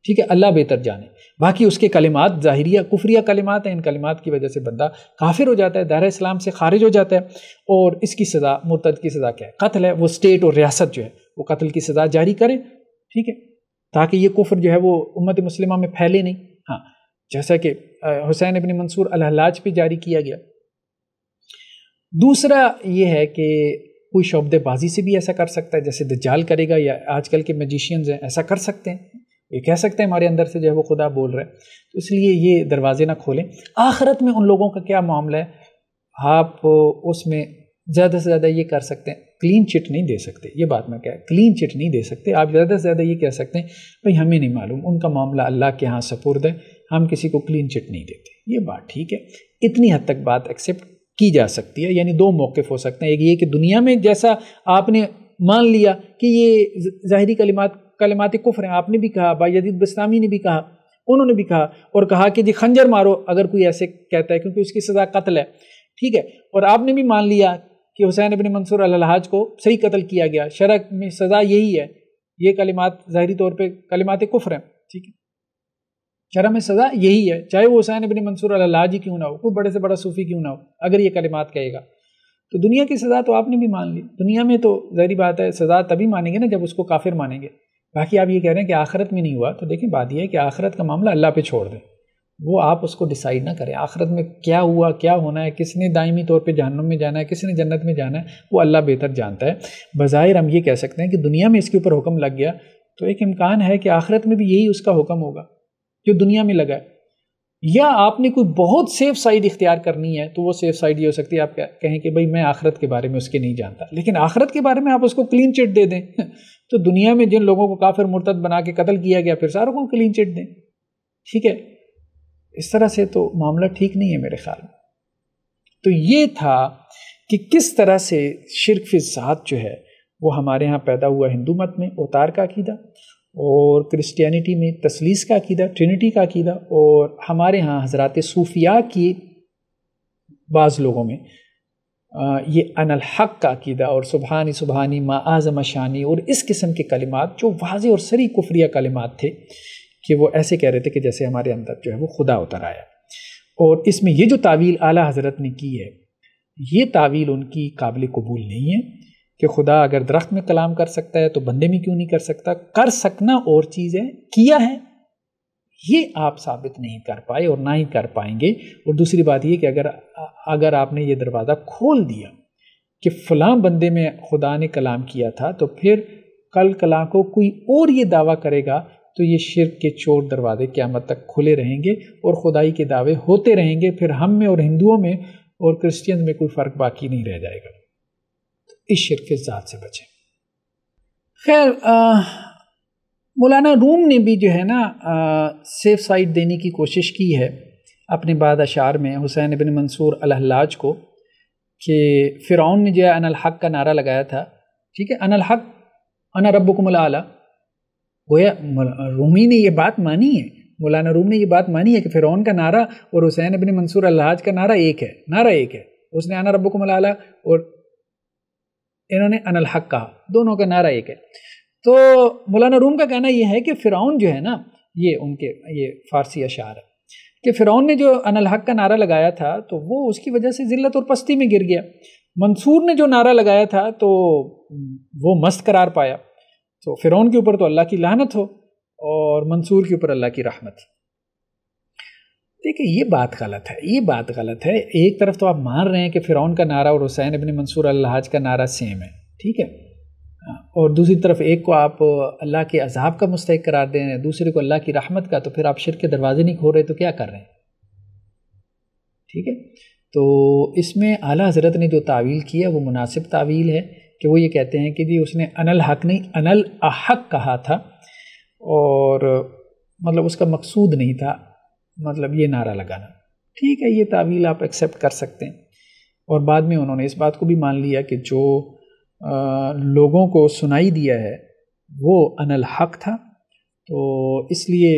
ठीक है अल्लाह बेहतर जाने बाकी उसके कलिमात ज़ाहरिया कुफरिया कलिमात हैं इन कलिमात की वजह से बंदा काफिर हो जाता है दायरा इस्लाम से खारिज हो जाता है और इसकी सज़ा मुर्तद की सज़ा क्या है कत्ल है वो स्टेट और रियासत जो है वो कत्ल की सज़ा जारी करें ठीक है ताकि ये कुफर जो है वो उम्मत मुस्लिमा में फैले नहीं हाँ जैसा कि हुसैन अबिन मंसूर अलहलाज पर जारी किया गया दूसरा ये है कि कोई शब्दबाजी से भी ऐसा कर सकता है जैसे दज्जाल करेगा या आजकल के मजिशियंस हैं ऐसा कर सकते हैं ये कह सकते हैं हमारे अंदर से जो है वो खुदा बोल रहा है तो इसलिए ये दरवाजे ना खोलें आखरत में उन लोगों का क्या मामला है आप उसमें ज़्यादा से ज़्यादा ये कर सकते हैं क्लीन चिट नहीं दे सकते ये बात मैं कह क्लीन चिट नहीं दे सकते आप ज़्यादा से ज़्यादा ये कह सकते हैं भाई हमें नहीं मालूम उनका मामला अल्लाह के यहाँ सपुर्द है हम किसी को क्लीन चिट नहीं देते ये बात ठीक है इतनी हद तक बात एक्सेप्ट की जा सकती है यानी दो मौक़ हो सकते हैं एक ये कि दुनिया में जैसा आपने मान लिया कि ये ज़ाहरी कलिमात कलिमात कुफर हैं आपने भी कहा यदीद बस्तानी ने भी कहा उन्होंने भी कहा और कहा कि जी खंजर मारो अगर कोई ऐसे कहता है क्योंकि उसकी सज़ा कत्ल है ठीक है और आपने भी मान लिया कि हुसैन अबिन मंसूर अलहाज को सही कत्ल किया गया शरक में सज़ा यही है ये कलिमात ज़ाहरी तौर पर कलिमात कुफर हैं शर्म सज़ा यही है चाहे वो हुसैन इबन मंसूर अल्लाजी क्यों ना हो कोई बड़े से बड़ा सूफ़ी क्यों ना हो अगर ये कलिमात कहेगा तो दुनिया की सज़ा तो आपने भी मान ली दुनिया में तो जहरी बात है सज़ा तभी मानेंगे ना जब उसको काफिर मानेंगे बाकी आप ये कह रहे हैं कि आखिरत में नहीं हुआ तो देखें बात यह है कि आखिरत का मामला अल्लाह पे छोड़ दें वो आप उसको डिसाइड ना करें आखिरत में क्या हुआ क्या होना है किसने दायमी तौर पे जहनम में जाना है किसने जन्नत में जाना है वो अल्लाह बेहतर जानता है बज़ाहिर हम ये कह सकते हैं कि दुनिया में इसके ऊपर हुक्म लग गया तो एक इम्कान है कि आखिरत में भी यही उसका हुक्म होगा जो दुनिया में लगा है या आपने कोई बहुत सेफ साइड इख्तियार करनी है तो वो सेफ साइड ये हो सकती है आप कहें कि भाई मैं आखरत के बारे में उसके नहीं जानता लेकिन आखरत के बारे में आप उसको क्लीन चिट दे दें तो दुनिया में जिन लोगों को काफिर मुर्तद बना के कत्ल किया गया फिर सारों को क्लीन चिट दें ठीक है इस तरह से तो मामला ठीक नहीं है मेरे ख्याल में तो ये था कि किस तरह से शिरक फिजात जो है वो हमारे यहाँ पैदा हुआ हिंदू मत में उतार का अकीदा और क्रिश्चियनिटी में तसलीस का अकीदा ट्रिनिटी का अकीदा और हमारे यहाँ हजरत सूफिया की बाज़ लोगों में ये अनल का अकीदा और सुबहानी सुबहानी आजम शानी और इस किस्म के कलिमात जो वाज और सरी कुफरिया कलिमात थे कि वो ऐसे कह रहे थे कि जैसे हमारे अंदर जो है वो खुदा उतर आया और इसमें ये जो तावील आला हज़रत ने की है ये तावील उनकी काबिल कबूल नहीं है कि खुदा अगर दरख्त में कलाम कर सकता है तो बंदे में क्यों नहीं कर सकता कर सकना और चीज़ है किया है ये आप साबित नहीं कर पाए और ना ही कर पाएंगे और दूसरी बात ये कि अगर अगर आपने ये दरवाज़ा खोल दिया कि फलां बंदे में खुदा ने कलाम किया था तो फिर कल कला को कोई और ये दावा करेगा तो ये शिर के चोर दरवाजे क्यामत तक खुले रहेंगे और खुदाई के दावे होते रहेंगे फिर हम में और हिंदुओं में और क्रिश्चियन में कोई फ़र्क बाकी नहीं रह जाएगा इस शिरक ज़ात से बचें खैर मौलाना रूम ने भी जो है ना सेफ साइड देने की कोशिश की है अपने बाद अशार में हुसैन बिन मंसूर अलहलाज को कि फ़िरौन ने जो है अनल हक का नारा लगाया था ठीक है अनल हक अना रब आला गोया रूमी ने यह बात मानी है मौलाना रूम ने ये बात मानी है कि फ़िरौन का नारा और हुसैन बिन मंसूर अलहाज का नारा एक है नारा एक है उसने अना रब आला और इन्होंने अनल हक कहा दोनों का नारा एक है तो मौलाना रूम का कहना यह है कि फ़िरौन जो है ना ये उनके ये फ़ारसी अशार है कि फ़िरौन ने जो अनल हक का नारा लगाया था तो वो उसकी वजह से ज़िल्लत और पस्ती में गिर गया मंसूर ने जो नारा लगाया था तो वो मस्त करार पाया तो फ़िरौन के ऊपर तो अल्लाह की लानत हो और मंसूर के ऊपर अल्लाह की रहमत देखिए ये बात गलत है ये बात गलत है एक तरफ तो आप मान रहे हैं कि फ़िरौन का नारा और हुसैन अबिन मंसूर अल्लाज का नारा सेम है ठीक है हाँ, और दूसरी तरफ एक को आप अल्लाह के अजाब का मुस्तक करार दे रहे हैं दूसरे को अल्लाह की राहमत का तो फिर आप शिर के दरवाजे नहीं खोल रहे तो क्या कर रहे हैं ठीक है तो इसमें आला हजरत ने जो तावील किया वो मुनासिब तावील है कि वो ये कहते हैं कि जी उसने अनल हक नहीं अनल अहक कहा था और मतलब उसका मकसूद नहीं था मतलब ये नारा लगाना ठीक है ये तावील आप एक्सेप्ट कर सकते हैं और बाद में उन्होंने इस बात को भी मान लिया कि जो आ, लोगों को सुनाई दिया है वो अनल हक था तो इसलिए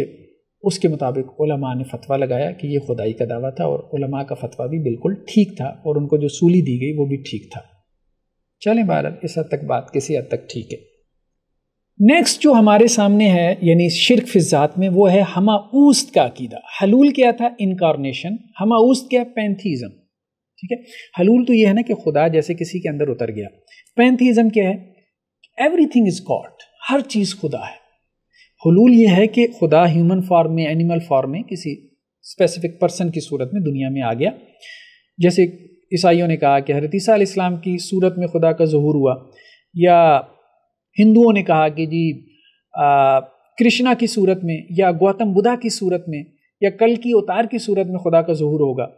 उसके मुताबिक ने फतवा लगाया कि ये खुदाई का दावा था और का फतवा भी बिल्कुल ठीक था और उनको जो सूली दी गई वो भी ठीक था चलें भारत इस हद तक बात किसी हद तक ठीक है नेक्स्ट जो हमारे सामने है यानी शिरक फिजात में वो है हमा ऊस्त का अकीदा हलूल क्या था इनकारनेशन हमा ऊस्त क्या पैंथीज़म ठीक है हलूल तो ये है ना कि खुदा जैसे किसी के अंदर उतर गया पैंथीज़म क्या है एवरीथिंग इज़ गॉड हर चीज़ खुदा है हलूल ये है कि खुदा ह्यूमन फॉर्म में एनिमल फॉर्म में किसी स्पेसिफिक पर्सन की सूरत में दुनिया में आ गया जैसे ईसाइयों ने कहा कि हरतीसा इस्लाम की सूरत में खुदा का जहूर हुआ या हिंदुओं ने कहा कि जी कृष्णा की सूरत में या गौतम बुद्धा की सूरत में या कल की उतार की सूरत में खुदा का जहूर होगा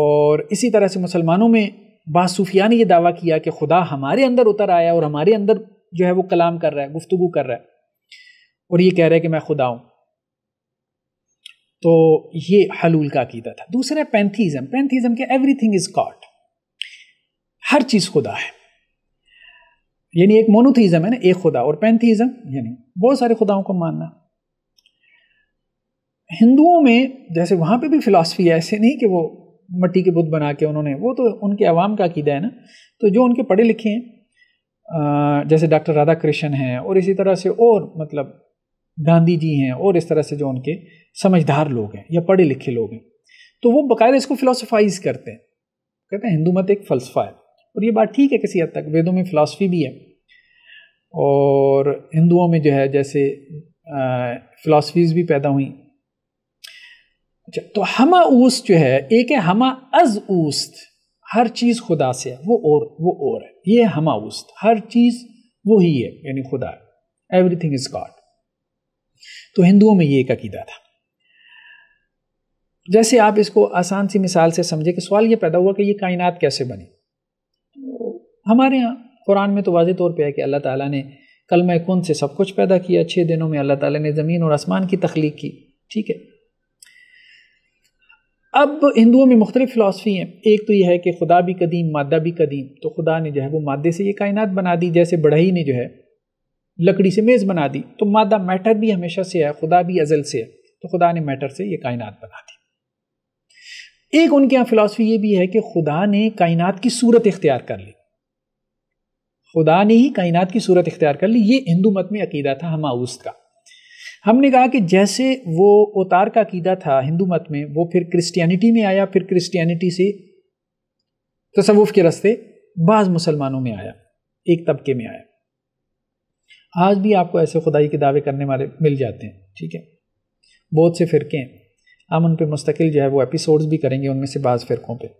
और इसी तरह से मुसलमानों में बासूफिया ने यह दावा किया कि खुदा हमारे अंदर उतर आया और हमारे अंदर जो है वो कलाम कर रहा है गुफ्तु कर रहा है और ये कह रहा है कि मैं खुदा हूँ तो ये हलूल का अकीदा था दूसरा पैंथीज़म पैंथीज़म के एवरी थिंग इज़ गॉड हर चीज़ खुदा है यानी एक मोनोथीज़म है ना एक खुदा और पैंथीजम यानी बहुत सारे खुदाओं को मानना हिंदुओं में जैसे वहाँ पे भी फ़िलासफ़ी है ऐसे नहीं कि वो मट्टी के बुद्ध बना के उन्होंने वो तो उनके आवाम का अकीदा है ना तो जो उनके पढ़े लिखे हैं जैसे डॉक्टर राधा कृष्ण हैं और इसी तरह से और मतलब गांधी जी हैं और इस तरह से जो उनके समझदार लोग हैं या पढ़े लिखे लोग हैं तो वो बाकायदा इसको फ़िलासफ़ाइज़ करते हैं कहते हैं हिंदू मत एक फ़लसफ़ा है और ये बात ठीक है किसी हद तक वेदों में फ़िलासफ़ी भी है और हिंदुओं में जो है जैसे फ़िलासफ़ीज़ भी पैदा हुई अच्छा तो हमा ऊस जो है एक है हमा अज उस्त हर चीज़ खुदा से है वो और वो और है ये हमा ऊस्त हर चीज़ वो ही है यानी खुदा है थिंग इज़ गॉड तो हिंदुओं में ये एक अकीदा था जैसे आप इसको आसान सी मिसाल से समझे कि सवाल ये पैदा हुआ कि ये कायनात कैसे बनी तो हमारे यहाँ कुरान में तो वाज तौर पर है कि अल्लाह ताला ने कल मैं कन से सब कुछ पैदा किया छः दिनों में अल्लाह ताला ने ज़मीन और आसमान की तख्लीक की ठीक है अब हिंदुओं में मुख्तलिफ फ़िलासफ़ी हैं एक तो यह है कि खुदा भी कदीम मादा भी कदीम तो खुदा ने जो है वो मादे से ये कायनात बना दी जैसे बढ़ई ने जो है लकड़ी से मेज़ बना दी तो मादा मैटर भी हमेशा से है खुदा भी अजल से है तो खुदा ने मैटर से ये कायनात बना दी एक उनके यहाँ फ़िलासफ़ी ये भी है कि खुदा ने कायनात की सूरत इख्तियार कर ली खुदा ने ही कायनात की सूरत इख्तियार कर ली ये हिंदू मत में अकीदा था हमाउस का हमने कहा कि जैसे वो उतार का अकीदा था हिंदू मत में वो फिर क्रिश्चियनिटी में आया फिर क्रिश्चियनिटी से तसवुफ़ के रस्ते बाज़ मुसलमानों में आया एक तबके में आया आज भी आपको ऐसे खुदाई के दावे करने वाले मिल जाते हैं ठीक है बहुत से फ़िरके हैं हम उन पर मुस्तकिल जो है वो एपिसोड्स भी करेंगे उनमें से बाज़ फ़िरकों पर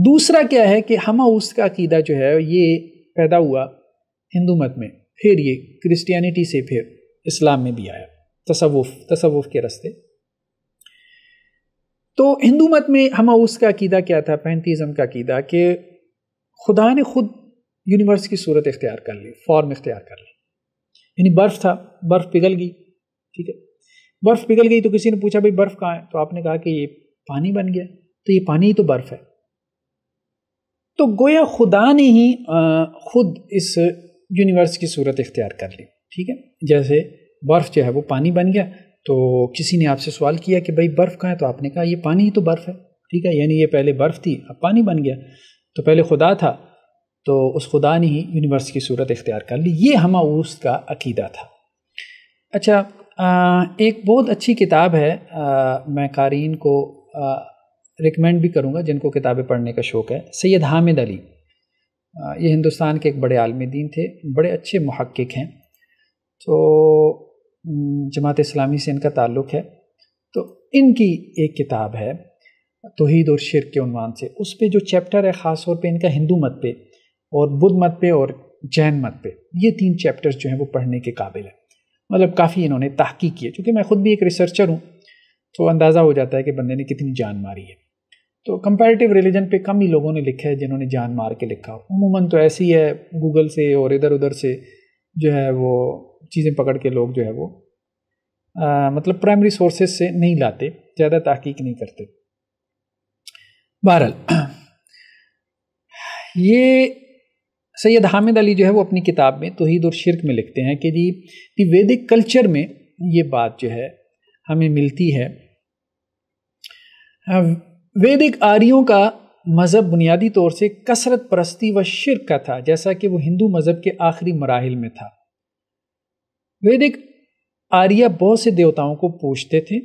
दूसरा क्या है कि हम का अकीदा जो है ये पैदा हुआ हिंदू मत में फिर ये क्रिश्चियनिटी से फिर इस्लाम में भी आया तसवुफ़ तसवुफ़ के रस्ते तो हिंदू मत में हम उसका अकीदा क्या था पैंतीज़म का अकीदा कि खुदा ने खुद यूनिवर्स की सूरत इख्तियार कर ली फॉर्म इख्तियार कर ली यानी बर्फ़ था बर्फ़ पिघल गई ठीक है बर्फ़ पिघल गई तो किसी ने पूछा भाई बर्फ़ कहाँ है तो आपने कहा कि ये पानी बन गया तो ये पानी ही तो बर्फ़ है तो गोया खुदा ने ही ख़ुद इस यूनिवर्स की सूरत इख्तियार कर ली ठीक है जैसे बर्फ़ जो है वो पानी बन गया तो किसी ने आपसे सवाल किया कि भाई बर्फ़ कहाँ है तो आपने कहा ये पानी ही तो बर्फ़ है ठीक है यानी ये पहले बर्फ़ थी अब पानी बन गया तो पहले खुदा था तो उस खुदा ने ही यूनिवर्स की सूरत इख्तियार कर ली ये हमाऊस का अकीदा था अच्छा आ, एक बहुत अच्छी किताब है आ, मैं कारीन को आ, रिकमेंड भी करूँगा जिनको किताबें पढ़ने का शौक़ है सैयद हामिद अली ये हिंदुस्तान के एक बड़े आलमी दीन थे बड़े अच्छे महक्क हैं तो जमात इस्लामी से इनका ताल्लुक़ है तो इनकी एक किताब है तोहद और शिर के उनवान से उस पर जो चैप्टर है ख़ास तौर पर इनका हिंदू मत पे और बुद्ध मत पे और जैन मत पे ये तीन चैप्टर्स जो हैं वो पढ़ने के काबिल है मतलब काफ़ी इन्होंने तहकीक की है चूँकि मैं ख़ुद भी एक रिसर्चर हूँ तो अंदाज़ा हो जाता है कि बंदे ने कितनी जान मारी है तो कंपेरेटिव रिलीजन पे कम ही लोगों ने लिखा है जिन्होंने जान मार के लिखा उमूमन तो ऐसी है गूगल से और इधर उधर से जो है वो चीज़ें पकड़ के लोग जो है वो आ, मतलब प्राइमरी सोर्सेज से नहीं लाते ज़्यादा तहकीक नहीं करते बहरहाल ये सैयद हामिद अली जो है वो अपनी किताब में तोहीद और शिरक में लिखते हैं कि जी वैदिक कल्चर में ये बात जो है हमें मिलती है वैदिक आर्यों का मज़हब बुनियादी तौर से कसरत परस्ती व शिरक का था जैसा कि वो हिंदू मज़हब के आखिरी मराहल में था वैदिक आर्या बहुत से देवताओं को पूछते थे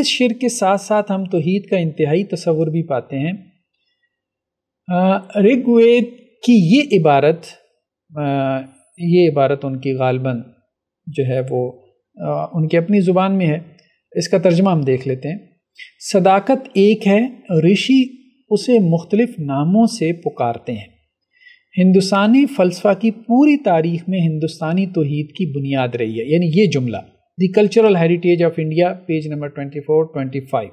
इस शिर के साथ साथ हम तोहीद का इंतहाई तस्वुर भी पाते हैं ऋग्वेद की ये इबारत आ, ये इबारत उनकी गालबन जो है वो आ, उनकी अपनी ज़ुबान में है इसका तर्जमा हम देख लेते हैं सदाकत एक है ऋषि उसे मुख्तलिफ नामों से पुकारते हैं हिंदुस्तानी फ़लसफ़ा की पूरी तारीख में हिंदुस्तानी तोहद की बुनियाद रही है यानी ये जुमला the cultural heritage of India page number twenty four twenty five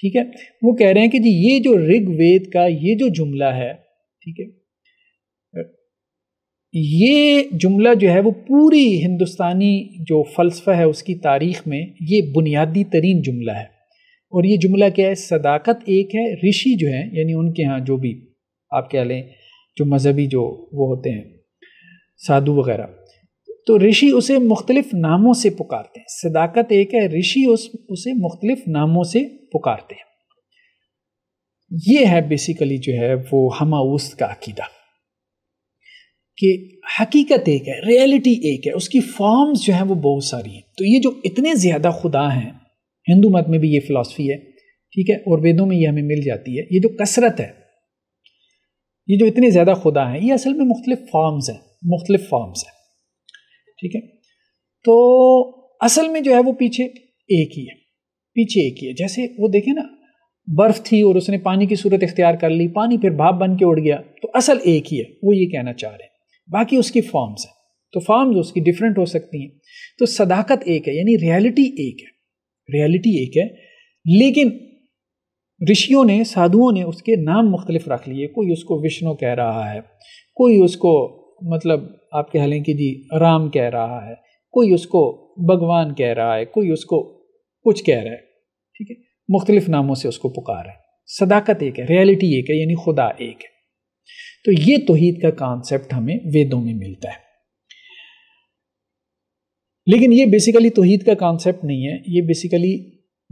ठीक है वो कह रहे हैं कि जी ये जो वेद का ये जो जुमला है ठीक है ये जुमला जो है वो पूरी हिंदुस्तानी जो फ़लसफ़ा है उसकी तारीख़ में ये बुनियादी तरीन जुमला है और ये जुमला क्या है सदाकत एक है ऋषि जो है यानी उनके यहाँ जो भी आप कह लें जो मज़हबी जो वो होते हैं साधु वगैरह तो ऋषि उसे मुख्तलिफ़ नामों से पुकारते हैं सदाकत एक है ऋषि उस उसे मुख्तलिफ़ नामों से पुकारते हैं ये है बेसिकली जो है वो हमाउस का अकीदा कि हकीकत एक है रियलिटी एक है उसकी फॉर्म्स जो हैं वो बहुत सारी हैं तो ये जो इतने ज़्यादा खुदा हैं हिंदू मत में भी ये फ़िलासफ़ी है ठीक है और वेदों में ये हमें मिल जाती है ये जो कसरत है ये जो इतने ज़्यादा खुदा हैं ये असल में मुख्तलिफ फॉर्म्स हैं मुख्तलिफ फॉर्म्स हैं ठीक है तो असल में जो है वो पीछे एक ही है पीछे एक ही है जैसे वो देखें ना बर्फ़ थी और उसने पानी की सूरत इख्तियार कर ली पानी फिर भाप बन के उड़ गया तो असल एक ही है वो ये कहना चाह रहे हैं बाकी उसकी फॉर्म्स हैं तो फॉर्म्स उसकी डिफरेंट हो सकती हैं तो सदाकत एक है यानी रियलिटी एक है रियलिटी एक है लेकिन ऋषियों ने साधुओं ने उसके नाम मुख्तलिफ रख लिए कोई उसको विष्णु कह रहा है कोई उसको मतलब आप कह लें कि जी राम कह रहा है कोई उसको भगवान कह रहा है कोई उसको कुछ कह रहा है ठीक है मुख्तलिफ नामों से उसको पुकार है सदाकत एक है रियलिटी एक है यानी खुदा एक है तो ये तोहीद का कॉन्सेप्ट हमें वेदों में मिलता है लेकिन ये बेसिकली तोहीद का कॉन्सेप्ट नहीं है ये बेसिकली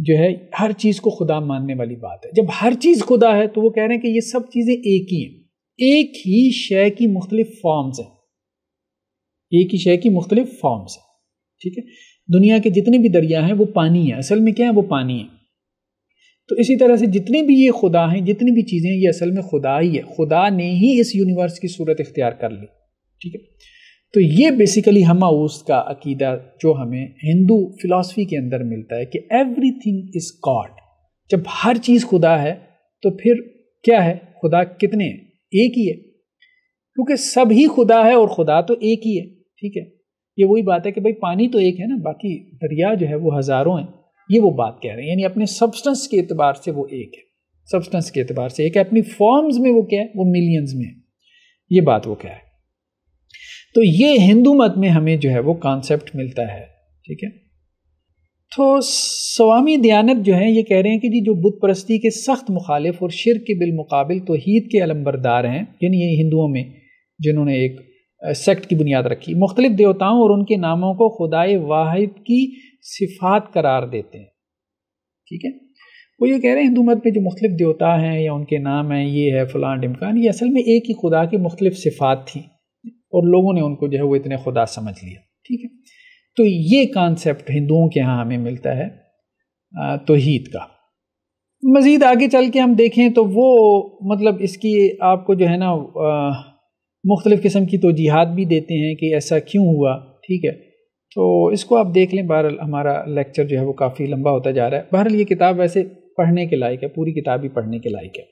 जो है हर चीज़ को खुदा मानने वाली बात है जब हर चीज़ खुदा है तो वो कह रहे हैं कि ये सब चीज़ें एक ही हैं एक ही शय की मुख्तलिफ फॉर्म्स हैं एक ही शय की मुख्तलिफ फॉर्म्स हैं ठीक है दुनिया के जितने भी दरिया हैं वो पानी है असल में क्या है वो पानी है तो इसी तरह से जितने भी ये खुदा हैं जितनी भी चीज़ें ये असल में खुदा ही है खुदा ने ही इस यूनिवर्स की सूरत इख्तियार कर ली ठीक है तो ये बेसिकली हम का अकीदा जो हमें हिंदू फिलासफी के अंदर मिलता है कि एवरी थिंग इज़ गॉड जब हर चीज़ खुदा है तो फिर क्या है खुदा कितने हैं एक ही है क्योंकि सब ही खुदा है और खुदा तो एक ही है ठीक है ये वही बात है कि भाई पानी तो एक है ना बाकी दरिया जो है वो हज़ारों हैं ये वो बात कह रहे हैं यानी अपने सब्सटेंस के एतबार से वो एक है सब्सटेंस के एतबार से एक है अपनी फॉर्म्स में वो क्या है वो मिलियंस में है ये बात वो क्या है तो ये हिंदू मत में हमें जो है वो कॉन्सेप्ट मिलता है ठीक है तो स्वामी दयानत जो है ये कह रहे हैं कि जी जो बुत परस्ती के सख्त मुखालिफ और शिर के बिलमुकाबिल तोहद के अलम्बरदार हैं यानी ये हिंदुओं में जिन्होंने एक सेक्ट की बुनियाद रखी मुख्तलिफ देवताओं और उनके नामों को खुदाए वाहिद की सिफात करार देते हैं ठीक है वो ये कह रहे हैं हिंदू मत में जो मुख्तलिफ देवता हैं या उनके नाम हैं ये है फ़लाँ डिमकान ये असल में एक ही खुदा की मुख्तलिफ सिफात थी और लोगों ने उनको जो है वो इतने खुदा समझ लिया ठीक है तो ये कॉन्सेप्ट हिंदुओं के यहाँ हमें मिलता है तोहहीद का मज़ीद आगे चल के हम देखें तो वो मतलब इसकी आपको जो है ना मुख्तलिफ़ किस्म की तोजीहत भी देते हैं कि ऐसा क्यों हुआ ठीक है तो इसको आप देख लें बहरहाल हमारा लेक्चर जो है वो काफ़ी लंबा होता जा रहा है बहरहाल ये किताब वैसे पढ़ने के लायक है पूरी किताब ही पढ़ने के लायक है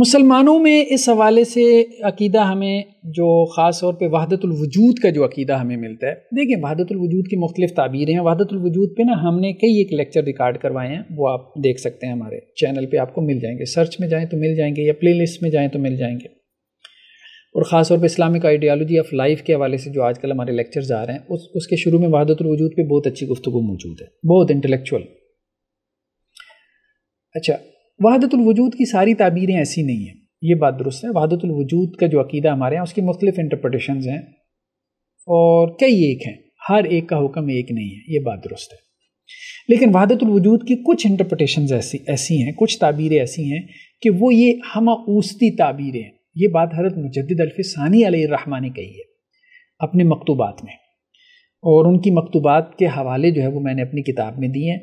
मुसलमानों में इस हवाले से अकीदा हमें जो ख़ास तौर पे वहादतुलवजूद का जो अकीदा हमें मिलता है देखिए वहादतुलवजूद की मुख्तलिफ ताबीरें हैं वहादतुलवजूद पे ना हमने कई एक लेक्चर रिकॉर्ड करवाए हैं वो आप देख सकते हैं हमारे चैनल पे आपको मिल जाएंगे सर्च में जाएँ तो मिल जाएंगे या प्लेलिस्ट में जाएँ तो मिल जाएंगे और ख़ास तौर पर इस्लामिक आइडियालॉजी ऑफ लाइफ के हवाले से जो आजकल हमारे लेक्चर्स आ रहे हैं उस उसके शुरू में वजूद पर बहुत अच्छी गुफ्तु मौजूद है बहुत इंटलेक्चुअल अच्छा वजूद की सारी ताबीरें ऐसी नहीं हैं ये बात दुरुस्त है वजूद का जो अकीदा हमारे यहाँ उसकी मुख्तलिफ इंटरप्रटेशन हैं और कई एक हैं हर एक का हुक्म एक नहीं है ये बात दुरुस्त है लेकिन वजूद की कुछ इंटरप्रटेशन ऐसी ऐसी हैं कुछ ताबीरें ऐसी हैं कि वो ये हम उसती ताबीरें हैं ये बात हरत मुजद अल्फ़ सानी ने कही है अपने मकतूबात में और उनकी मकतूबात के हवाले जो है वो मैंने अपनी किताब में दिए हैं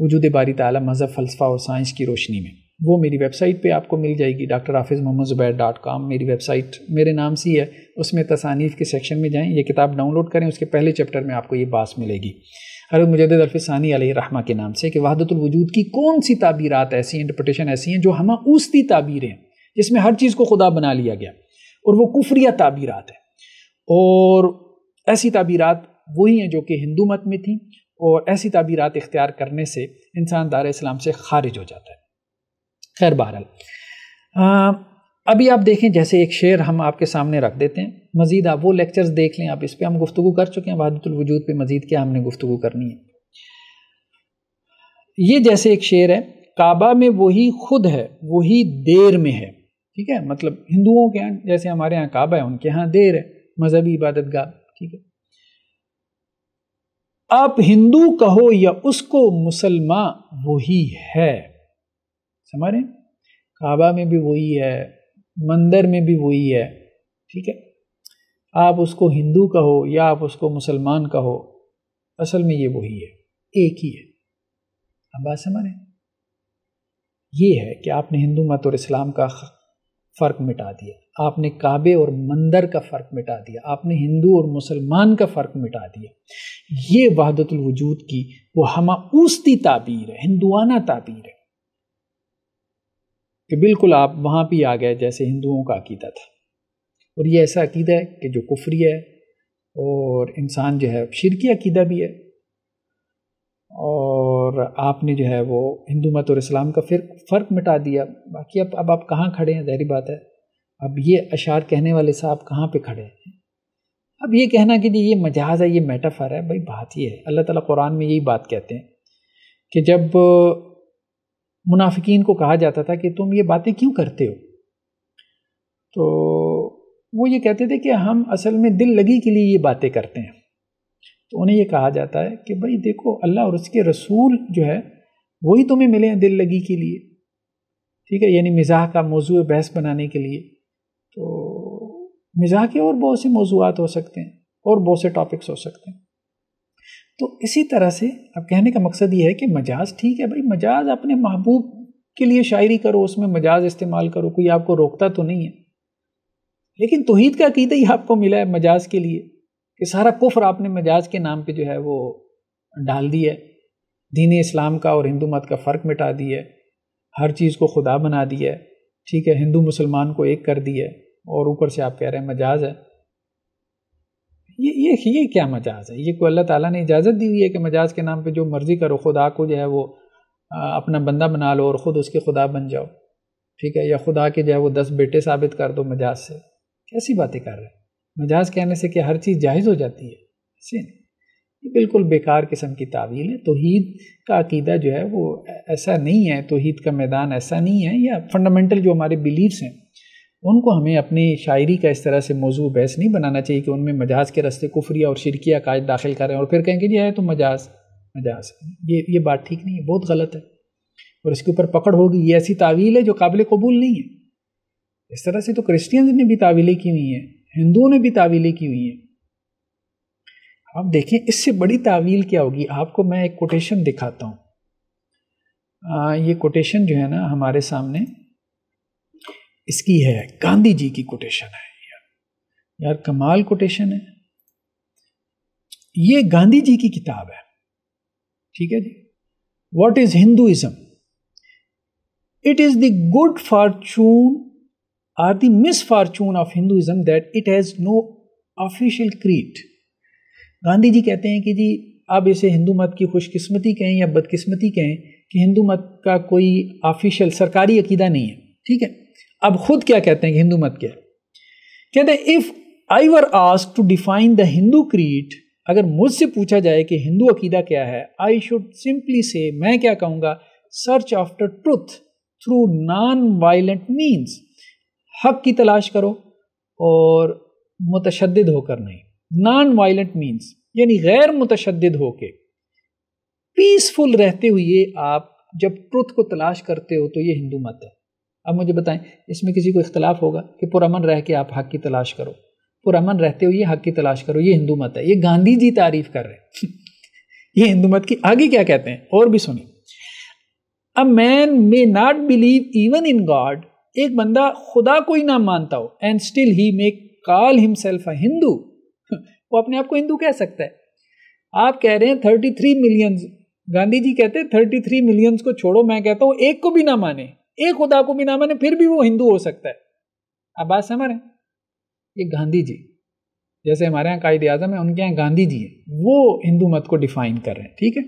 वजूद बारी ताली मज़हब फ़लसफ़ा और साइंस की रोशनी में वो मेरी वेबसाइट पे आपको मिल जाएगी doctor Hafiz Mohammad Zubair dot com मेरी वेबसाइट मेरे नाम से ही है उसमें तसानीफ़ के सेक्शन में जाएँ ये किताब डाउनलोड करें उसके पहले चैप्टर में आपको ये बात मिलेगी हरत मुजद अल्फ़ानी रहमा के नाम से कि वहादतुलवजूद की कौन सी ताबीरत ऐसी इंटरप्रटेशन ऐसी हैं जो हम ऊस्ती ताबीरें हैं जिसमें हर चीज़ को खुदा बना लिया गया और वो कुफरिया ताबीरत है और ऐसी ताबीरत वही हैं जो कि हिंदू मत में थी और ऐसी ताबीरत इख्तियार करने से इंसान दार इस्लाम से खारिज हो जाता है खैर बहरहाल अभी आप देखें जैसे एक शेर हम आपके सामने रख देते हैं मज़ीद आप वो लेक्चर्स देख लें आप इस पर हम गुफ्तु कर चुके हैं वजूद पर मज़ीद क्या हमने गुफ्तु करनी है ये जैसे एक शेर है काबा में वही खुद है वही देर में है ठीक है मतलब हिंदुओं के यहाँ जैसे हमारे यहाँ काबा है उनके यहाँ देर है मजहबी इबादत गाह ठीक है आप हिंदू कहो या उसको मुसलमान वही है समझ रहे काबा में भी वही है मंदिर में भी वही है ठीक है आप उसको हिंदू कहो या आप उसको मुसलमान कहो असल में ये वही है एक ही है अब बात समझ रहे ये है कि आपने हिंदू मत और इस्लाम का फ़र्क मिटा दिया आपने काबे और मंदिर का फ़र्क मिटा दिया आपने हिंदू और मुसलमान का फ़र्क मिटा दिया ये वहादतुल वजूद की वो उसती ताबीर है हिंदुआना ताबीर है कि बिल्कुल आप वहाँ भी आ गए जैसे हिंदुओं का अकीदा था और ये ऐसा अकीदा है कि जो कुफरी है और इंसान जो है शिरकी अकीदा भी है और आपने जो है वो हिंदू मत और इस्लाम का फिर फ़र्क मिटा दिया बाकी अब अब आप कहाँ खड़े हैं जहरी बात है अब ये अशार कहने वाले साहब कहाँ पे खड़े हैं अब ये कहना कि जी ये मजाज है ये मेटाफर है भाई बात ये है अल्लाह ताला कुरान में यही बात कहते हैं कि जब मुनाफिकीन को कहा जाता था कि तुम ये बातें क्यों करते हो तो वो ये कहते थे कि हम असल में दिल लगी के लिए ये बातें करते हैं तो उन्हें ये कहा जाता है कि भाई देखो अल्लाह और उसके रसूल जो है वही तुम्हें मिले हैं दिल लगी के लिए ठीक है यानी मिजाह का मौजू बहस बनाने के लिए तो मिजाह के और बहुत से मौजूद हो सकते हैं और बहुत से टॉपिक्स हो सकते हैं तो इसी तरह से अब कहने का मकसद ये है कि मजाज ठीक है भाई मजाज अपने महबूब के लिए शायरी करो उसमें मजाज इस्तेमाल करो कोई आपको रोकता तो नहीं है लेकिन तोहहीद का अकीदा ही आपको मिला है मजाज के लिए कि सारा कुफर आपने मजाज के नाम पे जो है वो डाल दिया दीन इस्लाम का और हिंदू मत का फ़र्क मिटा दिया हर चीज़ को खुदा बना दिया ठीक है हिंदू मुसलमान को एक कर दिया और ऊपर से आप कह रहे हैं मजाज है ये ये ये क्या मजाज है ये कोई अल्लाह ताला ने इजाज़त दी हुई है कि मजाज के नाम पे जो मर्ज़ी करो खुदा को जो है वो अपना बंदा बना लो और ख़ुद उसके खुदा बन जाओ ठीक है या खुदा के जो है वो दस बेटे साबित कर दो मजाज से कैसी बातें कर रहे हैं मजाज कहने से कि हर चीज़ जायज़ हो जाती है ऐसे नहीं ये बिल्कुल बेकार किस्म की तावील है तोहद का अकीदा जो है वो ऐसा नहीं है तोहद का मैदान ऐसा नहीं है या फंडामेंटल जो हमारे बिलीव्स हैं उनको हमें अपनी शायरी का इस तरह से मौजू बहस नहीं बनाना चाहिए कि उनमें मजाज के रस्ते कुफरिया और शिरकिया कायद दाखिल करें और फिर कहें कि आए है तो मजाज मजाज ये ये बात ठीक नहीं है बहुत गलत है और इसके ऊपर पकड़ होगी ये ऐसी तावील है जो काबिल कबूल नहीं है इस तरह से तो क्रिश्चियंस ने भी तावीलें की हुई हैं हिंदुओं ने भी तावीलें की हुई हैं आप देखें इससे बड़ी तावील क्या होगी आपको मैं एक कोटेशन दिखाता हूँ आ, ये कोटेशन जो है ना हमारे सामने इसकी है गांधी जी की कोटेशन है यार यार कमाल कोटेशन है ये गांधी जी की किताब है ठीक है जी what is Hinduism it is the good fortune are the misfortune of Hinduism that it has no official creed Gandhi ji कहते हैं कि जी आप इसे हिंदू मत की खुशकिस्मती कहें या बदकिस्मती कहें कि हिंदू मत का कोई ऑफिशियल सरकारी अकीदा नहीं है ठीक है अब खुद क्या कहते हैं कि हिंदू मत क्या कहते हैं if I were ask to define the Hindu creed अगर मुझसे पूछा जाए कि हिंदू अकीदा क्या है आई शुड सिंपली से मैं क्या कहूँगा search after truth through non violent means हक की तलाश करो और मुतशद होकर नहीं नॉन वायलेंट मीन्स यानी गैर मुतशद होके पीसफुल रहते हुए आप जब ट्रुथ को तलाश करते हो तो ये हिंदू मत है अब मुझे बताएं इसमें किसी को इख्तलाफ होगा कि पुरमन रह के आप हक की तलाश करो पुरमन रहते हुए हक की तलाश करो ये हिंदू मत है ये गांधी जी तारीफ कर रहे हैं ये हिंदू मत की आगे क्या कहते हैं और भी सुने a man may not believe even in God एक बंदा खुदा को ही ना मानता हो and still he make call himself a Hindu वो अपने आप को हिंदू कह सकता है आप कह रहे हैं thirty three millions Gandhi ji कहते हैं थर्टी थ्री मिलियंस को छोड़ो मैं कहता हूँ एक को भी ना माने एक खुदा को भी ना माने फिर भी वो हिंदू हो सकता है अब बात समझ रहे ये गांधी जी जैसे हमारे यहाँ कायदे आजम है उनके यहाँ गांधी जी हैं वो हिंदू मत को डिफाइन कर रहे हैं ठीक है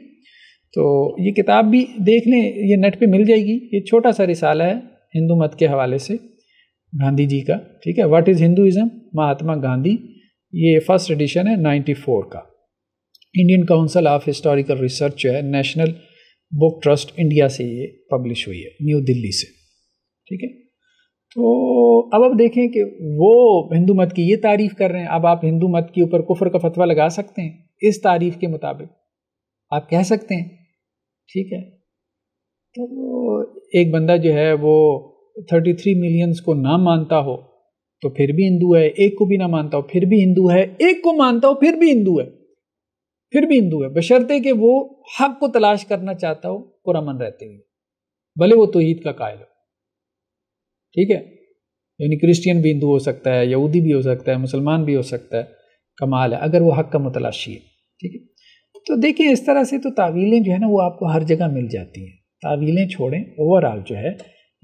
तो ये किताब भी देख लें ये नेट पे मिल जाएगी ये छोटा सा रिसाला है हिंदू मत के हवाले से गांधी जी का ठीक है what is Hinduism Mahatma Gandhi ये फर्स्ट एडिशन है 94 का Indian Council of Historical Research जो है नेशनल बुक ट्रस्ट इंडिया से ये पब्लिश हुई है न्यू दिल्ली से ठीक है तो अब अब देखें कि वो हिंदू मत की ये तारीफ़ कर रहे हैं अब आप हिंदू मत के ऊपर कुफर का फतवा लगा सकते हैं इस तारीफ़ के मुताबिक आप कह सकते हैं ठीक है तो एक बंदा जो है वो थ्री मिलियंस को ना मानता हो तो फिर भी हिंदू है एक को भी ना मानता हो फिर भी हिंदू है एक को मानता हो फिर भी हिंदू है फिर भी हिंदू है बशर्ते कि वो हक को तलाश करना चाहता हो पुरमन रहते हुए भले वो तोहहीद का कायल हो ठीक है यानी क्रिश्चियन भी हिंदू हो सकता है यहूदी भी हो सकता है मुसलमान भी हो सकता है कमाल है अगर वो हक का मतलाशी है ठीक है तो देखिए इस तरह से तो तावीलें जो है ना वो आपको हर जगह मिल जाती हैं तावीलें छोड़ें ओवरऑल जो है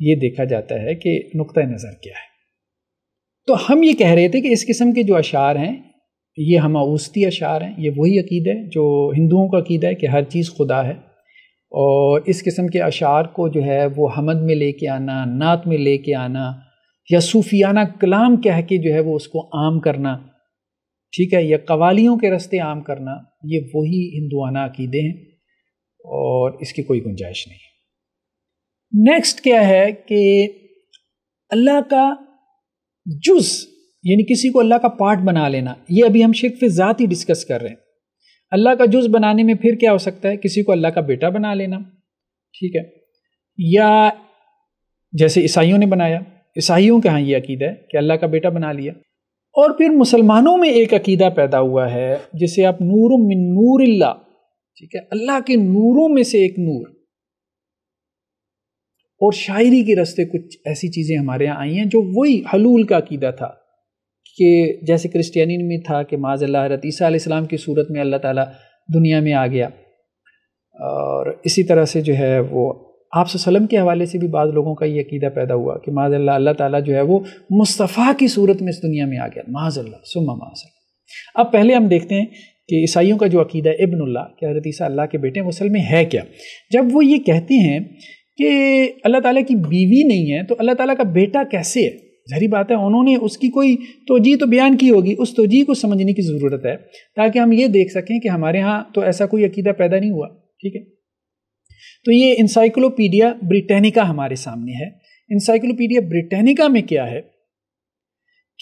ये देखा जाता है कि नुक़ नज़र क्या है तो हम ये कह रहे थे कि इस किस्म के जो अशार हैं ये उसती अशार हैं ये वही अकीद है जो हिंदुओं का अकीदा है कि हर चीज़ खुदा है और इस किस्म के अशार को जो है वो हमद में ले कर आना नात में ले कर आना या सूफियाना कलाम कह के जो है वो उसको आम करना ठीक है या कवालियों के रस्ते आम करना ये वही हिंदुआना अकीदे हैं और इसकी कोई गुंजाइश नहीं नेक्स्ट क्या है कि अल्लाह का जुज यानी किसी को अल्लाह का पार्ट बना लेना ये अभी हम शिरक ज़ात ही डिस्कस कर रहे हैं अल्लाह का जुज बनाने में फिर क्या हो सकता है किसी को अल्लाह का बेटा बना लेना ठीक है या जैसे ईसाइयों ने बनाया ईसाइयों के यहाँ ये अकीदा है कि अल्लाह का बेटा बना लिया और फिर मुसलमानों में एक अकीदा पैदा हुआ है जिसे आप नूर मिन नूर ठीक है अल्लाह के नूरों में से एक नूर और शायरी के रस्ते कुछ ऐसी चीज़ें हमारे यहाँ आई हैं जो वही हलूल का अकीदा था कि जैसे क्रिस्टियनी में था कि माज अल्लाह हरत ईसा की सूरत में अल्लाह ताला दुनिया में आ गया और इसी तरह से जो है वो आप सलम के हवाले से भी बाद लोगों का ये अकीदा पैदा हुआ कि माज अल्लाह अल्लाह ताला जो है वो मुस्तफ़ा की सूरत में इस दुनिया में आ गया माज अल्लाह सुमा माज अब पहले हम देखते हैं कि ईसाइयों का जो अकीदा है इब्नुल्ला कि हजरत ईसा अल्लाह के बेटे मुसल में है क्या जब वो ये कहते हैं कि अल्लाह ताला की बीवी नहीं है तो अल्लाह ताला का बेटा कैसे है जहरी बात है उन्होंने उसकी कोई तोजी तो बयान की होगी उस तोजी को समझने की ज़रूरत है ताकि हम ये देख सकें कि हमारे यहाँ तो ऐसा कोई अकीदा पैदा नहीं हुआ ठीक है तो ये इंसाइक्लोपीडिया ब्रिटेनिका हमारे सामने है इंसाइक्लोपीडिया ब्रिटेनिका में क्या है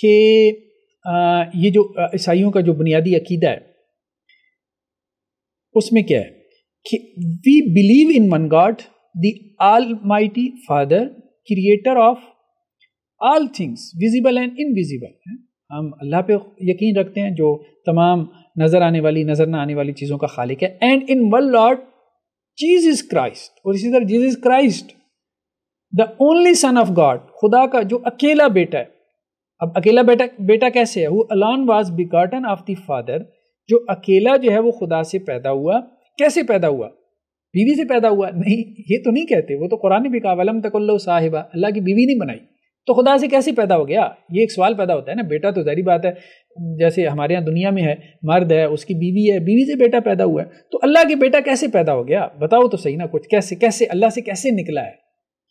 कि ये जो ईसाइयों का जो बुनियादी अकीदा है उसमें क्या है कि we believe in one God the almighty Father creator of all things visible and invisible हम अल्लाह पे यकीन रखते हैं जो तमाम नज़र आने वाली नज़र ना आने वाली चीज़ों का खालिक है and in one Lord is Christ और इसी तरह Jesus is Christ the only Son of God खुदा का जो अकेला बेटा है अब अकेला बेटा बेटा कैसे है वो alone be begotten of the Father जो अकेला जो है वो खुदा से पैदा हुआ कैसे पैदा हुआ बीवी से पैदा हुआ नहीं ये तो नहीं कहते वो तो कुरानी भी कहा वलम तक साहिबा अल्लाह की बीवी नहीं बनाई तो खुदा से कैसे पैदा हो गया ये एक सवाल पैदा होता है ना बेटा तो जहरी बात है जैसे हमारे यहाँ दुनिया में है मर्द है उसकी बीवी है बीवी से बेटा पैदा हुआ है तो अल्लाह के बेटा कैसे पैदा हो गया बताओ तो सही ना कुछ कैसे कैसे अल्लाह से कैसे निकला है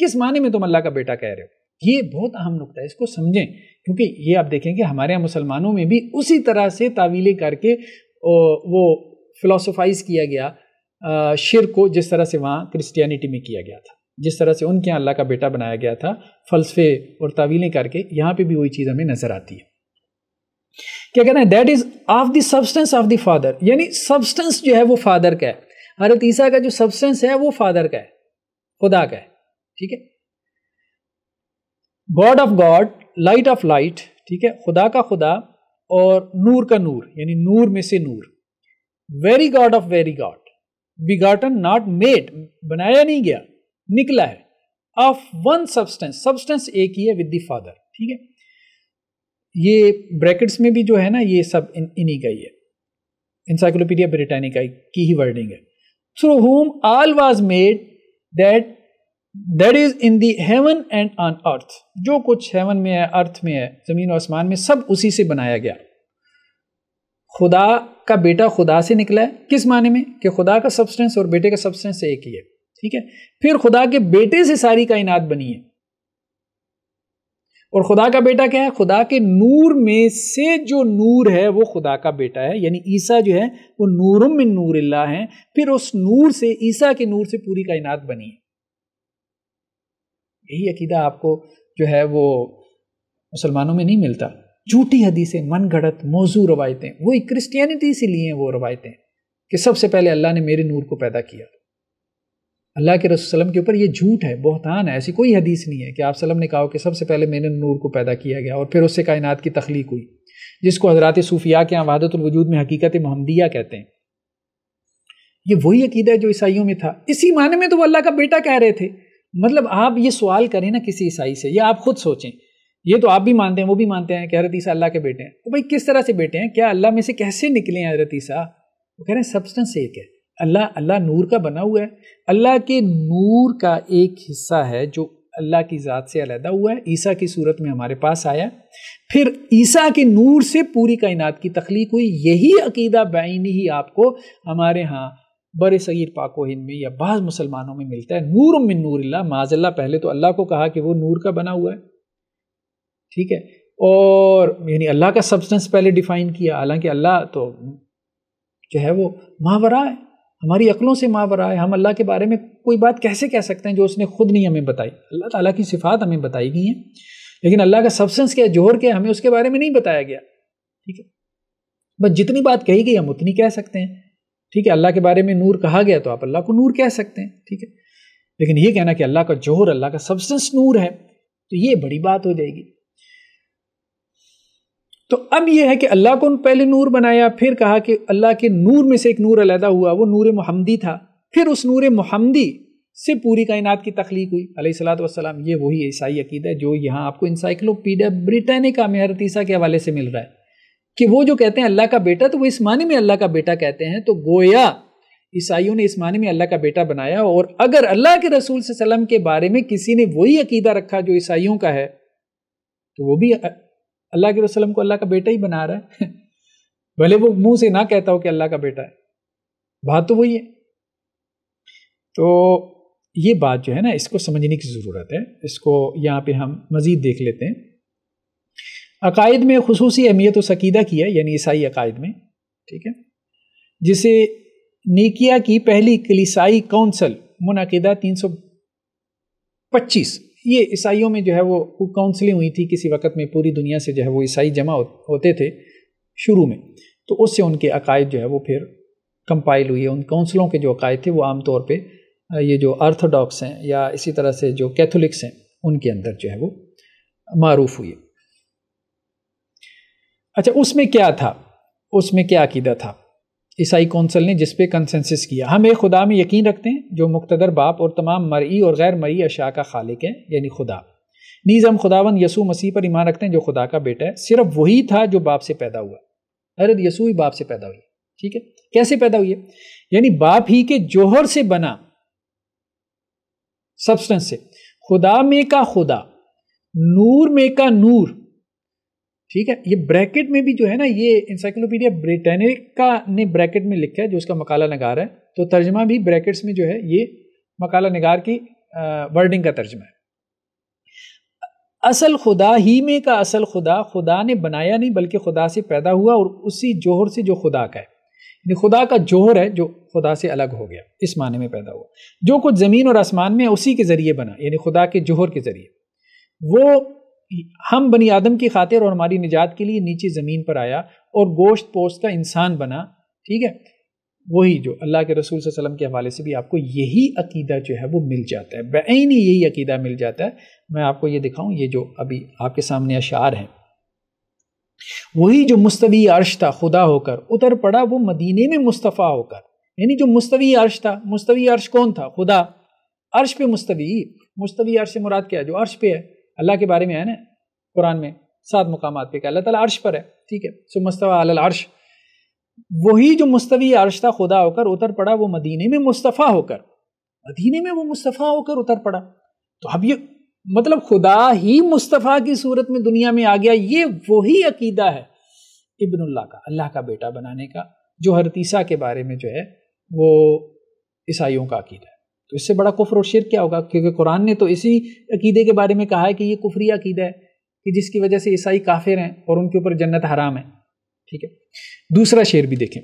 किस माने में तुम अल्लाह का बेटा कह रहे हो ये बहुत अहम नुकता है इसको समझें क्योंकि ये आप देखेंगे हमारे यहाँ मुसलमानों में भी उसी तरह से तावीले करके वो फिलोसोफाइज किया गया शिर को जिस तरह से वहाँ क्रिस्टियनिटी में किया गया था जिस तरह से उनके यहाँ अल्लाह का बेटा बनाया गया था फलसफे और तावीलें करके यहाँ पे भी वही चीज़ हमें नज़र आती है क्या कहना है that is of the substance of the Father यानी सब्सटेंस जो है वो फादर का है हरत ईसा का जो सब्सटेंस है वो फादर का है खुदा का है ठीक है God of God light of light ठीक है खुदा का खुदा और नूर का नूर यानी नूर में से नूर very God of very God gotten not made बनाया नहीं गया निकला है ऑफ वन सब्सटेंस सब्सटेंस एक ही है विद द फादर ठीक है ये ब्रैकेट्स में भी जो है ना ये सब इन्हीं का ही है इंसाइक्लोपीडिया ब्रिटानिका की ही वर्डिंग है through whom all was made that that is in the heaven and on earth जो कुछ हेवन में है अर्थ में है ज़मीन और आसमान में सब उसी से बनाया गया खुदा का बेटा खुदा से निकला है किस माने में कि खुदा का सब्सटेंस और बेटे का सब्सटेंस एक ही है ठीक है फिर खुदा के बेटे से सारी कायनात बनी है और खुदा का बेटा क्या है खुदा के नूर में से जो नूर है वो खुदा का बेटा है यानी ईसा जो है वो नूरम में नूर है फिर उस नूर से ईसा के नूर से पूरी कायनात बनी है यही अकीदा आपको जो है वो मुसलमानों में नहीं मिलता झूठी हदीसें मन घड़त मौजू रवायतें वही क्रिस्टियनिटी से लिए हैं वो रवायतें कि सबसे पहले अल्लाह ने मेरे नूर को पैदा किया अल्लाह के रसम के ऊपर ये झूठ है बहतान है ऐसी कोई हदीस नहीं है कि आप सलम ने कहा कि सबसे पहले मेरे नूर को पैदा किया गया और फिर उससे कायनात की तख्लीक हुई जिसको हजरत सूफिया के यहाँ वजूद में हकीकत महमदिया कहते हैं ये वही अकीदा है जो ईसाइयों में था इसी माने में तो वो अल्लाह का बेटा कह रहे थे मतलब आप ये सवाल करें ना किसी ईसाई से या आप खुद सोचें ये तो आप भी मानते हैं वो भी मानते हैं कि हरत ईसा अल्लाह के बेटे हैं तो भाई किस तरह से बेटे हैं क्या अल्लाह में से कैसे निकले हैं हरत ईसा वो कह रहे हैं सब्सटेंस एक है अल्लाह अल्लाह नूर का बना हुआ है अल्लाह के नूर का एक हिस्सा है जो अल्लाह की ज़ात से अलहदा हुआ है ईसा की सूरत में हमारे पास आया फिर ईसा के नूर से पूरी कायनात की तख्लीक हुई यही अकीदा बैनी ही आपको हमारे यहाँ बर सगीर पाको हिंद में या बाज़ मुसलमानों में मिलता है नूर मिन नूर माजल्ला पहले तो अल्लाह को कहा कि वो नूर का बना हुआ है ठीक है और यानी अल्लाह का सब्सटेंस पहले डिफाइन किया हालांकि अल्लाह तो जो है वो मावरा है हमारी अकलों से मावरा है हम अल्लाह के बारे में कोई बात कैसे कह सकते हैं जो उसने खुद नहीं हमें बताई अल्लाह ताला की सिफात हमें बताई गई हैं लेकिन अल्लाह का सब्सटेंस क्या है जोहर क्या है हमें उसके बारे में नहीं बताया गया ठीक है बस जितनी बात कही गई हम उतनी कह सकते हैं ठीक है अल्लाह के बारे में नूर कहा गया तो आप अल्लाह को नूर कह सकते हैं ठीक है लेकिन ये कहना कि अल्लाह का जोहर अल्लाह का सब्सटेंस नूर है तो ये बड़ी बात हो जाएगी तो अब यह है कि अल्लाह को पहले नूर बनाया फिर कहा कि अल्लाह के नूर में से एक नूर अलहदा हुआ वो नूर मुहमदी था फिर उस नूर मुहमदी से पूरी कायनात की तख्लीक हुई सलात वसलाम ये वही ईसाई अकीदा है जो यहाँ आपको इंसाइक्लोपीडिया ब्रिटानिका मेहरतीसा के हवाले से मिल रहा है कि वो जो कहते हैं अल्लाह का बेटा तो वो इस मानी में अल्लाह का बेटा कहते हैं तो गोया ईसाइयों ने इस मानी में अल्लाह का बेटा बनाया और अगर अल्लाह के रसूल सल्लम के बारे में किसी ने वही अकीदा रखा जो ईसाइयों का है तो वो भी अल्लाह के रसलम को अल्लाह का बेटा ही बना रहा है भले वो मुंह से ना कहता हो कि अल्लाह का बेटा है बात तो वही है तो ये बात जो है ना इसको समझने की ज़रूरत है इसको यहाँ पे हम मज़ीद देख लेते हैं अकायद में खसूस अहमियत सकीदा की है यानी ईसाई अकायद में ठीक है जिसे निकिया की पहली कलिसाई काउंसिल मुनदा तीन सौ पच्चीस ये ईसाइयों में जो है वो काउंसलिंग हुई थी किसी वक्त में पूरी दुनिया से जो है वो ईसाई जमा होते थे शुरू में तो उससे उनके अकायद जो है वो फिर कंपाइल हुई है उन काउंसलों के जो अकायद थे वो आमतौर पर ये जो आर्थोडॉक्स हैं या इसी तरह से जो कैथोलिक्स हैं उनके अंदर जो है वो मरूफ हुई है अच्छा उसमें क्या था उसमें क्या अकीदा था ईसाई कौंसल ने जिसपे कंसेंसिस किया हम एक खुदा में यकीन रखते हैं जो मुख्तर बाप और तमाम मरई और गैर मरी अशा का खालिक है यानी खुदा नीज़ हम खुदावन यसू मसीह पर ईमान रखते हैं जो खुदा का बेटा है सिर्फ वही था जो बाप से पैदा हुआ अरे यसू ही बाप से पैदा हुई ठीक है कैसे पैदा हुई है यानी बाप ही के जोहर से बना सब्सटेंस से खुदा में का खुदा नूर में का नूर ठीक है ये ब्रैकेट में भी जो है ना ये इंसाइक्लोपीडिया ब्रिटेनिका ने ब्रैकेट में लिखा है जो उसका मकाला नगार है तो तर्जमा भी ब्रैकेट्स में जो है ये मकाला नगार की वर्डिंग का तर्जमा है असल खुदा ही में का असल खुदा खुदा ने बनाया नहीं बल्कि खुदा से पैदा हुआ और उसी जोहर से जो खुदा का है यानी खुदा का जोहर है जो खुदा से अलग हो गया इस माने में पैदा हुआ जो कुछ ज़मीन और आसमान में उसी के ज़रिए बना यानी खुदा के जोहर के ज़रिए वो हम बनी आदम की खातिर और हमारी निजात के लिए नीचे ज़मीन पर आया और गोश्त पोस्ट का इंसान बना ठीक है वही जो अल्लाह के रसूल वसम के हवाले से भी आपको यही अकीदा जो है वो मिल जाता है बैन यही अकीदा मिल जाता है मैं आपको ये दिखाऊं ये जो अभी आपके सामने अशार हैं वही जो मुस्तवी अर्श था खुदा होकर उतर पड़ा वो मदीने में मुस्तफ़ा होकर यानी जो मुस्तवी अर्श था मुस्तवी अर्श कौन था खुदा अर्श पे मुस्तवी मुस्तवी अर्श मुराद क्या है जो अर्श पे है अल्लाह के बारे में है ना कुरान में सात मुकाम पे कि अल्लाह ताला अर्श पर है ठीक है सो मुस्तफ़ा अल अर्श वही जो मुस्तवी अर्श था खुदा होकर उतर पड़ा वो मदीने में मुस्तफ़ा होकर मदीने में वो मुस्तफ़ा होकर उतर पड़ा तो अब ये मतलब खुदा ही मुस्तफ़ा की सूरत में दुनिया में आ गया ये वही अकीदा है इब्नुल्लाह का अल्लाह का बेटा बनाने का जो हरतीसा के बारे में जो है वो ईसाइयों का अकीदा है तो इससे बड़ा कुफर और शिर क्या होगा क्योंकि कुरान ने तो इसी अकीदे के बारे में कहा है कि ये कुफरी अकीदा है कि जिसकी वजह से ईसाई काफिर हैं और उनके ऊपर जन्नत हराम है ठीक है दूसरा शेर भी देखें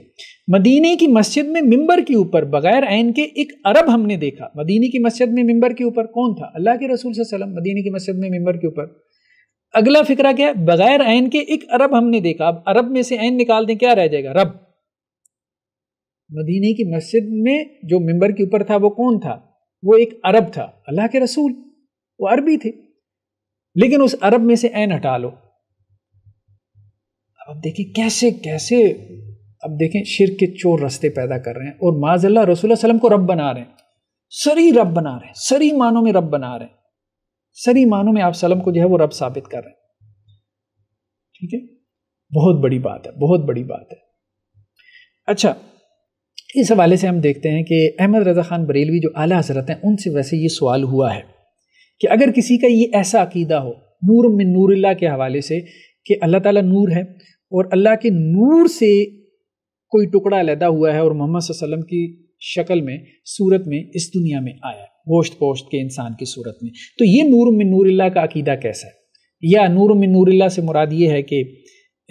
मदीने की मस्जिद में मिंबर के ऊपर बगैर ऐन के एक अरब हमने देखा मदीने की मस्जिद में मिंबर के ऊपर कौन था अल्लाह के रसूल वसल्लम मदीने की मस्जिद में मिंबर के ऊपर अगला फिक्रा क्या है बगैर ऐन के एक अरब हमने देखा अब अरब में से ऐन निकाल दें क्या रह जाएगा रब मदीने की मस्जिद में जो मेंबर के ऊपर था वो कौन था वो एक अरब था अल्लाह के रसूल वो अरबी थे लेकिन उस अरब में से ऐन हटा लो अब देखिए कैसे कैसे अब देखें शिर के चोर रस्ते पैदा कर रहे हैं और माजल्ला रसूल सलम को रब बना रहे हैं सरी रब बना रहे हैं सरी मानों में रब बना रहे हैं सरी मानों में आप सलम को जो है वो रब साबित कर रहे हैं ठीक है बहुत बड़ी बात है बहुत बड़ी बात है अच्छा इस हवाले से हम देखते हैं कि अहमद रज़ा ख़ान बरेलवी जो आला हजरत हैं उनसे वैसे ये सवाल हुआ है कि अगर किसी का ये ऐसा अकीदा हो नूर में नूरल्ला के हवाले से कि अल्लाह ताला नूर है और अल्लाह के नूर से कोई टुकड़ा लैदा हुआ है और मोहम्मद वसल्लम की शक्ल में सूरत में इस दुनिया में आया है गोश्त पोश्त के इंसान की सूरत में तो ये नूर में नूरल्ला का अकीदा कैसा है या नूर में नूरल्ला से मुराद ये है कि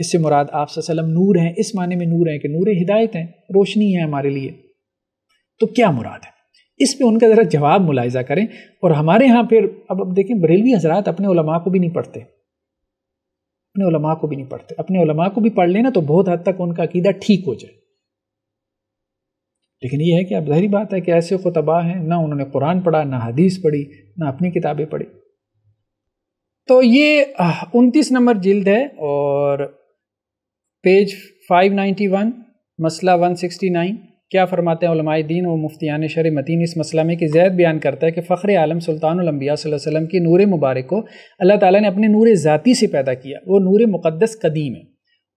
इससे मुराद आप नूर हैं इस माने में नूर हैं कि नूर हिदायत हैं रोशनी है हमारे लिए तो क्या मुराद है इस पर उनका ज़रा जवाब मुलायजा करें और हमारे यहाँ फिर अब अब देखें बरेलवी हजरात अपने उलमा को भी नहीं पढ़ते अपने उलमा को भी नहीं पढ़ते अपने उलमा को भी पढ़ लेना तो बहुत हद तक उनका अकीदा ठीक हो जाए लेकिन ये है कि अब जहरी बात है कि ऐसे खुतबा हैं ना उन्होंने कुरान पढ़ा ना हदीस पढ़ी ना अपनी किताबें पढ़ी तो ये उनतीस नंबर जिल्द है और पेज 591 मसला 169 क्या फरमाते हैं उलमाए दीन और मुफ्तियान शर मदीन इस मसला में कि जैद बयान करता है कि फ़ख्र आलम सुल्तानबिया वसम की नूर मुबारक को अल्लाह ताली ने अपने नूर ज़ाती से पैदा किया वो नूर मुक़दस कदीम है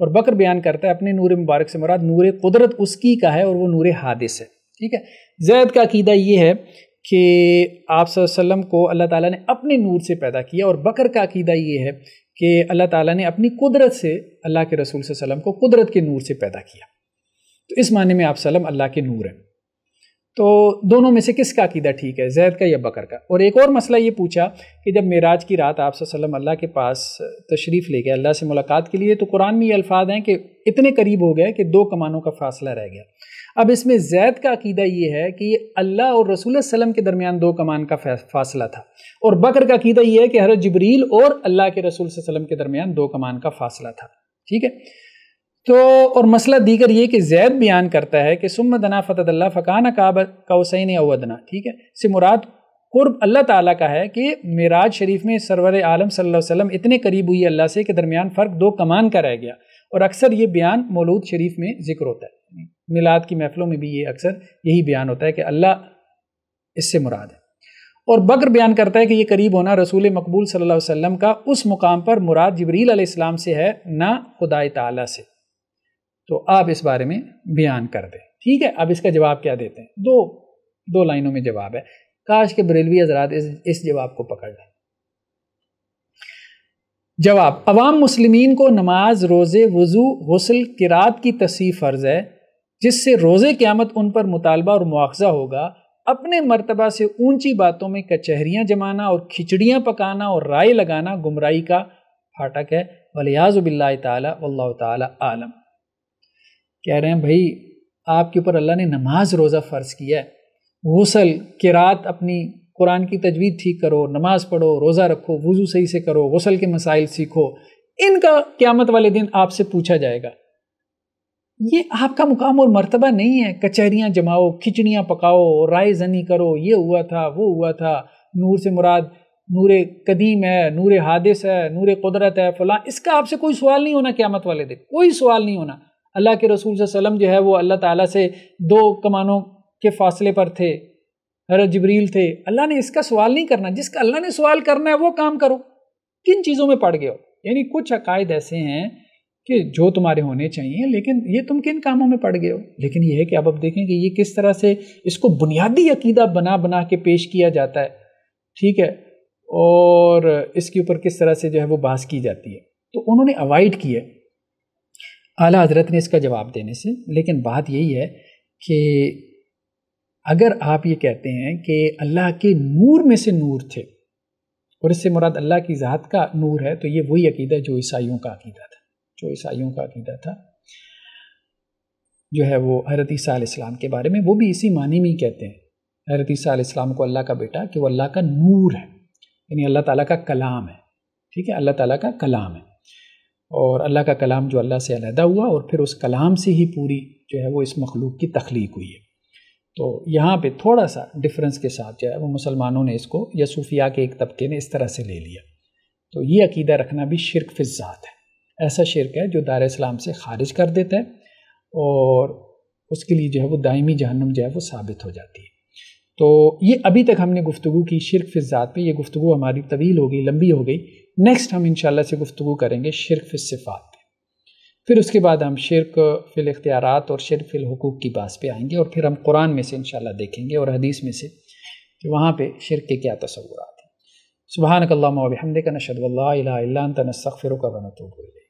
और बकर बयान करता है अपने नूर मुबारक से मुराद नूर कुदरत उसकी का है और वह नूर हादिस है ठीक है जैद का अकीदा ये है कि आप को अल्लाह ताला ने अपने नूर से पैदा किया और बकर का अकीदा ये है कि अल्लाह ताला ने अपनी कुदरत से अल्लाह के रसूल सल्लम को कुदरत के नूर से पैदा किया तो इस माने में आप सलम अल्लाह के नूर हैं तो दोनों में से किसका अकीदा ठीक है जैद का या बकर का और एक और मसला ये पूछा कि जब मेराज की रात आप सल्लम अल्लाह के पास तशरीफ़ ले गए अल्लाह से मुलाकात के लिए तो कुरान में ये अल्फाज हैं कि इतने करीब हो गए कि दो कमानों का फासला रह गया अब इसमें जैद का अकीदा ये है कि अल्लाह और रसूल वसम के दरमियान दो कमान का फासला था और बकर का अकीदा ये है कि हर जबरील और अल्लाह के रसूल वसम के दरमियान दो कमान का फासला था ठीक है तो और मसला दीगर ये कि जैद बयान करता है कि सुम दना फ़तल्ला फ़कान काब कौसैन अवदना ठीक है से मुराद कुर्ब अल्लाह ताला का है कि मराज शरीफ में सरवर आलम सल्लल्लाहु अलैहि वसल्लम इतने करीब हुई अल्लाह से कि दरमियान फ़र्क दो कमान का रह गया और अक्सर ये बयान मौलूद शरीफ में जिक्र होता है मिलाद की महफ़लों में भी ये अक्सर यही बयान होता है कि अल्लाह इससे मुराद है और बकर बयान करता है कि ये करीब होना रसूल मकबूल सल्लल्लाहु अलैहि वसल्लम का उस मुकाम पर मुराद जबरील अलैहिस्सलाम से है ना खुदा ताला से तो आप इस बारे में बयान कर दें ठीक है अब इसका जवाब क्या देते हैं दो दो लाइनों में जवाब है काश के बरेलवी हजरात इस इस जवाब को पकड़ लें जवाब अवाम मुसलमीन को नमाज रोज़े वज़ू गसल किरात की तसी फ़र्ज़ है जिससे रोज़े क़्यामत उन पर मुतालबा और मुआवजा होगा अपने मरतबा से ऊंची बातों में कचहरियाँ जमाना और खिचड़ियाँ पकाना और राय लगाना गुमराई का फाटक है वलियाज़बिल्ला ताली आलम कह रहे हैं भाई आपके ऊपर अल्लाह ने नमाज रोज़ा फ़र्ज़ किया है गसल के रात अपनी कुरान की तजवीज़ ठीक करो नमाज़ पढ़ो रोज़ा रखो वज़ू सही से करो गसल के मसाइल सीखो इनका क़्यामत वाले दिन आपसे पूछा जाएगा ये आपका मुकाम और मर्तबा नहीं है कचहरियाँ जमाओ खिचड़ियाँ पकाओ राय जनी करो ये हुआ था वो हुआ था नूर से मुराद नूर कदीम है नूर हादिस है नूर कुदरत है फलां इसका आपसे कोई सवाल नहीं होना क्यामत वाले दिन कोई सवाल नहीं होना अल्लाह के रसूल वसम जो है वो अल्लाह ताला से दो कमानों के फासले पर थे हर जबरील थे अल्लाह ने इसका सवाल नहीं करना जिसका अल्लाह ने सवाल करना है वो काम करो किन चीज़ों में पड़ गए हो यानी कुछ अकायद ऐसे हैं कि जो तुम्हारे होने चाहिए लेकिन ये तुम किन कामों में पड़ गए हो लेकिन ये है कि अब अब देखें कि ये किस तरह से इसको बुनियादी अकीदा बना बना के पेश किया जाता है ठीक है और इसके ऊपर किस तरह से जो है वो बास की जाती है तो उन्होंने अवॉइड किया आला हजरत ने इसका जवाब देने से लेकिन बात यही है कि अगर आप ये कहते हैं कि अल्लाह के नूर में से नूर थे और इससे मुराद अल्लाह की ज़ात का नूर है तो ये वही अकीदा जो ईसाइयों का अकीदा था जो ईसाइयों का अकीदा था जो है वो हरत ईसा के बारे में वो भी इसी मानी में ही कहते हैं हरत ईसा को अल्लाह का बेटा कि वो अल्लाह का नूर है यानी अल्लाह ताला का कलाम है ठीक है अल्लाह ताला का कलाम है और अल्लाह का कलाम जो अल्लाह से अलहदा हुआ और फिर उस कलाम से ही पूरी जो है वो इस मखलूक की तख्लीक हुई है तो यहाँ पे थोड़ा सा डिफरेंस के साथ जो है वो मुसलमानों ने इसको या सूफिया के एक तबके ने इस तरह से ले लिया तो ये अकीदा रखना भी शिरक फिजात है ऐसा शिरक है जो दार इस्लाम से खारिज कर देता है और उसके लिए जो है वो दायमी जहनम जो है वो साबित हो जाती है तो ये अभी तक हमने गुफ्तु की शिरक फिजात पर ये गुफ्तु हमारी तवील हो गई लंबी हो गई नेक्स्ट हम इन से गुफ्तु करेंगे शिरक फ़िलसिफ़ात पे फिर उसके बाद हम शिरक फ़िल इख्तियारत और शिरक फ़िल हकूक़ की बात पे आएंगे और फिर हम कुरान में से इन देखेंगे और हदीस में से कि वहाँ पर शिरक के क्या तस्वूर हैं सुबहानकल्ला हमद का नशद वल्ला तनसफ़िर का बनतूल